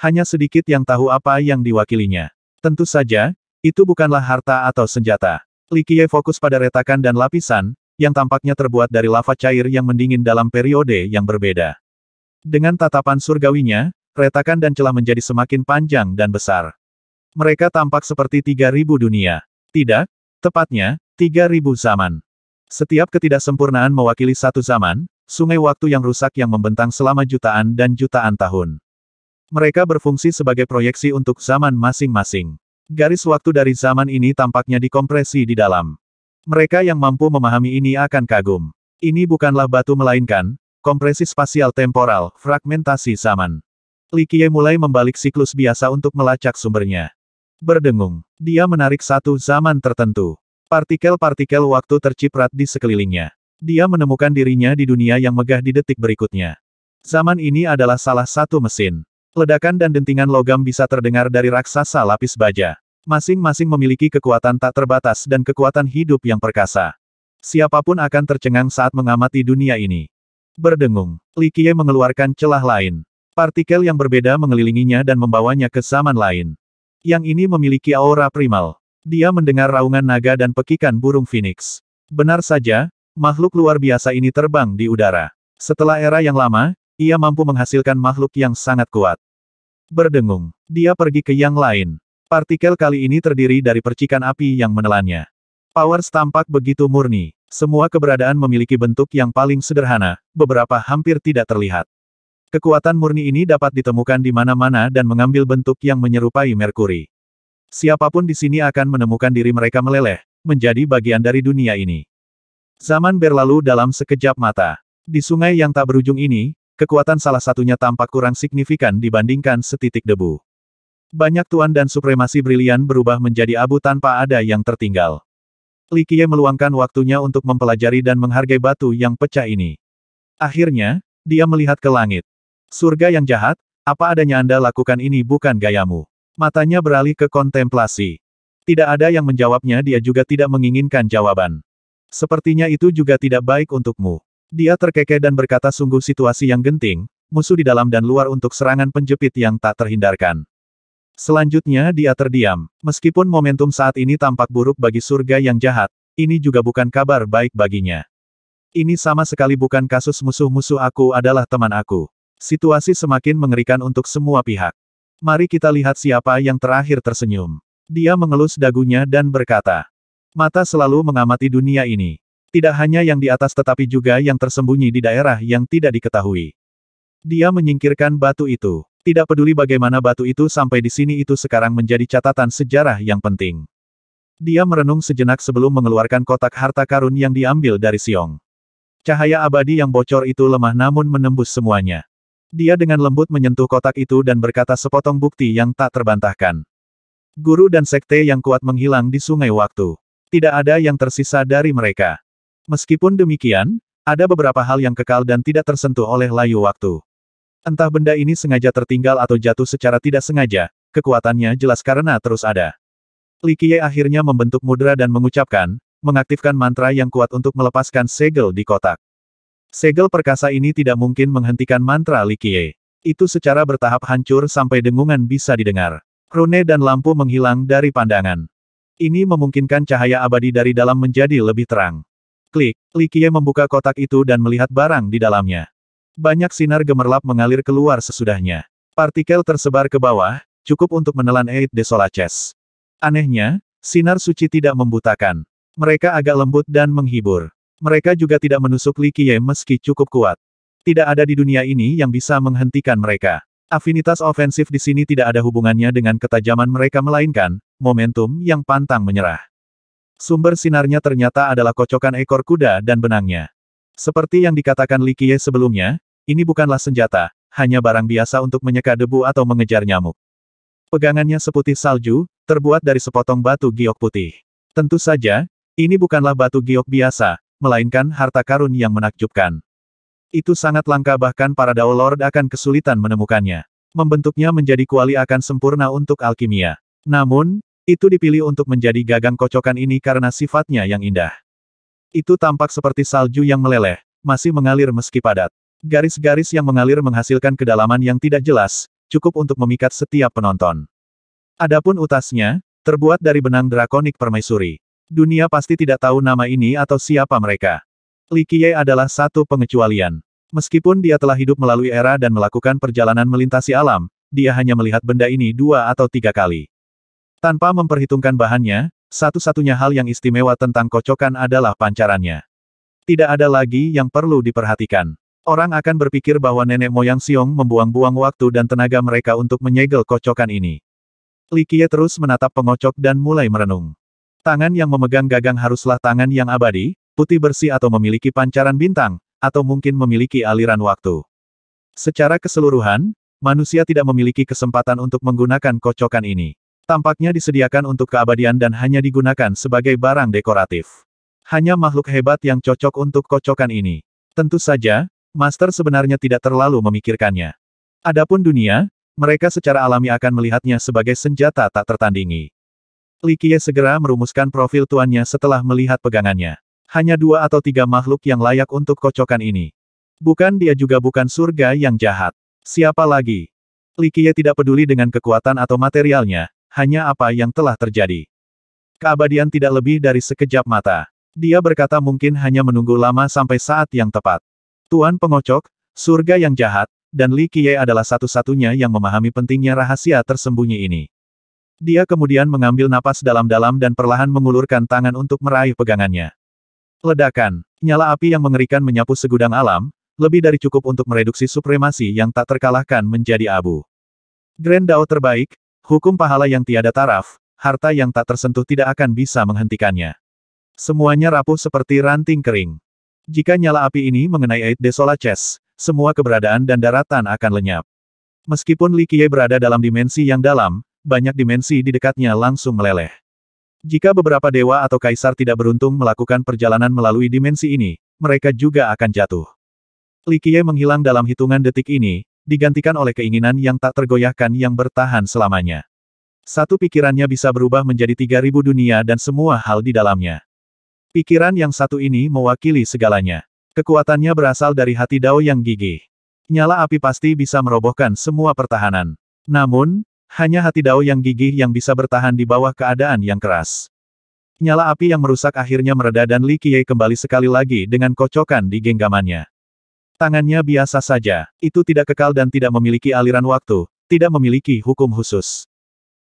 Hanya sedikit yang tahu apa yang diwakilinya. Tentu saja, itu bukanlah harta atau senjata. Likie fokus pada retakan dan lapisan, yang tampaknya terbuat dari lava cair yang mendingin dalam periode yang berbeda. Dengan tatapan surgawinya, retakan dan celah menjadi semakin panjang dan besar. Mereka tampak seperti 3000 dunia. Tidak, tepatnya, 3000 zaman. Setiap ketidaksempurnaan mewakili satu zaman, sungai waktu yang rusak yang membentang selama jutaan dan jutaan tahun. Mereka berfungsi sebagai proyeksi untuk zaman masing-masing. Garis waktu dari zaman ini tampaknya dikompresi di dalam. Mereka yang mampu memahami ini akan kagum. Ini bukanlah batu melainkan, Kompresi spasial temporal, fragmentasi zaman. Likie mulai membalik siklus biasa untuk melacak sumbernya. Berdengung, dia menarik satu zaman tertentu. Partikel-partikel waktu terciprat di sekelilingnya. Dia menemukan dirinya di dunia yang megah di detik berikutnya. Zaman ini adalah salah satu mesin. Ledakan dan dentingan logam bisa terdengar dari raksasa lapis baja. Masing-masing memiliki kekuatan tak terbatas dan kekuatan hidup yang perkasa. Siapapun akan tercengang saat mengamati dunia ini berdengung. Likie mengeluarkan celah lain. Partikel yang berbeda mengelilinginya dan membawanya ke saman lain. Yang ini memiliki aura primal. Dia mendengar raungan naga dan pekikan burung phoenix. Benar saja, makhluk luar biasa ini terbang di udara. Setelah era yang lama, ia mampu menghasilkan makhluk yang sangat kuat. Berdengung, dia pergi ke yang lain. Partikel kali ini terdiri dari percikan api yang menelannya. Power tampak begitu murni. Semua keberadaan memiliki bentuk yang paling sederhana, beberapa hampir tidak terlihat. Kekuatan murni ini dapat ditemukan di mana-mana dan mengambil bentuk yang menyerupai Merkuri. Siapapun di sini akan menemukan diri mereka meleleh, menjadi bagian dari dunia ini. Zaman berlalu dalam sekejap mata. Di sungai yang tak berujung ini, kekuatan salah satunya tampak kurang signifikan dibandingkan setitik debu. Banyak tuan dan supremasi brilian berubah menjadi abu tanpa ada yang tertinggal. Li Qiye meluangkan waktunya untuk mempelajari dan menghargai batu yang pecah ini. Akhirnya, dia melihat ke langit. Surga yang jahat, apa adanya Anda lakukan ini bukan gayamu. Matanya beralih ke kontemplasi. Tidak ada yang menjawabnya dia juga tidak menginginkan jawaban. Sepertinya itu juga tidak baik untukmu. Dia terkekeh dan berkata sungguh situasi yang genting, musuh di dalam dan luar untuk serangan penjepit yang tak terhindarkan. Selanjutnya dia terdiam. Meskipun momentum saat ini tampak buruk bagi surga yang jahat, ini juga bukan kabar baik baginya. Ini sama sekali bukan kasus musuh-musuh aku adalah teman aku. Situasi semakin mengerikan untuk semua pihak. Mari kita lihat siapa yang terakhir tersenyum. Dia mengelus dagunya dan berkata, Mata selalu mengamati dunia ini. Tidak hanya yang di atas tetapi juga yang tersembunyi di daerah yang tidak diketahui. Dia menyingkirkan batu itu. Tidak peduli bagaimana batu itu sampai di sini itu sekarang menjadi catatan sejarah yang penting. Dia merenung sejenak sebelum mengeluarkan kotak harta karun yang diambil dari Siong. Cahaya abadi yang bocor itu lemah namun menembus semuanya. Dia dengan lembut menyentuh kotak itu dan berkata sepotong bukti yang tak terbantahkan. Guru dan sekte yang kuat menghilang di sungai waktu. Tidak ada yang tersisa dari mereka. Meskipun demikian, ada beberapa hal yang kekal dan tidak tersentuh oleh layu waktu. Entah benda ini sengaja tertinggal atau jatuh secara tidak sengaja, kekuatannya jelas karena terus ada. Li Likie akhirnya membentuk mudra dan mengucapkan, mengaktifkan mantra yang kuat untuk melepaskan segel di kotak. Segel perkasa ini tidak mungkin menghentikan mantra Li Likie. Itu secara bertahap hancur sampai dengungan bisa didengar. Rune dan lampu menghilang dari pandangan. Ini memungkinkan cahaya abadi dari dalam menjadi lebih terang. Klik, Li Likie membuka kotak itu dan melihat barang di dalamnya. Banyak sinar gemerlap mengalir keluar sesudahnya. Partikel tersebar ke bawah, cukup untuk menelan Eid Solaces. Anehnya, sinar suci tidak membutakan. Mereka agak lembut dan menghibur. Mereka juga tidak menusuk Li Qiye meski cukup kuat. Tidak ada di dunia ini yang bisa menghentikan mereka. Afinitas ofensif di sini tidak ada hubungannya dengan ketajaman mereka melainkan, momentum yang pantang menyerah. Sumber sinarnya ternyata adalah kocokan ekor kuda dan benangnya. Seperti yang dikatakan Li Qiye sebelumnya, ini bukanlah senjata, hanya barang biasa untuk menyeka debu atau mengejar nyamuk. Pegangannya seputih salju, terbuat dari sepotong batu giok putih. Tentu saja, ini bukanlah batu giok biasa, melainkan harta karun yang menakjubkan. Itu sangat langka bahkan para Dao Lord akan kesulitan menemukannya. Membentuknya menjadi kuali akan sempurna untuk alkimia. Namun, itu dipilih untuk menjadi gagang kocokan ini karena sifatnya yang indah. Itu tampak seperti salju yang meleleh, masih mengalir meski padat. Garis-garis yang mengalir menghasilkan kedalaman yang tidak jelas, cukup untuk memikat setiap penonton. Adapun utasnya, terbuat dari benang drakonik permaisuri. Dunia pasti tidak tahu nama ini atau siapa mereka. Li Qiye adalah satu pengecualian. Meskipun dia telah hidup melalui era dan melakukan perjalanan melintasi alam, dia hanya melihat benda ini dua atau tiga kali. Tanpa memperhitungkan bahannya, satu-satunya hal yang istimewa tentang kocokan adalah pancarannya. Tidak ada lagi yang perlu diperhatikan. Orang akan berpikir bahwa nenek moyang Xiong membuang-buang waktu dan tenaga mereka untuk menyegel kocokan ini. Li Qiye terus menatap pengocok dan mulai merenung. Tangan yang memegang gagang haruslah tangan yang abadi, putih bersih atau memiliki pancaran bintang, atau mungkin memiliki aliran waktu. Secara keseluruhan, manusia tidak memiliki kesempatan untuk menggunakan kocokan ini. Tampaknya disediakan untuk keabadian dan hanya digunakan sebagai barang dekoratif. Hanya makhluk hebat yang cocok untuk kocokan ini. Tentu saja, Master sebenarnya tidak terlalu memikirkannya. Adapun dunia, mereka secara alami akan melihatnya sebagai senjata tak tertandingi. Qiye segera merumuskan profil tuannya setelah melihat pegangannya. Hanya dua atau tiga makhluk yang layak untuk kocokan ini. Bukan dia juga bukan surga yang jahat. Siapa lagi? Qiye tidak peduli dengan kekuatan atau materialnya, hanya apa yang telah terjadi. Keabadian tidak lebih dari sekejap mata. Dia berkata mungkin hanya menunggu lama sampai saat yang tepat. Tuan pengocok, surga yang jahat, dan Li Qiye adalah satu-satunya yang memahami pentingnya rahasia tersembunyi ini. Dia kemudian mengambil napas dalam-dalam dan perlahan mengulurkan tangan untuk meraih pegangannya. Ledakan, nyala api yang mengerikan menyapu segudang alam, lebih dari cukup untuk mereduksi supremasi yang tak terkalahkan menjadi abu. Grand Dao terbaik, hukum pahala yang tiada taraf, harta yang tak tersentuh tidak akan bisa menghentikannya. Semuanya rapuh seperti ranting kering. Jika nyala api ini mengenai Eight Desola Chess, semua keberadaan dan daratan akan lenyap. Meskipun Li Qiye berada dalam dimensi yang dalam, banyak dimensi di dekatnya langsung meleleh. Jika beberapa dewa atau kaisar tidak beruntung melakukan perjalanan melalui dimensi ini, mereka juga akan jatuh. Li Qiye menghilang dalam hitungan detik ini, digantikan oleh keinginan yang tak tergoyahkan yang bertahan selamanya. Satu pikirannya bisa berubah menjadi 3000 dunia dan semua hal di dalamnya. Pikiran yang satu ini mewakili segalanya. Kekuatannya berasal dari hati Dao yang gigih. Nyala api pasti bisa merobohkan semua pertahanan. Namun, hanya hati Dao yang gigih yang bisa bertahan di bawah keadaan yang keras. Nyala api yang merusak akhirnya mereda dan Li Qiye kembali sekali lagi dengan kocokan di genggamannya. Tangannya biasa saja, itu tidak kekal dan tidak memiliki aliran waktu, tidak memiliki hukum khusus.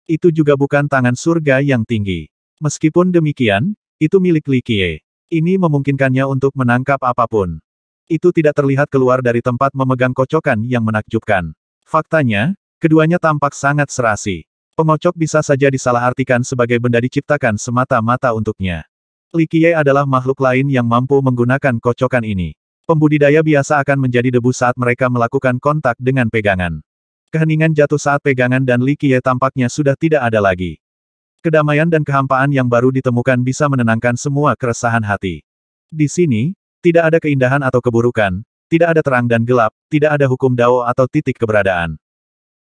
Itu juga bukan tangan surga yang tinggi. Meskipun demikian, itu milik Li Qiye. Ini memungkinkannya untuk menangkap apapun. Itu tidak terlihat keluar dari tempat memegang kocokan yang menakjubkan. Faktanya, keduanya tampak sangat serasi. Pengocok bisa saja disalahartikan sebagai benda diciptakan semata-mata untuknya. Li Qiye adalah makhluk lain yang mampu menggunakan kocokan ini. Pembudidaya biasa akan menjadi debu saat mereka melakukan kontak dengan pegangan. Keheningan jatuh saat pegangan dan Li Qiye tampaknya sudah tidak ada lagi. Kedamaian dan kehampaan yang baru ditemukan bisa menenangkan semua keresahan hati. Di sini, tidak ada keindahan atau keburukan, tidak ada terang dan gelap, tidak ada hukum dao atau titik keberadaan.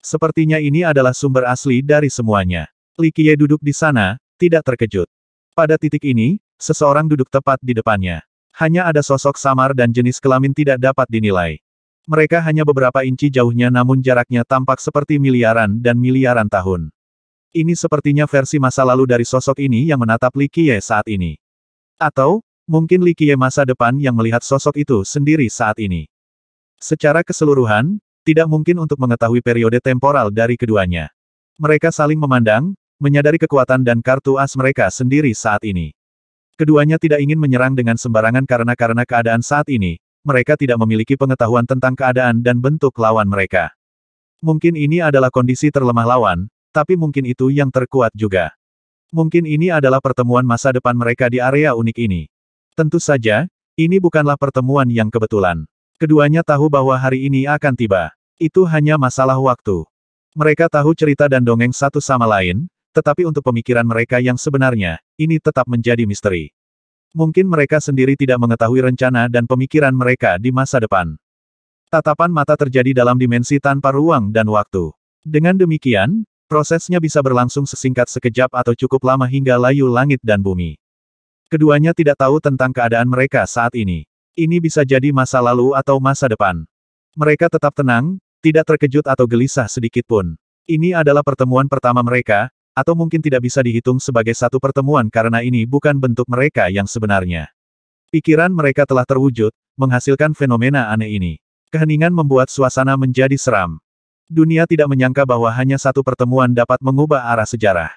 Sepertinya ini adalah sumber asli dari semuanya. Li Qiye duduk di sana, tidak terkejut. Pada titik ini, seseorang duduk tepat di depannya. Hanya ada sosok samar dan jenis kelamin tidak dapat dinilai. Mereka hanya beberapa inci jauhnya namun jaraknya tampak seperti miliaran dan miliaran tahun. Ini sepertinya versi masa lalu dari sosok ini yang menatap Li Qiye saat ini. Atau, mungkin Li Qiye masa depan yang melihat sosok itu sendiri saat ini. Secara keseluruhan, tidak mungkin untuk mengetahui periode temporal dari keduanya. Mereka saling memandang, menyadari kekuatan dan kartu as mereka sendiri saat ini. Keduanya tidak ingin menyerang dengan sembarangan karena karena keadaan saat ini, mereka tidak memiliki pengetahuan tentang keadaan dan bentuk lawan mereka. Mungkin ini adalah kondisi terlemah lawan, tapi mungkin itu yang terkuat juga. Mungkin ini adalah pertemuan masa depan mereka di area unik ini. Tentu saja, ini bukanlah pertemuan yang kebetulan. Keduanya tahu bahwa hari ini akan tiba. Itu hanya masalah waktu. Mereka tahu cerita dan dongeng satu sama lain, tetapi untuk pemikiran mereka yang sebenarnya, ini tetap menjadi misteri. Mungkin mereka sendiri tidak mengetahui rencana dan pemikiran mereka di masa depan. Tatapan mata terjadi dalam dimensi tanpa ruang dan waktu. Dengan demikian, Prosesnya bisa berlangsung sesingkat sekejap atau cukup lama hingga layu langit dan bumi. Keduanya tidak tahu tentang keadaan mereka saat ini. Ini bisa jadi masa lalu atau masa depan. Mereka tetap tenang, tidak terkejut atau gelisah sedikit pun. Ini adalah pertemuan pertama mereka, atau mungkin tidak bisa dihitung sebagai satu pertemuan karena ini bukan bentuk mereka yang sebenarnya. Pikiran mereka telah terwujud, menghasilkan fenomena aneh ini. Keheningan membuat suasana menjadi seram. Dunia tidak menyangka bahwa hanya satu pertemuan dapat mengubah arah sejarah.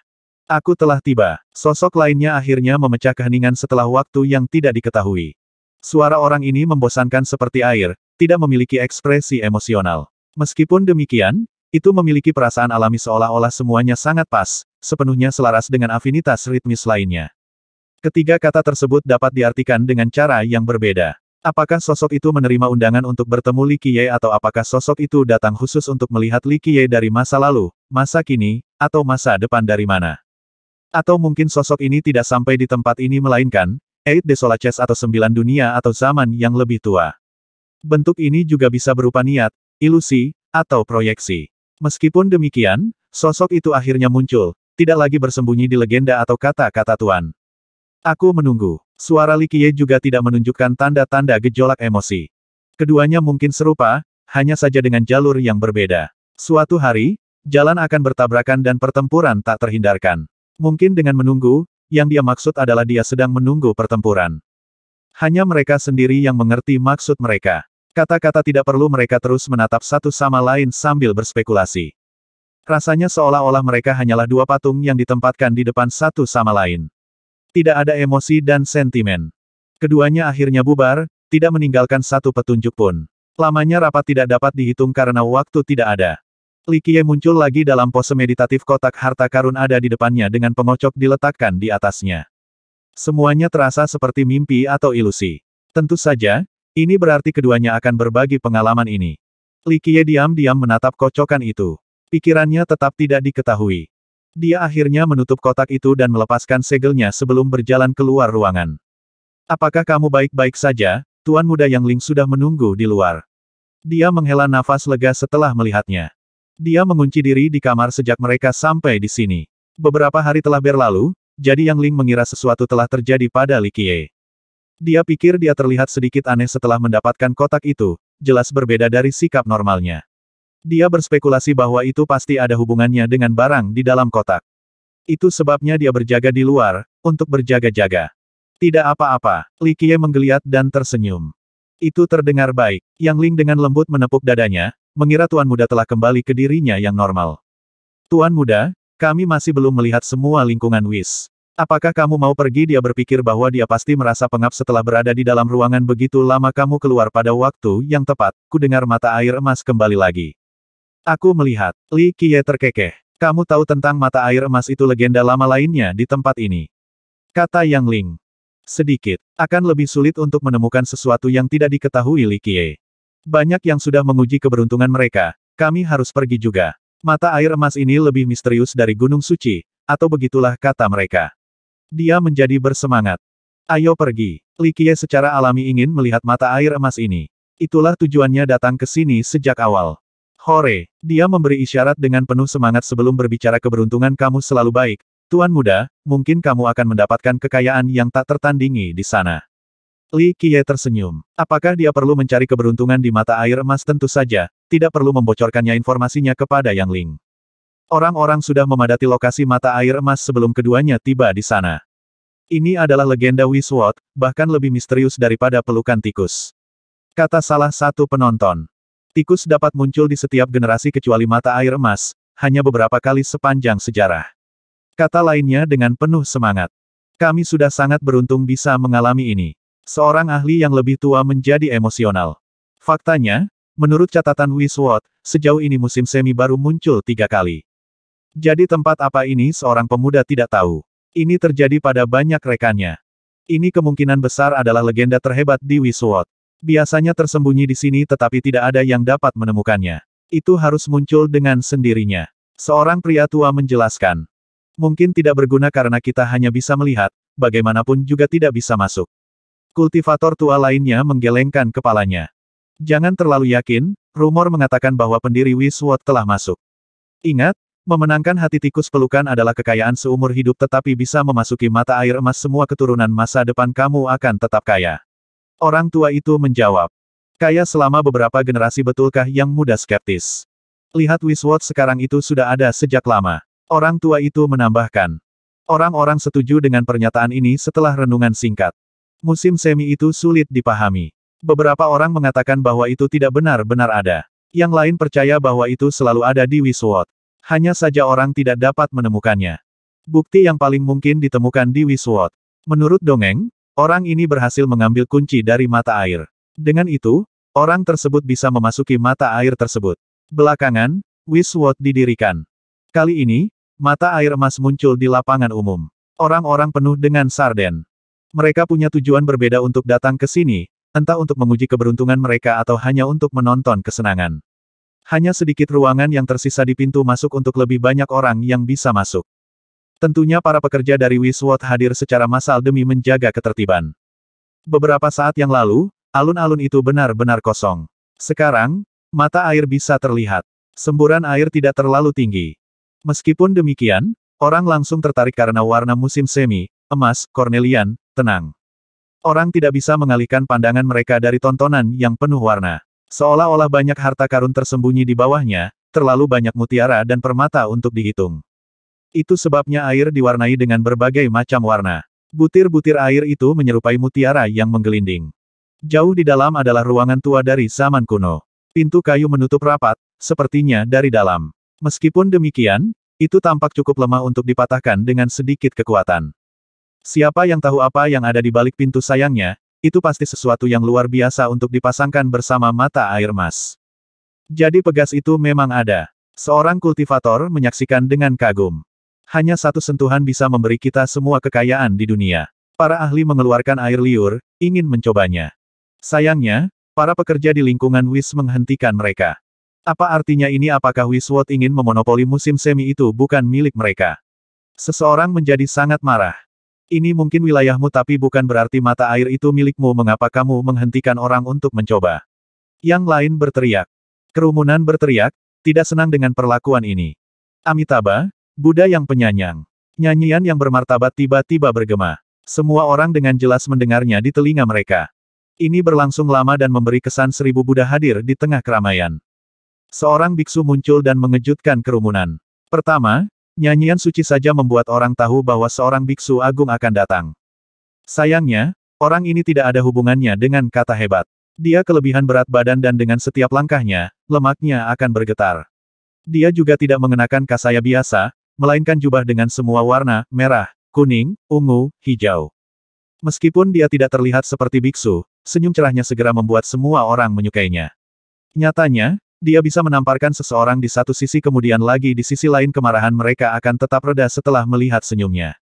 Aku telah tiba. Sosok lainnya akhirnya memecah keheningan setelah waktu yang tidak diketahui. Suara orang ini membosankan seperti air, tidak memiliki ekspresi emosional. Meskipun demikian, itu memiliki perasaan alami seolah-olah semuanya sangat pas, sepenuhnya selaras dengan afinitas ritmis lainnya. Ketiga kata tersebut dapat diartikan dengan cara yang berbeda. Apakah sosok itu menerima undangan untuk bertemu Li Qiye atau apakah sosok itu datang khusus untuk melihat Li Qiye dari masa lalu, masa kini, atau masa depan dari mana? Atau mungkin sosok ini tidak sampai di tempat ini melainkan, Eight Desolaces atau Sembilan Dunia atau Zaman yang lebih tua. Bentuk ini juga bisa berupa niat, ilusi, atau proyeksi. Meskipun demikian, sosok itu akhirnya muncul, tidak lagi bersembunyi di legenda atau kata-kata Tuan. Aku menunggu. Suara Likie juga tidak menunjukkan tanda-tanda gejolak emosi. Keduanya mungkin serupa, hanya saja dengan jalur yang berbeda. Suatu hari, jalan akan bertabrakan dan pertempuran tak terhindarkan. Mungkin dengan menunggu, yang dia maksud adalah dia sedang menunggu pertempuran. Hanya mereka sendiri yang mengerti maksud mereka. Kata-kata tidak perlu mereka terus menatap satu sama lain sambil berspekulasi. Rasanya seolah-olah mereka hanyalah dua patung yang ditempatkan di depan satu sama lain. Tidak ada emosi dan sentimen. Keduanya akhirnya bubar, tidak meninggalkan satu petunjuk pun. Lamanya rapat tidak dapat dihitung karena waktu tidak ada. Qiye muncul lagi dalam pose meditatif kotak harta karun ada di depannya dengan pengocok diletakkan di atasnya. Semuanya terasa seperti mimpi atau ilusi. Tentu saja, ini berarti keduanya akan berbagi pengalaman ini. Qiye diam-diam menatap kocokan itu. Pikirannya tetap tidak diketahui. Dia akhirnya menutup kotak itu dan melepaskan segelnya sebelum berjalan keluar ruangan. Apakah kamu baik-baik saja, Tuan Muda Yang Ling sudah menunggu di luar. Dia menghela nafas lega setelah melihatnya. Dia mengunci diri di kamar sejak mereka sampai di sini. Beberapa hari telah berlalu, jadi Yang Ling mengira sesuatu telah terjadi pada Li Qiye. Dia pikir dia terlihat sedikit aneh setelah mendapatkan kotak itu, jelas berbeda dari sikap normalnya. Dia berspekulasi bahwa itu pasti ada hubungannya dengan barang di dalam kotak. Itu sebabnya dia berjaga di luar, untuk berjaga-jaga. Tidak apa-apa, Li Qiye menggeliat dan tersenyum. Itu terdengar baik. Yang Ling dengan lembut menepuk dadanya, mengira Tuan Muda telah kembali ke dirinya yang normal. Tuan Muda, kami masih belum melihat semua lingkungan Wis. Apakah kamu mau pergi dia berpikir bahwa dia pasti merasa pengap setelah berada di dalam ruangan begitu lama kamu keluar pada waktu yang tepat, ku dengar mata air emas kembali lagi. Aku melihat, Li Qiye terkekeh. Kamu tahu tentang mata air emas itu legenda lama lainnya di tempat ini. Kata Yang Ling. Sedikit, akan lebih sulit untuk menemukan sesuatu yang tidak diketahui Li Qiye. Banyak yang sudah menguji keberuntungan mereka, kami harus pergi juga. Mata air emas ini lebih misterius dari Gunung Suci, atau begitulah kata mereka. Dia menjadi bersemangat. Ayo pergi. Li Qiye secara alami ingin melihat mata air emas ini. Itulah tujuannya datang ke sini sejak awal. Hore! Dia memberi isyarat dengan penuh semangat sebelum berbicara keberuntungan kamu selalu baik. Tuan muda, mungkin kamu akan mendapatkan kekayaan yang tak tertandingi di sana. Li Qiye tersenyum. Apakah dia perlu mencari keberuntungan di mata air emas tentu saja, tidak perlu membocorkannya informasinya kepada Yang Ling. Orang-orang sudah memadati lokasi mata air emas sebelum keduanya tiba di sana. Ini adalah legenda Wiswot, bahkan lebih misterius daripada pelukan tikus. Kata salah satu penonton. Tikus dapat muncul di setiap generasi kecuali mata air emas, hanya beberapa kali sepanjang sejarah. Kata lainnya dengan penuh semangat. Kami sudah sangat beruntung bisa mengalami ini. Seorang ahli yang lebih tua menjadi emosional. Faktanya, menurut catatan Wiswot, sejauh ini musim semi baru muncul tiga kali. Jadi tempat apa ini seorang pemuda tidak tahu. Ini terjadi pada banyak rekannya. Ini kemungkinan besar adalah legenda terhebat di Wiswot. Biasanya tersembunyi di sini tetapi tidak ada yang dapat menemukannya. Itu harus muncul dengan sendirinya. Seorang pria tua menjelaskan. Mungkin tidak berguna karena kita hanya bisa melihat, bagaimanapun juga tidak bisa masuk. Kultivator tua lainnya menggelengkan kepalanya. Jangan terlalu yakin, rumor mengatakan bahwa pendiri Wiswot telah masuk. Ingat, memenangkan hati tikus pelukan adalah kekayaan seumur hidup tetapi bisa memasuki mata air emas semua keturunan masa depan kamu akan tetap kaya. Orang tua itu menjawab. Kaya selama beberapa generasi betulkah yang muda skeptis? Lihat Wiswot sekarang itu sudah ada sejak lama. Orang tua itu menambahkan. Orang-orang setuju dengan pernyataan ini setelah renungan singkat. Musim semi itu sulit dipahami. Beberapa orang mengatakan bahwa itu tidak benar-benar ada. Yang lain percaya bahwa itu selalu ada di Wiswot. Hanya saja orang tidak dapat menemukannya. Bukti yang paling mungkin ditemukan di Wiswot. Menurut dongeng, Orang ini berhasil mengambil kunci dari mata air. Dengan itu, orang tersebut bisa memasuki mata air tersebut. Belakangan, Wiswot didirikan. Kali ini, mata air emas muncul di lapangan umum. Orang-orang penuh dengan sarden. Mereka punya tujuan berbeda untuk datang ke sini, entah untuk menguji keberuntungan mereka atau hanya untuk menonton kesenangan. Hanya sedikit ruangan yang tersisa di pintu masuk untuk lebih banyak orang yang bisa masuk. Tentunya para pekerja dari Wiswot hadir secara massal demi menjaga ketertiban. Beberapa saat yang lalu, alun-alun itu benar-benar kosong. Sekarang, mata air bisa terlihat. Semburan air tidak terlalu tinggi. Meskipun demikian, orang langsung tertarik karena warna musim semi, emas, cornelian, tenang. Orang tidak bisa mengalihkan pandangan mereka dari tontonan yang penuh warna. Seolah-olah banyak harta karun tersembunyi di bawahnya, terlalu banyak mutiara dan permata untuk dihitung. Itu sebabnya air diwarnai dengan berbagai macam warna. Butir-butir air itu menyerupai mutiara yang menggelinding. Jauh di dalam adalah ruangan tua dari zaman kuno. Pintu kayu menutup rapat, sepertinya dari dalam. Meskipun demikian, itu tampak cukup lemah untuk dipatahkan dengan sedikit kekuatan. Siapa yang tahu apa yang ada di balik pintu sayangnya, itu pasti sesuatu yang luar biasa untuk dipasangkan bersama mata air emas. Jadi pegas itu memang ada. Seorang kultivator menyaksikan dengan kagum. Hanya satu sentuhan bisa memberi kita semua kekayaan di dunia. Para ahli mengeluarkan air liur, ingin mencobanya. Sayangnya, para pekerja di lingkungan Wis menghentikan mereka. Apa artinya ini apakah Wiswot ingin memonopoli musim semi itu bukan milik mereka? Seseorang menjadi sangat marah. Ini mungkin wilayahmu tapi bukan berarti mata air itu milikmu mengapa kamu menghentikan orang untuk mencoba. Yang lain berteriak. Kerumunan berteriak, tidak senang dengan perlakuan ini. Amitabha, Buddha yang penyanyang. Nyanyian yang bermartabat tiba-tiba bergema. Semua orang dengan jelas mendengarnya di telinga mereka. Ini berlangsung lama dan memberi kesan seribu Buddha hadir di tengah keramaian. Seorang biksu muncul dan mengejutkan kerumunan. Pertama, nyanyian suci saja membuat orang tahu bahwa seorang biksu agung akan datang. Sayangnya, orang ini tidak ada hubungannya dengan kata hebat. Dia kelebihan berat badan dan dengan setiap langkahnya, lemaknya akan bergetar. Dia juga tidak mengenakan kasaya biasa, melainkan jubah dengan semua warna, merah, kuning, ungu, hijau. Meskipun dia tidak terlihat seperti biksu, senyum cerahnya segera membuat semua orang menyukainya. Nyatanya, dia bisa menamparkan seseorang di satu sisi kemudian lagi di sisi lain kemarahan mereka akan tetap reda setelah melihat senyumnya.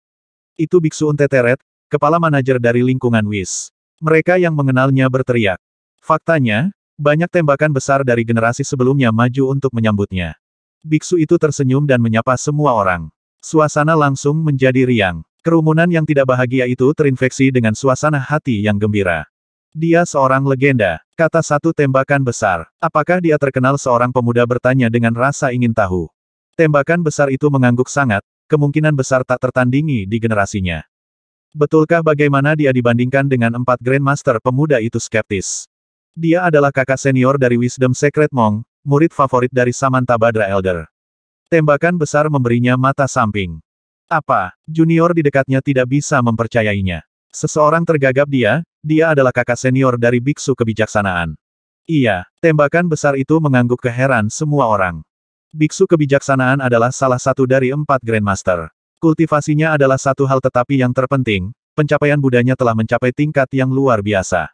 Itu Biksu Unteteret, kepala manajer dari lingkungan WIS. Mereka yang mengenalnya berteriak. Faktanya, banyak tembakan besar dari generasi sebelumnya maju untuk menyambutnya. Biksu itu tersenyum dan menyapa semua orang. Suasana langsung menjadi riang. Kerumunan yang tidak bahagia itu terinfeksi dengan suasana hati yang gembira. Dia seorang legenda, kata satu tembakan besar. Apakah dia terkenal seorang pemuda bertanya dengan rasa ingin tahu. Tembakan besar itu mengangguk sangat, kemungkinan besar tak tertandingi di generasinya. Betulkah bagaimana dia dibandingkan dengan empat Grandmaster pemuda itu skeptis? Dia adalah kakak senior dari Wisdom Secret Mong murid favorit dari Samantha Badra Elder. Tembakan besar memberinya mata samping. Apa, junior di dekatnya tidak bisa mempercayainya. Seseorang tergagap dia, dia adalah kakak senior dari biksu kebijaksanaan. Iya, tembakan besar itu mengangguk keheran semua orang. Biksu kebijaksanaan adalah salah satu dari empat Grandmaster. Kultivasinya adalah satu hal tetapi yang terpenting, pencapaian budanya telah mencapai tingkat yang luar biasa.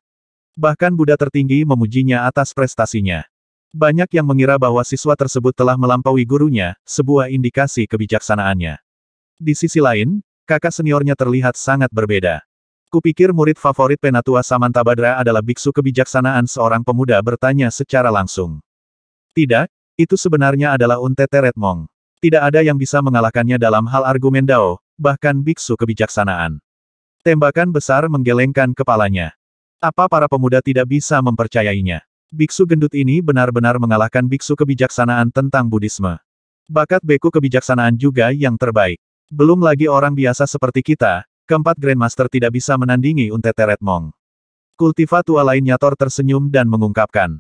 Bahkan Buddha tertinggi memujinya atas prestasinya. Banyak yang mengira bahwa siswa tersebut telah melampaui gurunya, sebuah indikasi kebijaksanaannya. Di sisi lain, kakak seniornya terlihat sangat berbeda. Kupikir murid favorit Penatua Samantabhadra adalah biksu kebijaksanaan seorang pemuda bertanya secara langsung. Tidak, itu sebenarnya adalah Untete Redmong. Tidak ada yang bisa mengalahkannya dalam hal argumen Dao, bahkan biksu kebijaksanaan. Tembakan besar menggelengkan kepalanya. Apa para pemuda tidak bisa mempercayainya? biksu gendut ini benar-benar mengalahkan biksu kebijaksanaan tentang Buddhisme. Bakat beku kebijaksanaan juga yang terbaik. Belum lagi orang biasa seperti kita, keempat Grandmaster tidak bisa menandingi Unte Teret Mong. Kultiva tua lainnya Thor tersenyum dan mengungkapkan.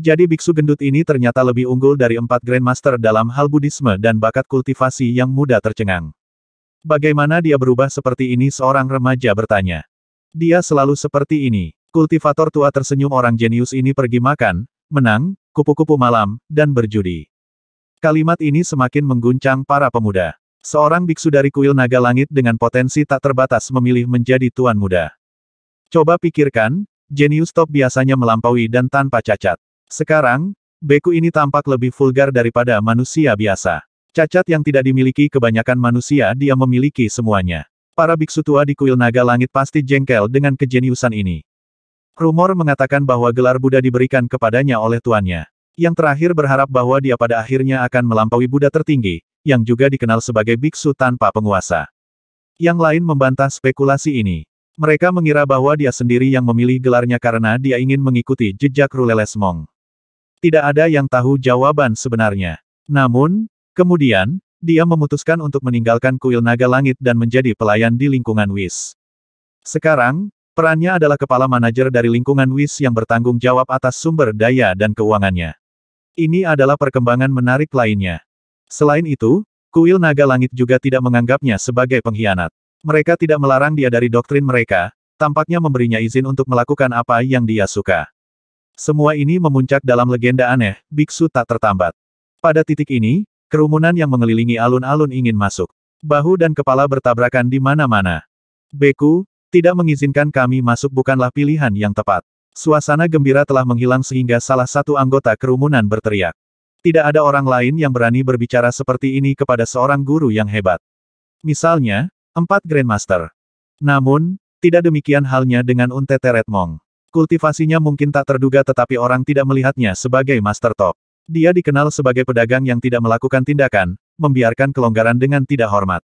Jadi biksu gendut ini ternyata lebih unggul dari empat Grandmaster dalam hal Buddhisme dan bakat kultivasi yang mudah tercengang. Bagaimana dia berubah seperti ini seorang remaja bertanya. Dia selalu seperti ini. Kultivator tua tersenyum orang jenius ini pergi makan, menang, kupu-kupu malam, dan berjudi. Kalimat ini semakin mengguncang para pemuda. Seorang biksu dari kuil naga langit dengan potensi tak terbatas memilih menjadi tuan muda. Coba pikirkan, jenius top biasanya melampaui dan tanpa cacat. Sekarang, beku ini tampak lebih vulgar daripada manusia biasa. Cacat yang tidak dimiliki kebanyakan manusia dia memiliki semuanya. Para biksu tua di kuil naga langit pasti jengkel dengan kejeniusan ini. Rumor mengatakan bahwa gelar Buddha diberikan kepadanya oleh tuannya. Yang terakhir berharap bahwa dia pada akhirnya akan melampaui Buddha tertinggi, yang juga dikenal sebagai biksu tanpa penguasa. Yang lain membantah spekulasi ini. Mereka mengira bahwa dia sendiri yang memilih gelarnya karena dia ingin mengikuti jejak Ruleles Mong. Tidak ada yang tahu jawaban sebenarnya. Namun, kemudian, dia memutuskan untuk meninggalkan kuil naga langit dan menjadi pelayan di lingkungan Wis. Sekarang, Perannya adalah kepala manajer dari lingkungan WIS yang bertanggung jawab atas sumber daya dan keuangannya. Ini adalah perkembangan menarik lainnya. Selain itu, kuil naga langit juga tidak menganggapnya sebagai pengkhianat. Mereka tidak melarang dia dari doktrin mereka, tampaknya memberinya izin untuk melakukan apa yang dia suka. Semua ini memuncak dalam legenda aneh, biksu tak tertambat. Pada titik ini, kerumunan yang mengelilingi alun-alun ingin masuk. Bahu dan kepala bertabrakan di mana-mana. Beku, tidak mengizinkan kami masuk bukanlah pilihan yang tepat. Suasana gembira telah menghilang sehingga salah satu anggota kerumunan berteriak. Tidak ada orang lain yang berani berbicara seperti ini kepada seorang guru yang hebat. Misalnya, empat Grandmaster. Namun, tidak demikian halnya dengan Unte Teret Kultivasinya mungkin tak terduga tetapi orang tidak melihatnya sebagai master top. Dia dikenal sebagai pedagang yang tidak melakukan tindakan, membiarkan kelonggaran dengan tidak hormat.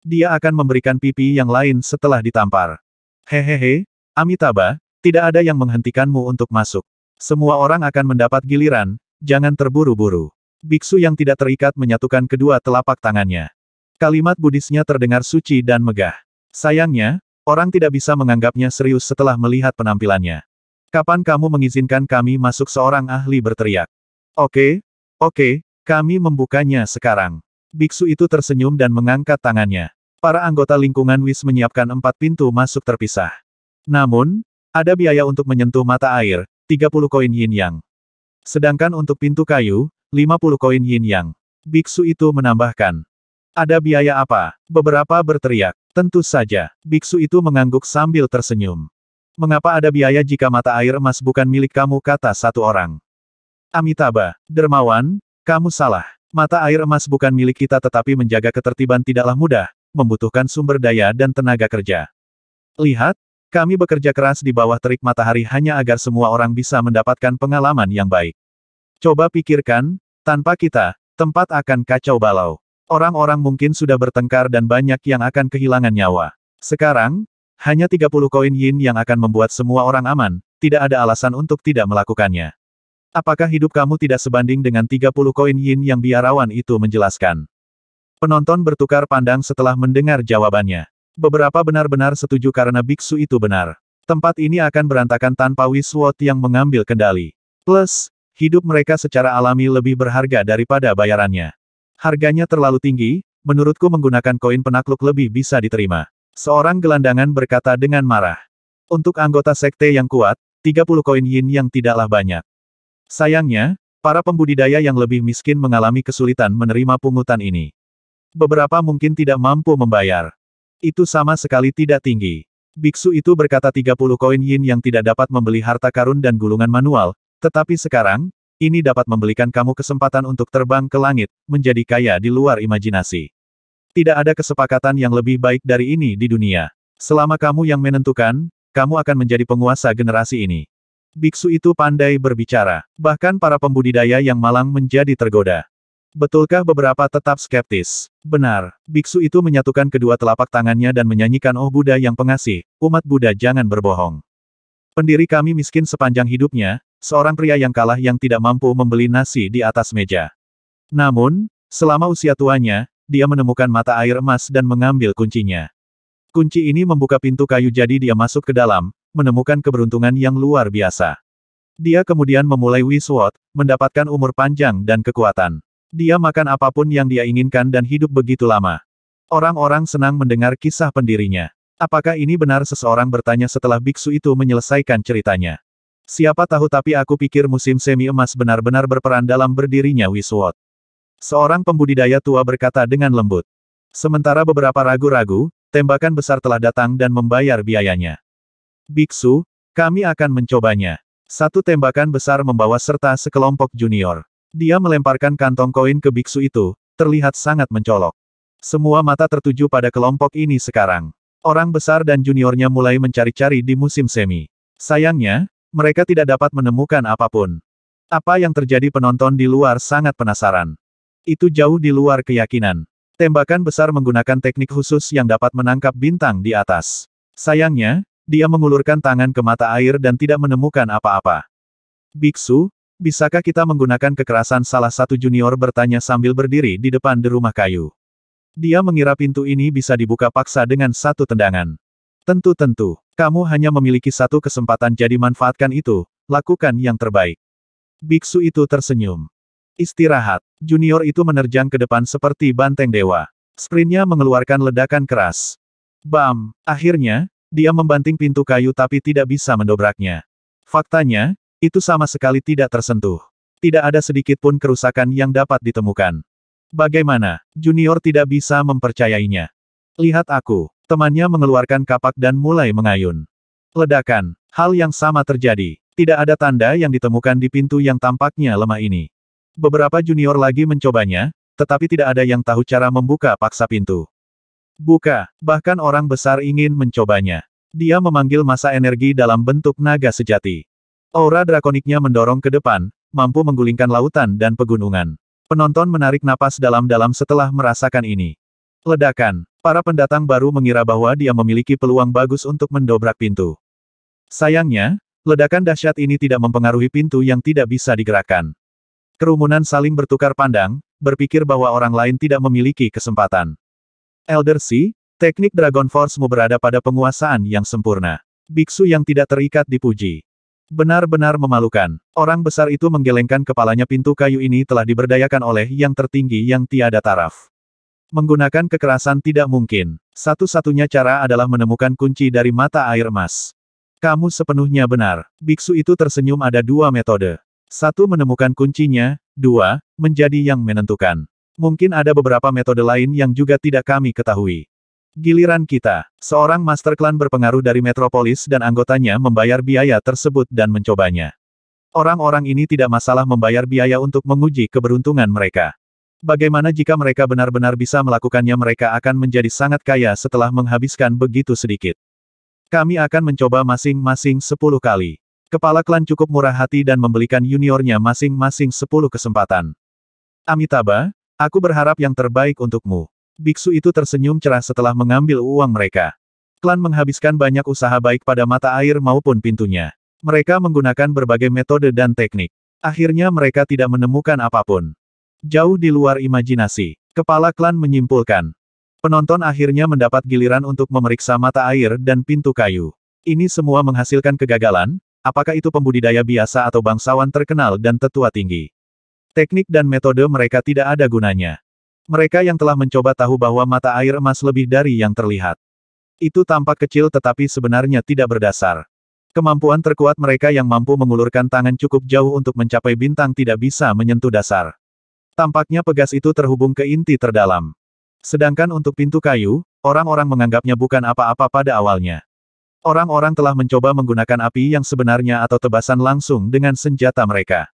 Dia akan memberikan pipi yang lain setelah ditampar. Hehehe, Amitabha, tidak ada yang menghentikanmu untuk masuk. Semua orang akan mendapat giliran, jangan terburu-buru. Biksu yang tidak terikat menyatukan kedua telapak tangannya. Kalimat Budisnya terdengar suci dan megah. Sayangnya, orang tidak bisa menganggapnya serius setelah melihat penampilannya. Kapan kamu mengizinkan kami masuk seorang ahli berteriak? Oke, okay, oke, okay, kami membukanya sekarang. Biksu itu tersenyum dan mengangkat tangannya. Para anggota lingkungan WIS menyiapkan empat pintu masuk terpisah. Namun, ada biaya untuk menyentuh mata air, 30 koin yin yang. Sedangkan untuk pintu kayu, 50 koin yin yang. Biksu itu menambahkan. Ada biaya apa? Beberapa berteriak. Tentu saja, biksu itu mengangguk sambil tersenyum. Mengapa ada biaya jika mata air emas bukan milik kamu kata satu orang? Amitabha, dermawan, kamu salah. Mata air emas bukan milik kita tetapi menjaga ketertiban tidaklah mudah, membutuhkan sumber daya dan tenaga kerja. Lihat, kami bekerja keras di bawah terik matahari hanya agar semua orang bisa mendapatkan pengalaman yang baik. Coba pikirkan, tanpa kita, tempat akan kacau balau. Orang-orang mungkin sudah bertengkar dan banyak yang akan kehilangan nyawa. Sekarang, hanya 30 koin yin yang akan membuat semua orang aman, tidak ada alasan untuk tidak melakukannya. Apakah hidup kamu tidak sebanding dengan 30 koin yin yang biarawan itu menjelaskan? Penonton bertukar pandang setelah mendengar jawabannya. Beberapa benar-benar setuju karena biksu itu benar. Tempat ini akan berantakan tanpa Wiswot yang mengambil kendali. Plus, hidup mereka secara alami lebih berharga daripada bayarannya. Harganya terlalu tinggi, menurutku menggunakan koin penakluk lebih bisa diterima. Seorang gelandangan berkata dengan marah. Untuk anggota sekte yang kuat, 30 koin yin yang tidaklah banyak. Sayangnya, para pembudidaya yang lebih miskin mengalami kesulitan menerima pungutan ini. Beberapa mungkin tidak mampu membayar. Itu sama sekali tidak tinggi. Biksu itu berkata 30 koin yin yang tidak dapat membeli harta karun dan gulungan manual, tetapi sekarang, ini dapat membelikan kamu kesempatan untuk terbang ke langit, menjadi kaya di luar imajinasi. Tidak ada kesepakatan yang lebih baik dari ini di dunia. Selama kamu yang menentukan, kamu akan menjadi penguasa generasi ini. Biksu itu pandai berbicara, bahkan para pembudidaya yang malang menjadi tergoda. Betulkah beberapa tetap skeptis? Benar, biksu itu menyatukan kedua telapak tangannya dan menyanyikan Oh Buddha yang pengasih, umat Buddha jangan berbohong. Pendiri kami miskin sepanjang hidupnya, seorang pria yang kalah yang tidak mampu membeli nasi di atas meja. Namun, selama usia tuanya, dia menemukan mata air emas dan mengambil kuncinya. Kunci ini membuka pintu kayu jadi dia masuk ke dalam, menemukan keberuntungan yang luar biasa. Dia kemudian memulai Wiswot, mendapatkan umur panjang dan kekuatan. Dia makan apapun yang dia inginkan dan hidup begitu lama. Orang-orang senang mendengar kisah pendirinya. Apakah ini benar seseorang bertanya setelah biksu itu menyelesaikan ceritanya. Siapa tahu tapi aku pikir musim semi emas benar-benar berperan dalam berdirinya Wiswot. Seorang pembudidaya tua berkata dengan lembut. Sementara beberapa ragu-ragu, tembakan besar telah datang dan membayar biayanya. Biksu, kami akan mencobanya. Satu tembakan besar membawa serta sekelompok junior. Dia melemparkan kantong koin ke biksu itu, terlihat sangat mencolok. Semua mata tertuju pada kelompok ini sekarang. Orang besar dan juniornya mulai mencari-cari di musim semi. Sayangnya, mereka tidak dapat menemukan apapun. Apa yang terjadi penonton di luar sangat penasaran. Itu jauh di luar keyakinan. Tembakan besar menggunakan teknik khusus yang dapat menangkap bintang di atas. Sayangnya, dia mengulurkan tangan ke mata air dan tidak menemukan apa-apa. Biksu, bisakah kita menggunakan kekerasan salah satu junior bertanya sambil berdiri di depan di rumah kayu. Dia mengira pintu ini bisa dibuka paksa dengan satu tendangan. Tentu-tentu, kamu hanya memiliki satu kesempatan jadi manfaatkan itu, lakukan yang terbaik. Biksu itu tersenyum. Istirahat, junior itu menerjang ke depan seperti banteng dewa. Sprintnya mengeluarkan ledakan keras. Bam! Akhirnya, dia membanting pintu kayu tapi tidak bisa mendobraknya. Faktanya, itu sama sekali tidak tersentuh. Tidak ada sedikit pun kerusakan yang dapat ditemukan. Bagaimana? Junior tidak bisa mempercayainya. Lihat aku. Temannya mengeluarkan kapak dan mulai mengayun. Ledakan. Hal yang sama terjadi. Tidak ada tanda yang ditemukan di pintu yang tampaknya lemah ini. Beberapa junior lagi mencobanya, tetapi tidak ada yang tahu cara membuka paksa pintu. Buka, bahkan orang besar ingin mencobanya. Dia memanggil masa energi dalam bentuk naga sejati. Aura drakoniknya mendorong ke depan, mampu menggulingkan lautan dan pegunungan. Penonton menarik napas dalam-dalam setelah merasakan ini. Ledakan, para pendatang baru mengira bahwa dia memiliki peluang bagus untuk mendobrak pintu. Sayangnya, ledakan dahsyat ini tidak mempengaruhi pintu yang tidak bisa digerakkan. Kerumunan saling bertukar pandang, berpikir bahwa orang lain tidak memiliki kesempatan. Elder Si, teknik Dragon Force-mu berada pada penguasaan yang sempurna. Biksu yang tidak terikat dipuji. Benar-benar memalukan. Orang besar itu menggelengkan kepalanya pintu kayu ini telah diberdayakan oleh yang tertinggi yang tiada taraf. Menggunakan kekerasan tidak mungkin. Satu-satunya cara adalah menemukan kunci dari mata air emas. Kamu sepenuhnya benar. Biksu itu tersenyum ada dua metode. Satu menemukan kuncinya, dua, menjadi yang menentukan. Mungkin ada beberapa metode lain yang juga tidak kami ketahui. Giliran kita, seorang master klan berpengaruh dari metropolis dan anggotanya membayar biaya tersebut dan mencobanya. Orang-orang ini tidak masalah membayar biaya untuk menguji keberuntungan mereka. Bagaimana jika mereka benar-benar bisa melakukannya mereka akan menjadi sangat kaya setelah menghabiskan begitu sedikit. Kami akan mencoba masing-masing 10 kali. Kepala klan cukup murah hati dan membelikan juniornya masing-masing 10 kesempatan. Amitabha, Aku berharap yang terbaik untukmu. Biksu itu tersenyum cerah setelah mengambil uang mereka. Klan menghabiskan banyak usaha baik pada mata air maupun pintunya. Mereka menggunakan berbagai metode dan teknik. Akhirnya mereka tidak menemukan apapun. Jauh di luar imajinasi, kepala klan menyimpulkan. Penonton akhirnya mendapat giliran untuk memeriksa mata air dan pintu kayu. Ini semua menghasilkan kegagalan, apakah itu pembudidaya biasa atau bangsawan terkenal dan tetua tinggi. Teknik dan metode mereka tidak ada gunanya. Mereka yang telah mencoba tahu bahwa mata air emas lebih dari yang terlihat. Itu tampak kecil tetapi sebenarnya tidak berdasar. Kemampuan terkuat mereka yang mampu mengulurkan tangan cukup jauh untuk mencapai bintang tidak bisa menyentuh dasar. Tampaknya pegas itu terhubung ke inti terdalam. Sedangkan untuk pintu kayu, orang-orang menganggapnya bukan apa-apa pada awalnya. Orang-orang telah mencoba menggunakan api yang sebenarnya atau tebasan langsung dengan senjata mereka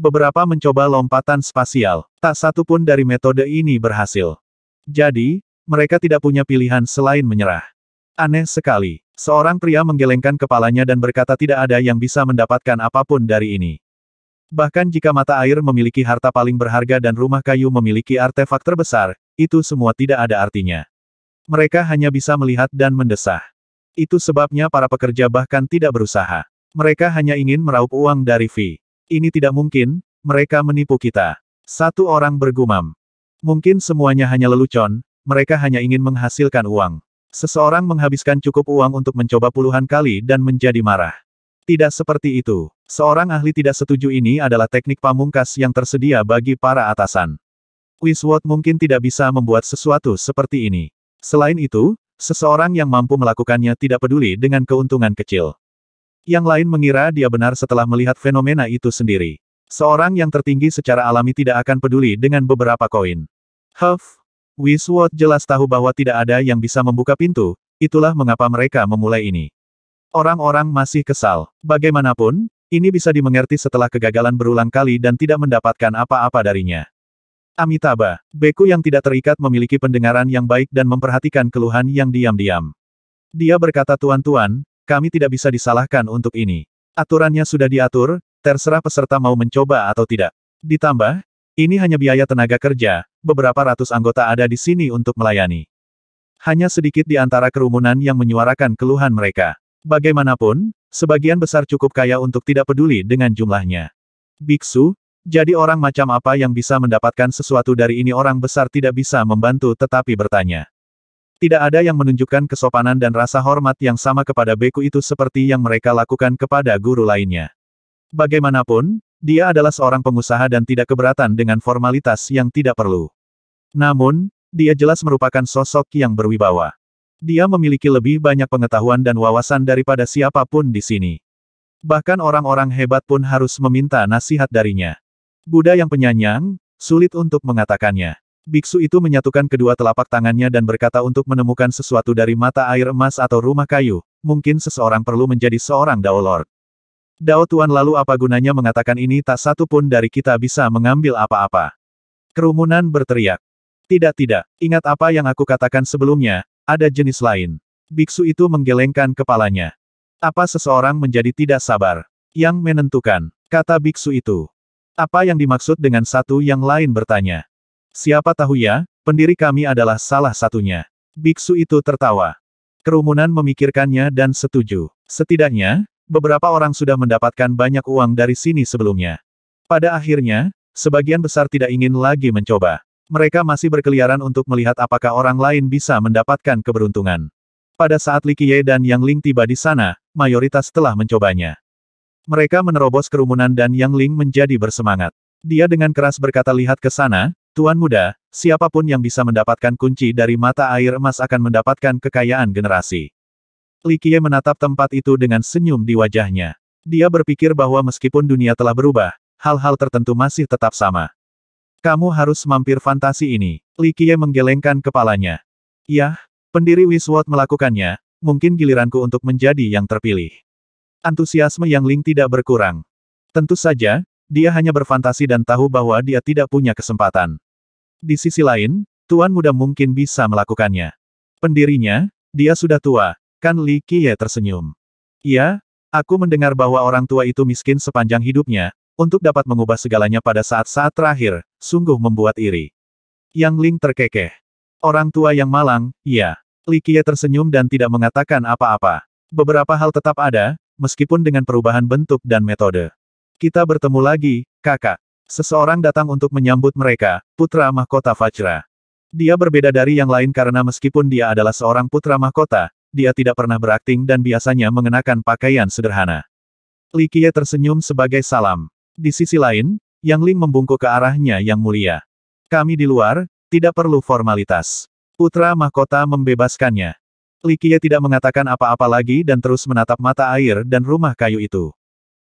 beberapa mencoba lompatan spasial, tak satu pun dari metode ini berhasil. Jadi, mereka tidak punya pilihan selain menyerah. Aneh sekali, seorang pria menggelengkan kepalanya dan berkata tidak ada yang bisa mendapatkan apapun dari ini. Bahkan jika mata air memiliki harta paling berharga dan rumah kayu memiliki artefak terbesar, itu semua tidak ada artinya. Mereka hanya bisa melihat dan mendesah. Itu sebabnya para pekerja bahkan tidak berusaha. Mereka hanya ingin meraup uang dari V. Ini tidak mungkin, mereka menipu kita. Satu orang bergumam. Mungkin semuanya hanya lelucon, mereka hanya ingin menghasilkan uang. Seseorang menghabiskan cukup uang untuk mencoba puluhan kali dan menjadi marah. Tidak seperti itu. Seorang ahli tidak setuju ini adalah teknik pamungkas yang tersedia bagi para atasan. Wiswot mungkin tidak bisa membuat sesuatu seperti ini. Selain itu, seseorang yang mampu melakukannya tidak peduli dengan keuntungan kecil. Yang lain mengira dia benar setelah melihat fenomena itu sendiri. Seorang yang tertinggi secara alami tidak akan peduli dengan beberapa koin. Huff, Wiswot jelas tahu bahwa tidak ada yang bisa membuka pintu, itulah mengapa mereka memulai ini. Orang-orang masih kesal. Bagaimanapun, ini bisa dimengerti setelah kegagalan berulang kali dan tidak mendapatkan apa-apa darinya. Amitabha, Beku yang tidak terikat memiliki pendengaran yang baik dan memperhatikan keluhan yang diam-diam. Dia berkata tuan-tuan, kami tidak bisa disalahkan untuk ini. Aturannya sudah diatur, terserah peserta mau mencoba atau tidak. Ditambah, ini hanya biaya tenaga kerja, beberapa ratus anggota ada di sini untuk melayani. Hanya sedikit di antara kerumunan yang menyuarakan keluhan mereka. Bagaimanapun, sebagian besar cukup kaya untuk tidak peduli dengan jumlahnya. Biksu, jadi orang macam apa yang bisa mendapatkan sesuatu dari ini orang besar tidak bisa membantu tetapi bertanya. Tidak ada yang menunjukkan kesopanan dan rasa hormat yang sama kepada beku itu seperti yang mereka lakukan kepada guru lainnya. Bagaimanapun, dia adalah seorang pengusaha dan tidak keberatan dengan formalitas yang tidak perlu. Namun, dia jelas merupakan sosok yang berwibawa. Dia memiliki lebih banyak pengetahuan dan wawasan daripada siapapun di sini. Bahkan orang-orang hebat pun harus meminta nasihat darinya. Buddha yang penyanyang, sulit untuk mengatakannya. Biksu itu menyatukan kedua telapak tangannya dan berkata untuk menemukan sesuatu dari mata air emas atau rumah kayu, mungkin seseorang perlu menjadi seorang Dao Lord. Dao Tuan lalu apa gunanya mengatakan ini tak satu pun dari kita bisa mengambil apa-apa. Kerumunan berteriak. Tidak tidak, ingat apa yang aku katakan sebelumnya, ada jenis lain. Biksu itu menggelengkan kepalanya. Apa seseorang menjadi tidak sabar? Yang menentukan, kata biksu itu. Apa yang dimaksud dengan satu yang lain bertanya. Siapa tahu ya, pendiri kami adalah salah satunya. Biksu itu tertawa. Kerumunan memikirkannya dan setuju. Setidaknya, beberapa orang sudah mendapatkan banyak uang dari sini sebelumnya. Pada akhirnya, sebagian besar tidak ingin lagi mencoba. Mereka masih berkeliaran untuk melihat apakah orang lain bisa mendapatkan keberuntungan. Pada saat Li Qiye dan Yang Ling tiba di sana, mayoritas telah mencobanya. Mereka menerobos kerumunan dan Yang Ling menjadi bersemangat. Dia dengan keras berkata lihat ke sana, Tuan muda, siapapun yang bisa mendapatkan kunci dari mata air emas akan mendapatkan kekayaan generasi. Li Likie menatap tempat itu dengan senyum di wajahnya. Dia berpikir bahwa meskipun dunia telah berubah, hal-hal tertentu masih tetap sama. Kamu harus mampir fantasi ini. Li Likie menggelengkan kepalanya. Yah, pendiri Wiswot melakukannya, mungkin giliranku untuk menjadi yang terpilih. Antusiasme Yang Ling tidak berkurang. Tentu saja, dia hanya berfantasi dan tahu bahwa dia tidak punya kesempatan. Di sisi lain, Tuan Muda mungkin bisa melakukannya. Pendirinya, dia sudah tua, kan Li Qiye tersenyum. Iya, aku mendengar bahwa orang tua itu miskin sepanjang hidupnya, untuk dapat mengubah segalanya pada saat-saat terakhir, sungguh membuat iri. Yang Ling terkekeh. Orang tua yang malang, iya. Li Qiye tersenyum dan tidak mengatakan apa-apa. Beberapa hal tetap ada, meskipun dengan perubahan bentuk dan metode. Kita bertemu lagi, kakak. Seseorang datang untuk menyambut mereka, putra mahkota Fajra. Dia berbeda dari yang lain karena meskipun dia adalah seorang putra mahkota, dia tidak pernah berakting dan biasanya mengenakan pakaian sederhana. Li Qiye tersenyum sebagai salam. Di sisi lain, Yang Ling membungkuk ke arahnya yang mulia. Kami di luar, tidak perlu formalitas. Putra mahkota membebaskannya. Li Qiye tidak mengatakan apa-apa lagi dan terus menatap mata air dan rumah kayu itu.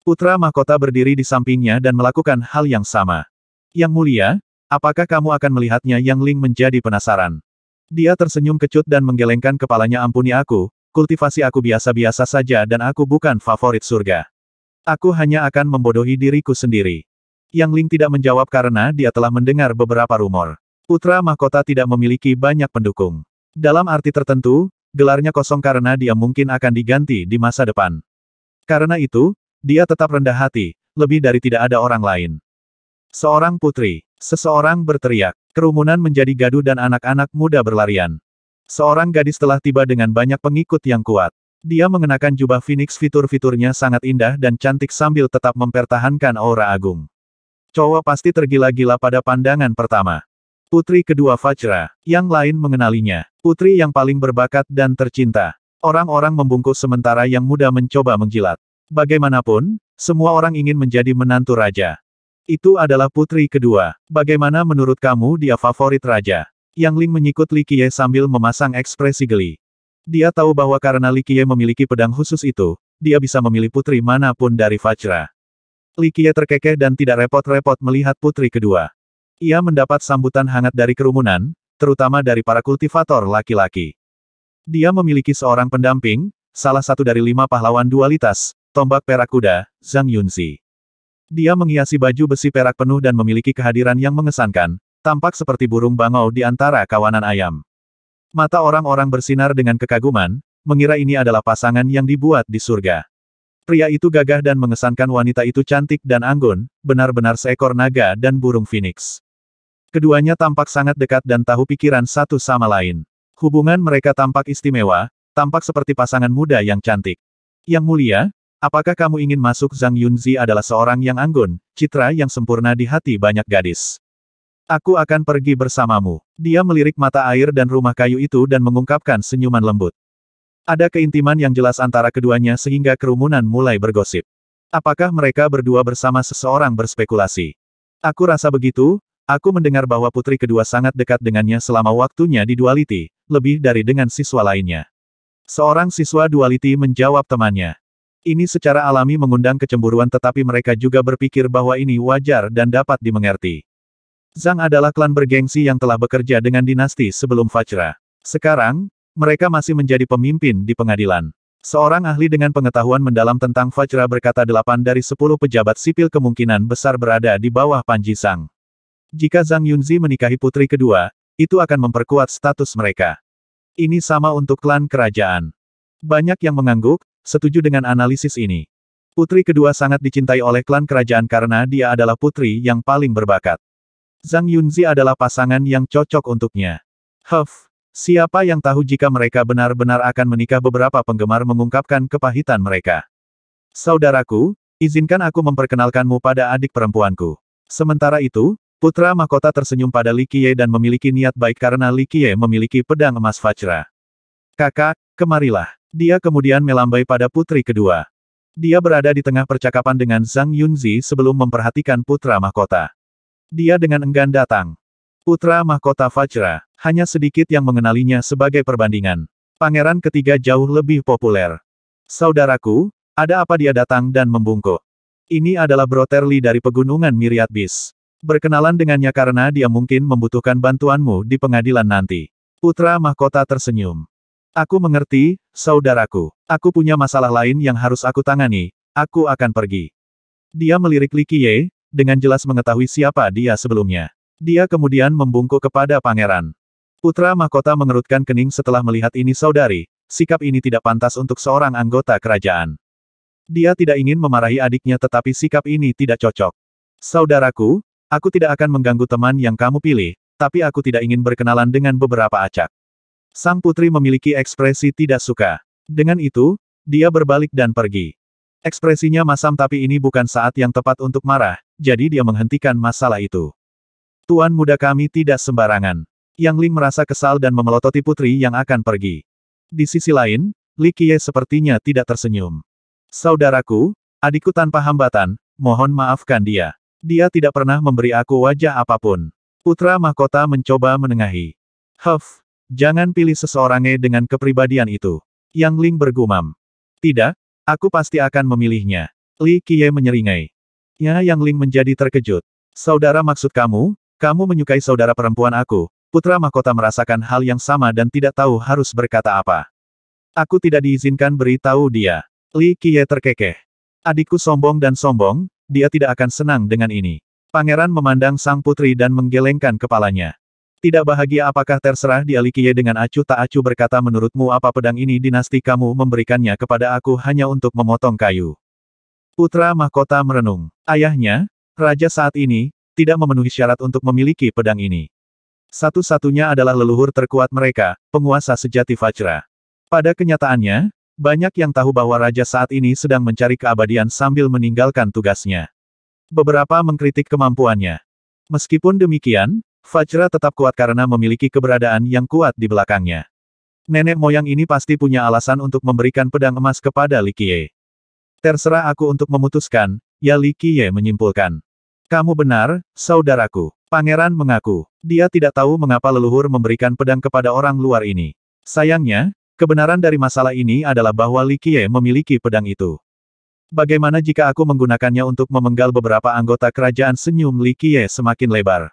Putra mahkota berdiri di sampingnya dan melakukan hal yang sama. Yang mulia, apakah kamu akan melihatnya Yang Ling menjadi penasaran. Dia tersenyum kecut dan menggelengkan kepalanya ampuni aku, kultivasi aku biasa-biasa saja dan aku bukan favorit surga. Aku hanya akan membodohi diriku sendiri. Yang Ling tidak menjawab karena dia telah mendengar beberapa rumor. Putra mahkota tidak memiliki banyak pendukung. Dalam arti tertentu, gelarnya kosong karena dia mungkin akan diganti di masa depan. Karena itu, dia tetap rendah hati, lebih dari tidak ada orang lain. Seorang putri, seseorang berteriak, kerumunan menjadi gaduh dan anak-anak muda berlarian. Seorang gadis telah tiba dengan banyak pengikut yang kuat. Dia mengenakan jubah Phoenix fitur-fiturnya sangat indah dan cantik sambil tetap mempertahankan aura agung. Cowok pasti tergila-gila pada pandangan pertama. Putri kedua Fajra, yang lain mengenalinya. Putri yang paling berbakat dan tercinta. Orang-orang membungkus sementara yang muda mencoba menjilat. Bagaimanapun, semua orang ingin menjadi menantu raja. Itu adalah putri kedua. Bagaimana menurut kamu dia favorit raja? Yang Ling menyikut Li Qiye sambil memasang ekspresi geli. Dia tahu bahwa karena Li Qiye memiliki pedang khusus itu, dia bisa memilih putri manapun dari Fajra. Li Qiye terkekeh dan tidak repot-repot melihat putri kedua. Ia mendapat sambutan hangat dari kerumunan, terutama dari para kultivator laki-laki. Dia memiliki seorang pendamping, salah satu dari lima pahlawan dualitas, tombak perak kuda, Zhang Yunzi. Dia menghiasi baju besi perak penuh dan memiliki kehadiran yang mengesankan, tampak seperti burung bangau di antara kawanan ayam. Mata orang-orang bersinar dengan kekaguman, mengira ini adalah pasangan yang dibuat di surga. Pria itu gagah dan mengesankan wanita itu cantik dan anggun, benar-benar seekor naga dan burung phoenix. Keduanya tampak sangat dekat dan tahu pikiran satu sama lain. Hubungan mereka tampak istimewa, tampak seperti pasangan muda yang cantik. Yang mulia, Apakah kamu ingin masuk Zhang Yunzi adalah seorang yang anggun, citra yang sempurna di hati banyak gadis. Aku akan pergi bersamamu. Dia melirik mata air dan rumah kayu itu dan mengungkapkan senyuman lembut. Ada keintiman yang jelas antara keduanya sehingga kerumunan mulai bergosip. Apakah mereka berdua bersama seseorang berspekulasi? Aku rasa begitu, aku mendengar bahwa putri kedua sangat dekat dengannya selama waktunya di Duality, lebih dari dengan siswa lainnya. Seorang siswa Duality menjawab temannya. Ini secara alami mengundang kecemburuan tetapi mereka juga berpikir bahwa ini wajar dan dapat dimengerti. Zhang adalah klan bergengsi yang telah bekerja dengan dinasti sebelum Fajra. Sekarang, mereka masih menjadi pemimpin di pengadilan. Seorang ahli dengan pengetahuan mendalam tentang Fajra berkata delapan dari sepuluh pejabat sipil kemungkinan besar berada di bawah Panji Zhang. Jika Zhang Yunzi menikahi putri kedua, itu akan memperkuat status mereka. Ini sama untuk klan kerajaan. Banyak yang mengangguk, setuju dengan analisis ini. Putri kedua sangat dicintai oleh klan kerajaan karena dia adalah putri yang paling berbakat. Zhang Yunzi adalah pasangan yang cocok untuknya. Huff, siapa yang tahu jika mereka benar-benar akan menikah beberapa penggemar mengungkapkan kepahitan mereka. Saudaraku, izinkan aku memperkenalkanmu pada adik perempuanku. Sementara itu, putra mahkota tersenyum pada Li Qiye dan memiliki niat baik karena Li Qiye memiliki pedang emas Fajra. Kakak, kemarilah. Dia kemudian melambai pada putri kedua. Dia berada di tengah percakapan dengan Zhang Yunzi sebelum memperhatikan putra mahkota. Dia dengan enggan datang. Putra mahkota Fajra, hanya sedikit yang mengenalinya sebagai perbandingan. Pangeran ketiga jauh lebih populer. Saudaraku, ada apa dia datang dan membungkuk? Ini adalah Broterli dari pegunungan Miriat Bis. Berkenalan dengannya karena dia mungkin membutuhkan bantuanmu di pengadilan nanti. Putra mahkota tersenyum. Aku mengerti, saudaraku. Aku punya masalah lain yang harus aku tangani. Aku akan pergi. Dia melirik Li Qiye, dengan jelas mengetahui siapa dia sebelumnya. Dia kemudian membungkuk kepada pangeran. Putra mahkota mengerutkan kening setelah melihat ini saudari, sikap ini tidak pantas untuk seorang anggota kerajaan. Dia tidak ingin memarahi adiknya tetapi sikap ini tidak cocok. Saudaraku, aku tidak akan mengganggu teman yang kamu pilih, tapi aku tidak ingin berkenalan dengan beberapa acak. Sang putri memiliki ekspresi tidak suka. Dengan itu, dia berbalik dan pergi. Ekspresinya masam tapi ini bukan saat yang tepat untuk marah, jadi dia menghentikan masalah itu. Tuan muda kami tidak sembarangan. Yang Ling merasa kesal dan memelototi putri yang akan pergi. Di sisi lain, Li Qiye sepertinya tidak tersenyum. Saudaraku, adikku tanpa hambatan, mohon maafkan dia. Dia tidak pernah memberi aku wajah apapun. Putra mahkota mencoba menengahi. Huff, Jangan pilih seseorangnya dengan kepribadian itu. Yang Ling bergumam. Tidak, aku pasti akan memilihnya. Li Qiye menyeringai. Ya Yang Ling menjadi terkejut. Saudara maksud kamu, kamu menyukai saudara perempuan aku. Putra mahkota merasakan hal yang sama dan tidak tahu harus berkata apa. Aku tidak diizinkan beritahu dia. Li Qiye terkekeh. Adikku sombong dan sombong, dia tidak akan senang dengan ini. Pangeran memandang sang putri dan menggelengkan kepalanya. Tidak bahagia apakah terserah Dialikie dengan acuh tak acuh berkata menurutmu apa pedang ini dinasti kamu memberikannya kepada aku hanya untuk memotong kayu. Putra mahkota merenung. Ayahnya, raja saat ini, tidak memenuhi syarat untuk memiliki pedang ini. Satu-satunya adalah leluhur terkuat mereka, penguasa sejati Fajra. Pada kenyataannya, banyak yang tahu bahwa raja saat ini sedang mencari keabadian sambil meninggalkan tugasnya. Beberapa mengkritik kemampuannya. Meskipun demikian, Fajra tetap kuat karena memiliki keberadaan yang kuat di belakangnya. Nenek moyang ini pasti punya alasan untuk memberikan pedang emas kepada Li Qiye. Terserah aku untuk memutuskan, ya Li Qiye menyimpulkan. Kamu benar, saudaraku. Pangeran mengaku. Dia tidak tahu mengapa leluhur memberikan pedang kepada orang luar ini. Sayangnya, kebenaran dari masalah ini adalah bahwa Li Qiye memiliki pedang itu. Bagaimana jika aku menggunakannya untuk memenggal beberapa anggota kerajaan senyum Li Qiye semakin lebar?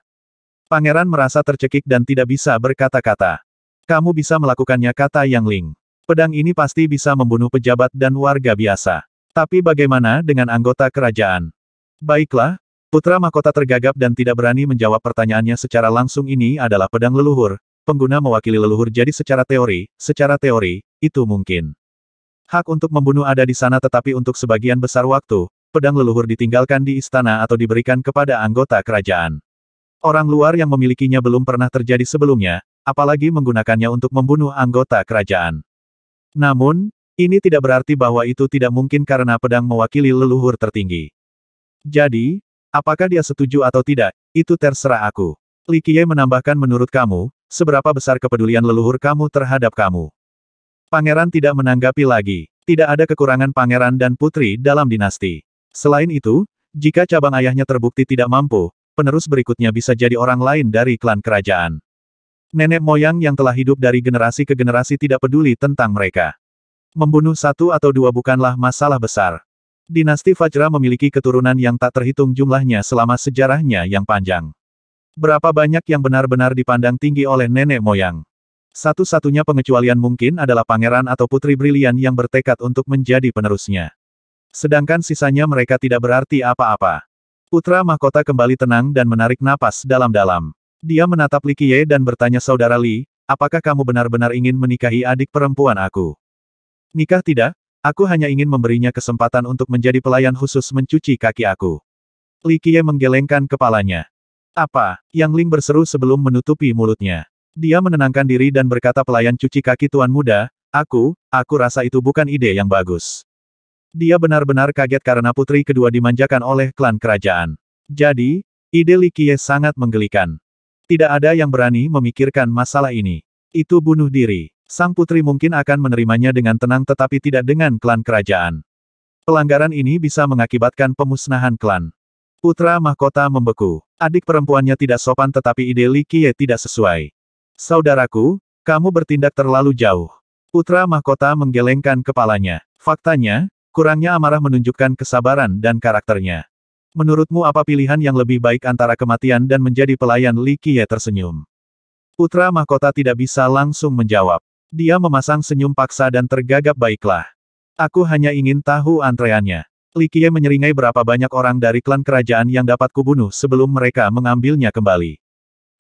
Pangeran merasa tercekik dan tidak bisa berkata-kata. Kamu bisa melakukannya kata Yang Ling. Pedang ini pasti bisa membunuh pejabat dan warga biasa. Tapi bagaimana dengan anggota kerajaan? Baiklah, putra mahkota tergagap dan tidak berani menjawab pertanyaannya secara langsung ini adalah pedang leluhur, pengguna mewakili leluhur jadi secara teori, secara teori, itu mungkin. Hak untuk membunuh ada di sana tetapi untuk sebagian besar waktu, pedang leluhur ditinggalkan di istana atau diberikan kepada anggota kerajaan. Orang luar yang memilikinya belum pernah terjadi sebelumnya, apalagi menggunakannya untuk membunuh anggota kerajaan. Namun, ini tidak berarti bahwa itu tidak mungkin karena pedang mewakili leluhur tertinggi. Jadi, apakah dia setuju atau tidak, itu terserah aku. Li Qiye menambahkan menurut kamu, seberapa besar kepedulian leluhur kamu terhadap kamu. Pangeran tidak menanggapi lagi. Tidak ada kekurangan pangeran dan putri dalam dinasti. Selain itu, jika cabang ayahnya terbukti tidak mampu, penerus berikutnya bisa jadi orang lain dari klan kerajaan. Nenek moyang yang telah hidup dari generasi ke generasi tidak peduli tentang mereka. Membunuh satu atau dua bukanlah masalah besar. Dinasti Fajra memiliki keturunan yang tak terhitung jumlahnya selama sejarahnya yang panjang. Berapa banyak yang benar-benar dipandang tinggi oleh nenek moyang. Satu-satunya pengecualian mungkin adalah pangeran atau putri brilian yang bertekad untuk menjadi penerusnya. Sedangkan sisanya mereka tidak berarti apa-apa. Putra Mahkota kembali tenang dan menarik napas dalam-dalam. Dia menatap Li Qiye dan bertanya saudara Li, apakah kamu benar-benar ingin menikahi adik perempuan aku? Nikah tidak, aku hanya ingin memberinya kesempatan untuk menjadi pelayan khusus mencuci kaki aku. Li Qiye menggelengkan kepalanya. Apa? Yang Ling berseru sebelum menutupi mulutnya. Dia menenangkan diri dan berkata pelayan cuci kaki tuan muda, aku, aku rasa itu bukan ide yang bagus. Dia benar-benar kaget karena putri kedua dimanjakan oleh klan kerajaan. Jadi, ide Li Qiye sangat menggelikan. Tidak ada yang berani memikirkan masalah ini. Itu bunuh diri. Sang putri mungkin akan menerimanya dengan tenang tetapi tidak dengan klan kerajaan. Pelanggaran ini bisa mengakibatkan pemusnahan klan. Putra mahkota membeku. Adik perempuannya tidak sopan tetapi ide Li Qiye tidak sesuai. Saudaraku, kamu bertindak terlalu jauh. Putra mahkota menggelengkan kepalanya. Faktanya, Kurangnya amarah menunjukkan kesabaran dan karakternya. Menurutmu apa pilihan yang lebih baik antara kematian dan menjadi pelayan Li Qiye tersenyum? Putra mahkota tidak bisa langsung menjawab. Dia memasang senyum paksa dan tergagap baiklah. Aku hanya ingin tahu antreannya. Li Qiye menyeringai berapa banyak orang dari klan kerajaan yang dapat kubunuh sebelum mereka mengambilnya kembali.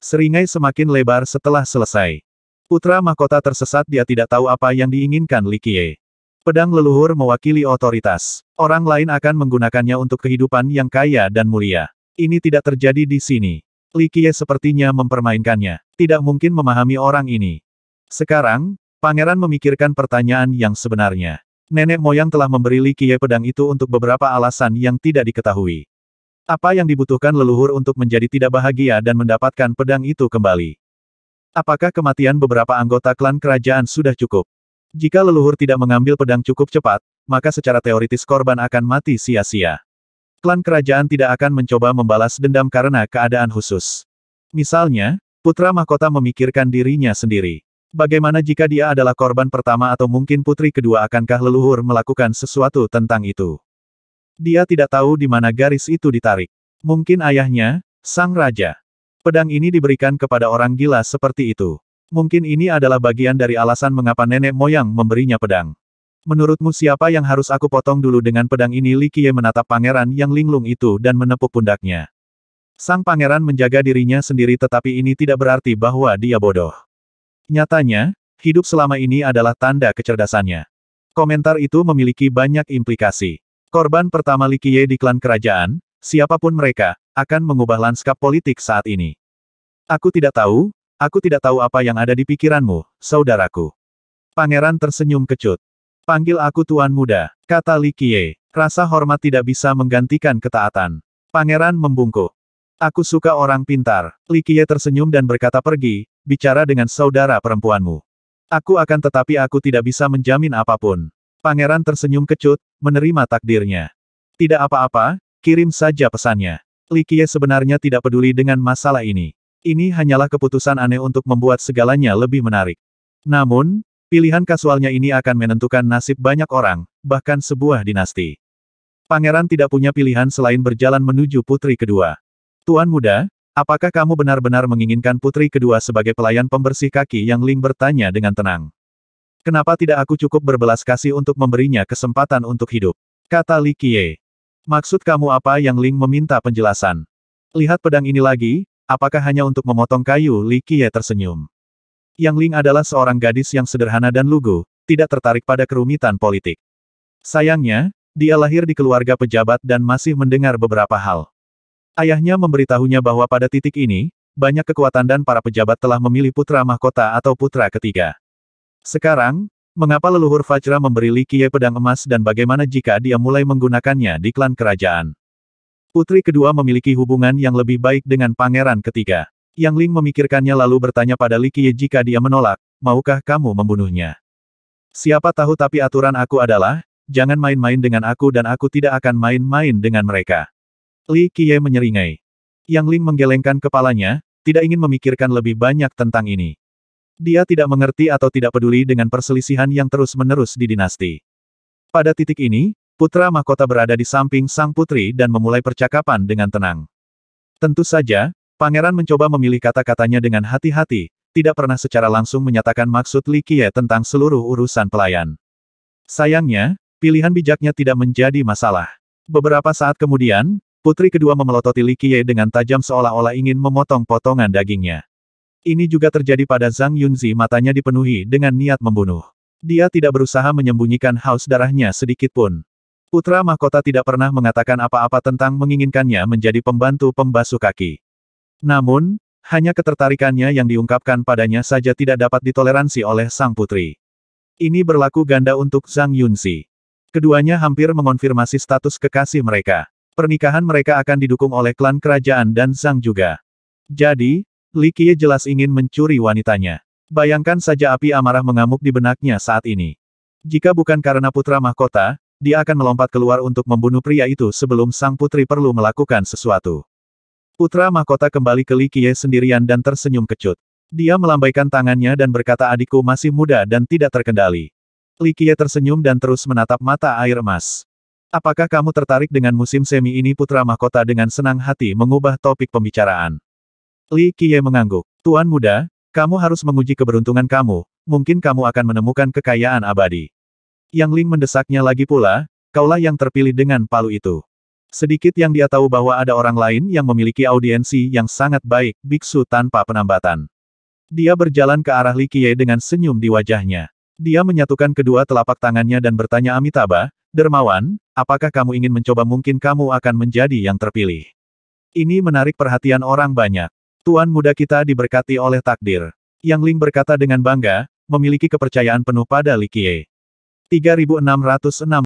Seringai semakin lebar setelah selesai. Putra mahkota tersesat dia tidak tahu apa yang diinginkan Li Qiye. Pedang leluhur mewakili otoritas. Orang lain akan menggunakannya untuk kehidupan yang kaya dan mulia. Ini tidak terjadi di sini. Li Qiye sepertinya mempermainkannya. Tidak mungkin memahami orang ini. Sekarang, pangeran memikirkan pertanyaan yang sebenarnya. Nenek moyang telah memberi Li Qiye pedang itu untuk beberapa alasan yang tidak diketahui. Apa yang dibutuhkan leluhur untuk menjadi tidak bahagia dan mendapatkan pedang itu kembali? Apakah kematian beberapa anggota klan kerajaan sudah cukup? Jika leluhur tidak mengambil pedang cukup cepat, maka secara teoritis korban akan mati sia-sia. Klan kerajaan tidak akan mencoba membalas dendam karena keadaan khusus. Misalnya, putra mahkota memikirkan dirinya sendiri. Bagaimana jika dia adalah korban pertama atau mungkin putri kedua akankah leluhur melakukan sesuatu tentang itu? Dia tidak tahu di mana garis itu ditarik. Mungkin ayahnya, sang raja. Pedang ini diberikan kepada orang gila seperti itu. Mungkin ini adalah bagian dari alasan mengapa nenek moyang memberinya pedang. Menurutmu siapa yang harus aku potong dulu dengan pedang ini? Li Qiye menatap pangeran yang linglung itu dan menepuk pundaknya. Sang pangeran menjaga dirinya sendiri tetapi ini tidak berarti bahwa dia bodoh. Nyatanya, hidup selama ini adalah tanda kecerdasannya. Komentar itu memiliki banyak implikasi. Korban pertama Li Qiye di klan kerajaan, siapapun mereka, akan mengubah lanskap politik saat ini. Aku tidak tahu, Aku tidak tahu apa yang ada di pikiranmu, saudaraku. Pangeran tersenyum kecut. Panggil aku Tuan Muda, kata Li Qiye. Rasa hormat tidak bisa menggantikan ketaatan. Pangeran membungkuk. Aku suka orang pintar. Li Qiye tersenyum dan berkata pergi, bicara dengan saudara perempuanmu. Aku akan tetapi aku tidak bisa menjamin apapun. Pangeran tersenyum kecut, menerima takdirnya. Tidak apa-apa, kirim saja pesannya. Li Qiye sebenarnya tidak peduli dengan masalah ini. Ini hanyalah keputusan aneh untuk membuat segalanya lebih menarik. Namun, pilihan kasualnya ini akan menentukan nasib banyak orang, bahkan sebuah dinasti. Pangeran tidak punya pilihan selain berjalan menuju putri kedua. Tuan muda, apakah kamu benar-benar menginginkan putri kedua sebagai pelayan pembersih kaki yang Ling bertanya dengan tenang? Kenapa tidak aku cukup berbelas kasih untuk memberinya kesempatan untuk hidup? Kata Li Qiye. Maksud kamu apa yang Ling meminta penjelasan? Lihat pedang ini lagi, Apakah hanya untuk memotong kayu? Li Qiye tersenyum. Yang Ling adalah seorang gadis yang sederhana dan lugu, tidak tertarik pada kerumitan politik. Sayangnya, dia lahir di keluarga pejabat dan masih mendengar beberapa hal. Ayahnya memberitahunya bahwa pada titik ini, banyak kekuatan dan para pejabat telah memilih putra mahkota atau putra ketiga. Sekarang, mengapa leluhur Fajra memberi Li Qiye pedang emas dan bagaimana jika dia mulai menggunakannya di klan kerajaan? Putri kedua memiliki hubungan yang lebih baik dengan pangeran ketiga. Yang Ling memikirkannya lalu bertanya pada Li Qiye jika dia menolak, maukah kamu membunuhnya? Siapa tahu tapi aturan aku adalah, jangan main-main dengan aku dan aku tidak akan main-main dengan mereka. Li Qiye menyeringai. Yang Ling menggelengkan kepalanya, tidak ingin memikirkan lebih banyak tentang ini. Dia tidak mengerti atau tidak peduli dengan perselisihan yang terus-menerus di dinasti. Pada titik ini, Putra mahkota berada di samping sang putri dan memulai percakapan dengan tenang. Tentu saja, pangeran mencoba memilih kata-katanya dengan hati-hati, tidak pernah secara langsung menyatakan maksud Li Qiye tentang seluruh urusan pelayan. Sayangnya, pilihan bijaknya tidak menjadi masalah. Beberapa saat kemudian, putri kedua memelototi Li Qiye dengan tajam seolah-olah ingin memotong potongan dagingnya. Ini juga terjadi pada Zhang Yunzi matanya dipenuhi dengan niat membunuh. Dia tidak berusaha menyembunyikan haus darahnya sedikitpun. Putra mahkota tidak pernah mengatakan apa-apa tentang menginginkannya menjadi pembantu pembasuh kaki. Namun, hanya ketertarikannya yang diungkapkan padanya saja tidak dapat ditoleransi oleh sang putri. Ini berlaku ganda untuk Zhang Yunxi. Keduanya hampir mengonfirmasi status kekasih mereka. Pernikahan mereka akan didukung oleh klan kerajaan dan Zhang juga. Jadi, Li Qiye jelas ingin mencuri wanitanya. Bayangkan saja api amarah mengamuk di benaknya saat ini. Jika bukan karena putra mahkota, dia akan melompat keluar untuk membunuh pria itu sebelum sang putri perlu melakukan sesuatu. Putra mahkota kembali ke Li Qiye sendirian dan tersenyum kecut. Dia melambaikan tangannya dan berkata adikku masih muda dan tidak terkendali. Li Qiye tersenyum dan terus menatap mata air emas. Apakah kamu tertarik dengan musim semi ini putra mahkota dengan senang hati mengubah topik pembicaraan. Li Qiye mengangguk. Tuan muda, kamu harus menguji keberuntungan kamu, mungkin kamu akan menemukan kekayaan abadi. Yang Ling mendesaknya lagi pula, kaulah yang terpilih dengan palu itu. Sedikit yang dia tahu bahwa ada orang lain yang memiliki audiensi yang sangat baik, biksu tanpa penambatan. Dia berjalan ke arah Li Qiye dengan senyum di wajahnya. Dia menyatukan kedua telapak tangannya dan bertanya Amitabha, Dermawan, apakah kamu ingin mencoba mungkin kamu akan menjadi yang terpilih. Ini menarik perhatian orang banyak. Tuan muda kita diberkati oleh takdir. Yang Ling berkata dengan bangga, memiliki kepercayaan penuh pada Li Qiye. 3606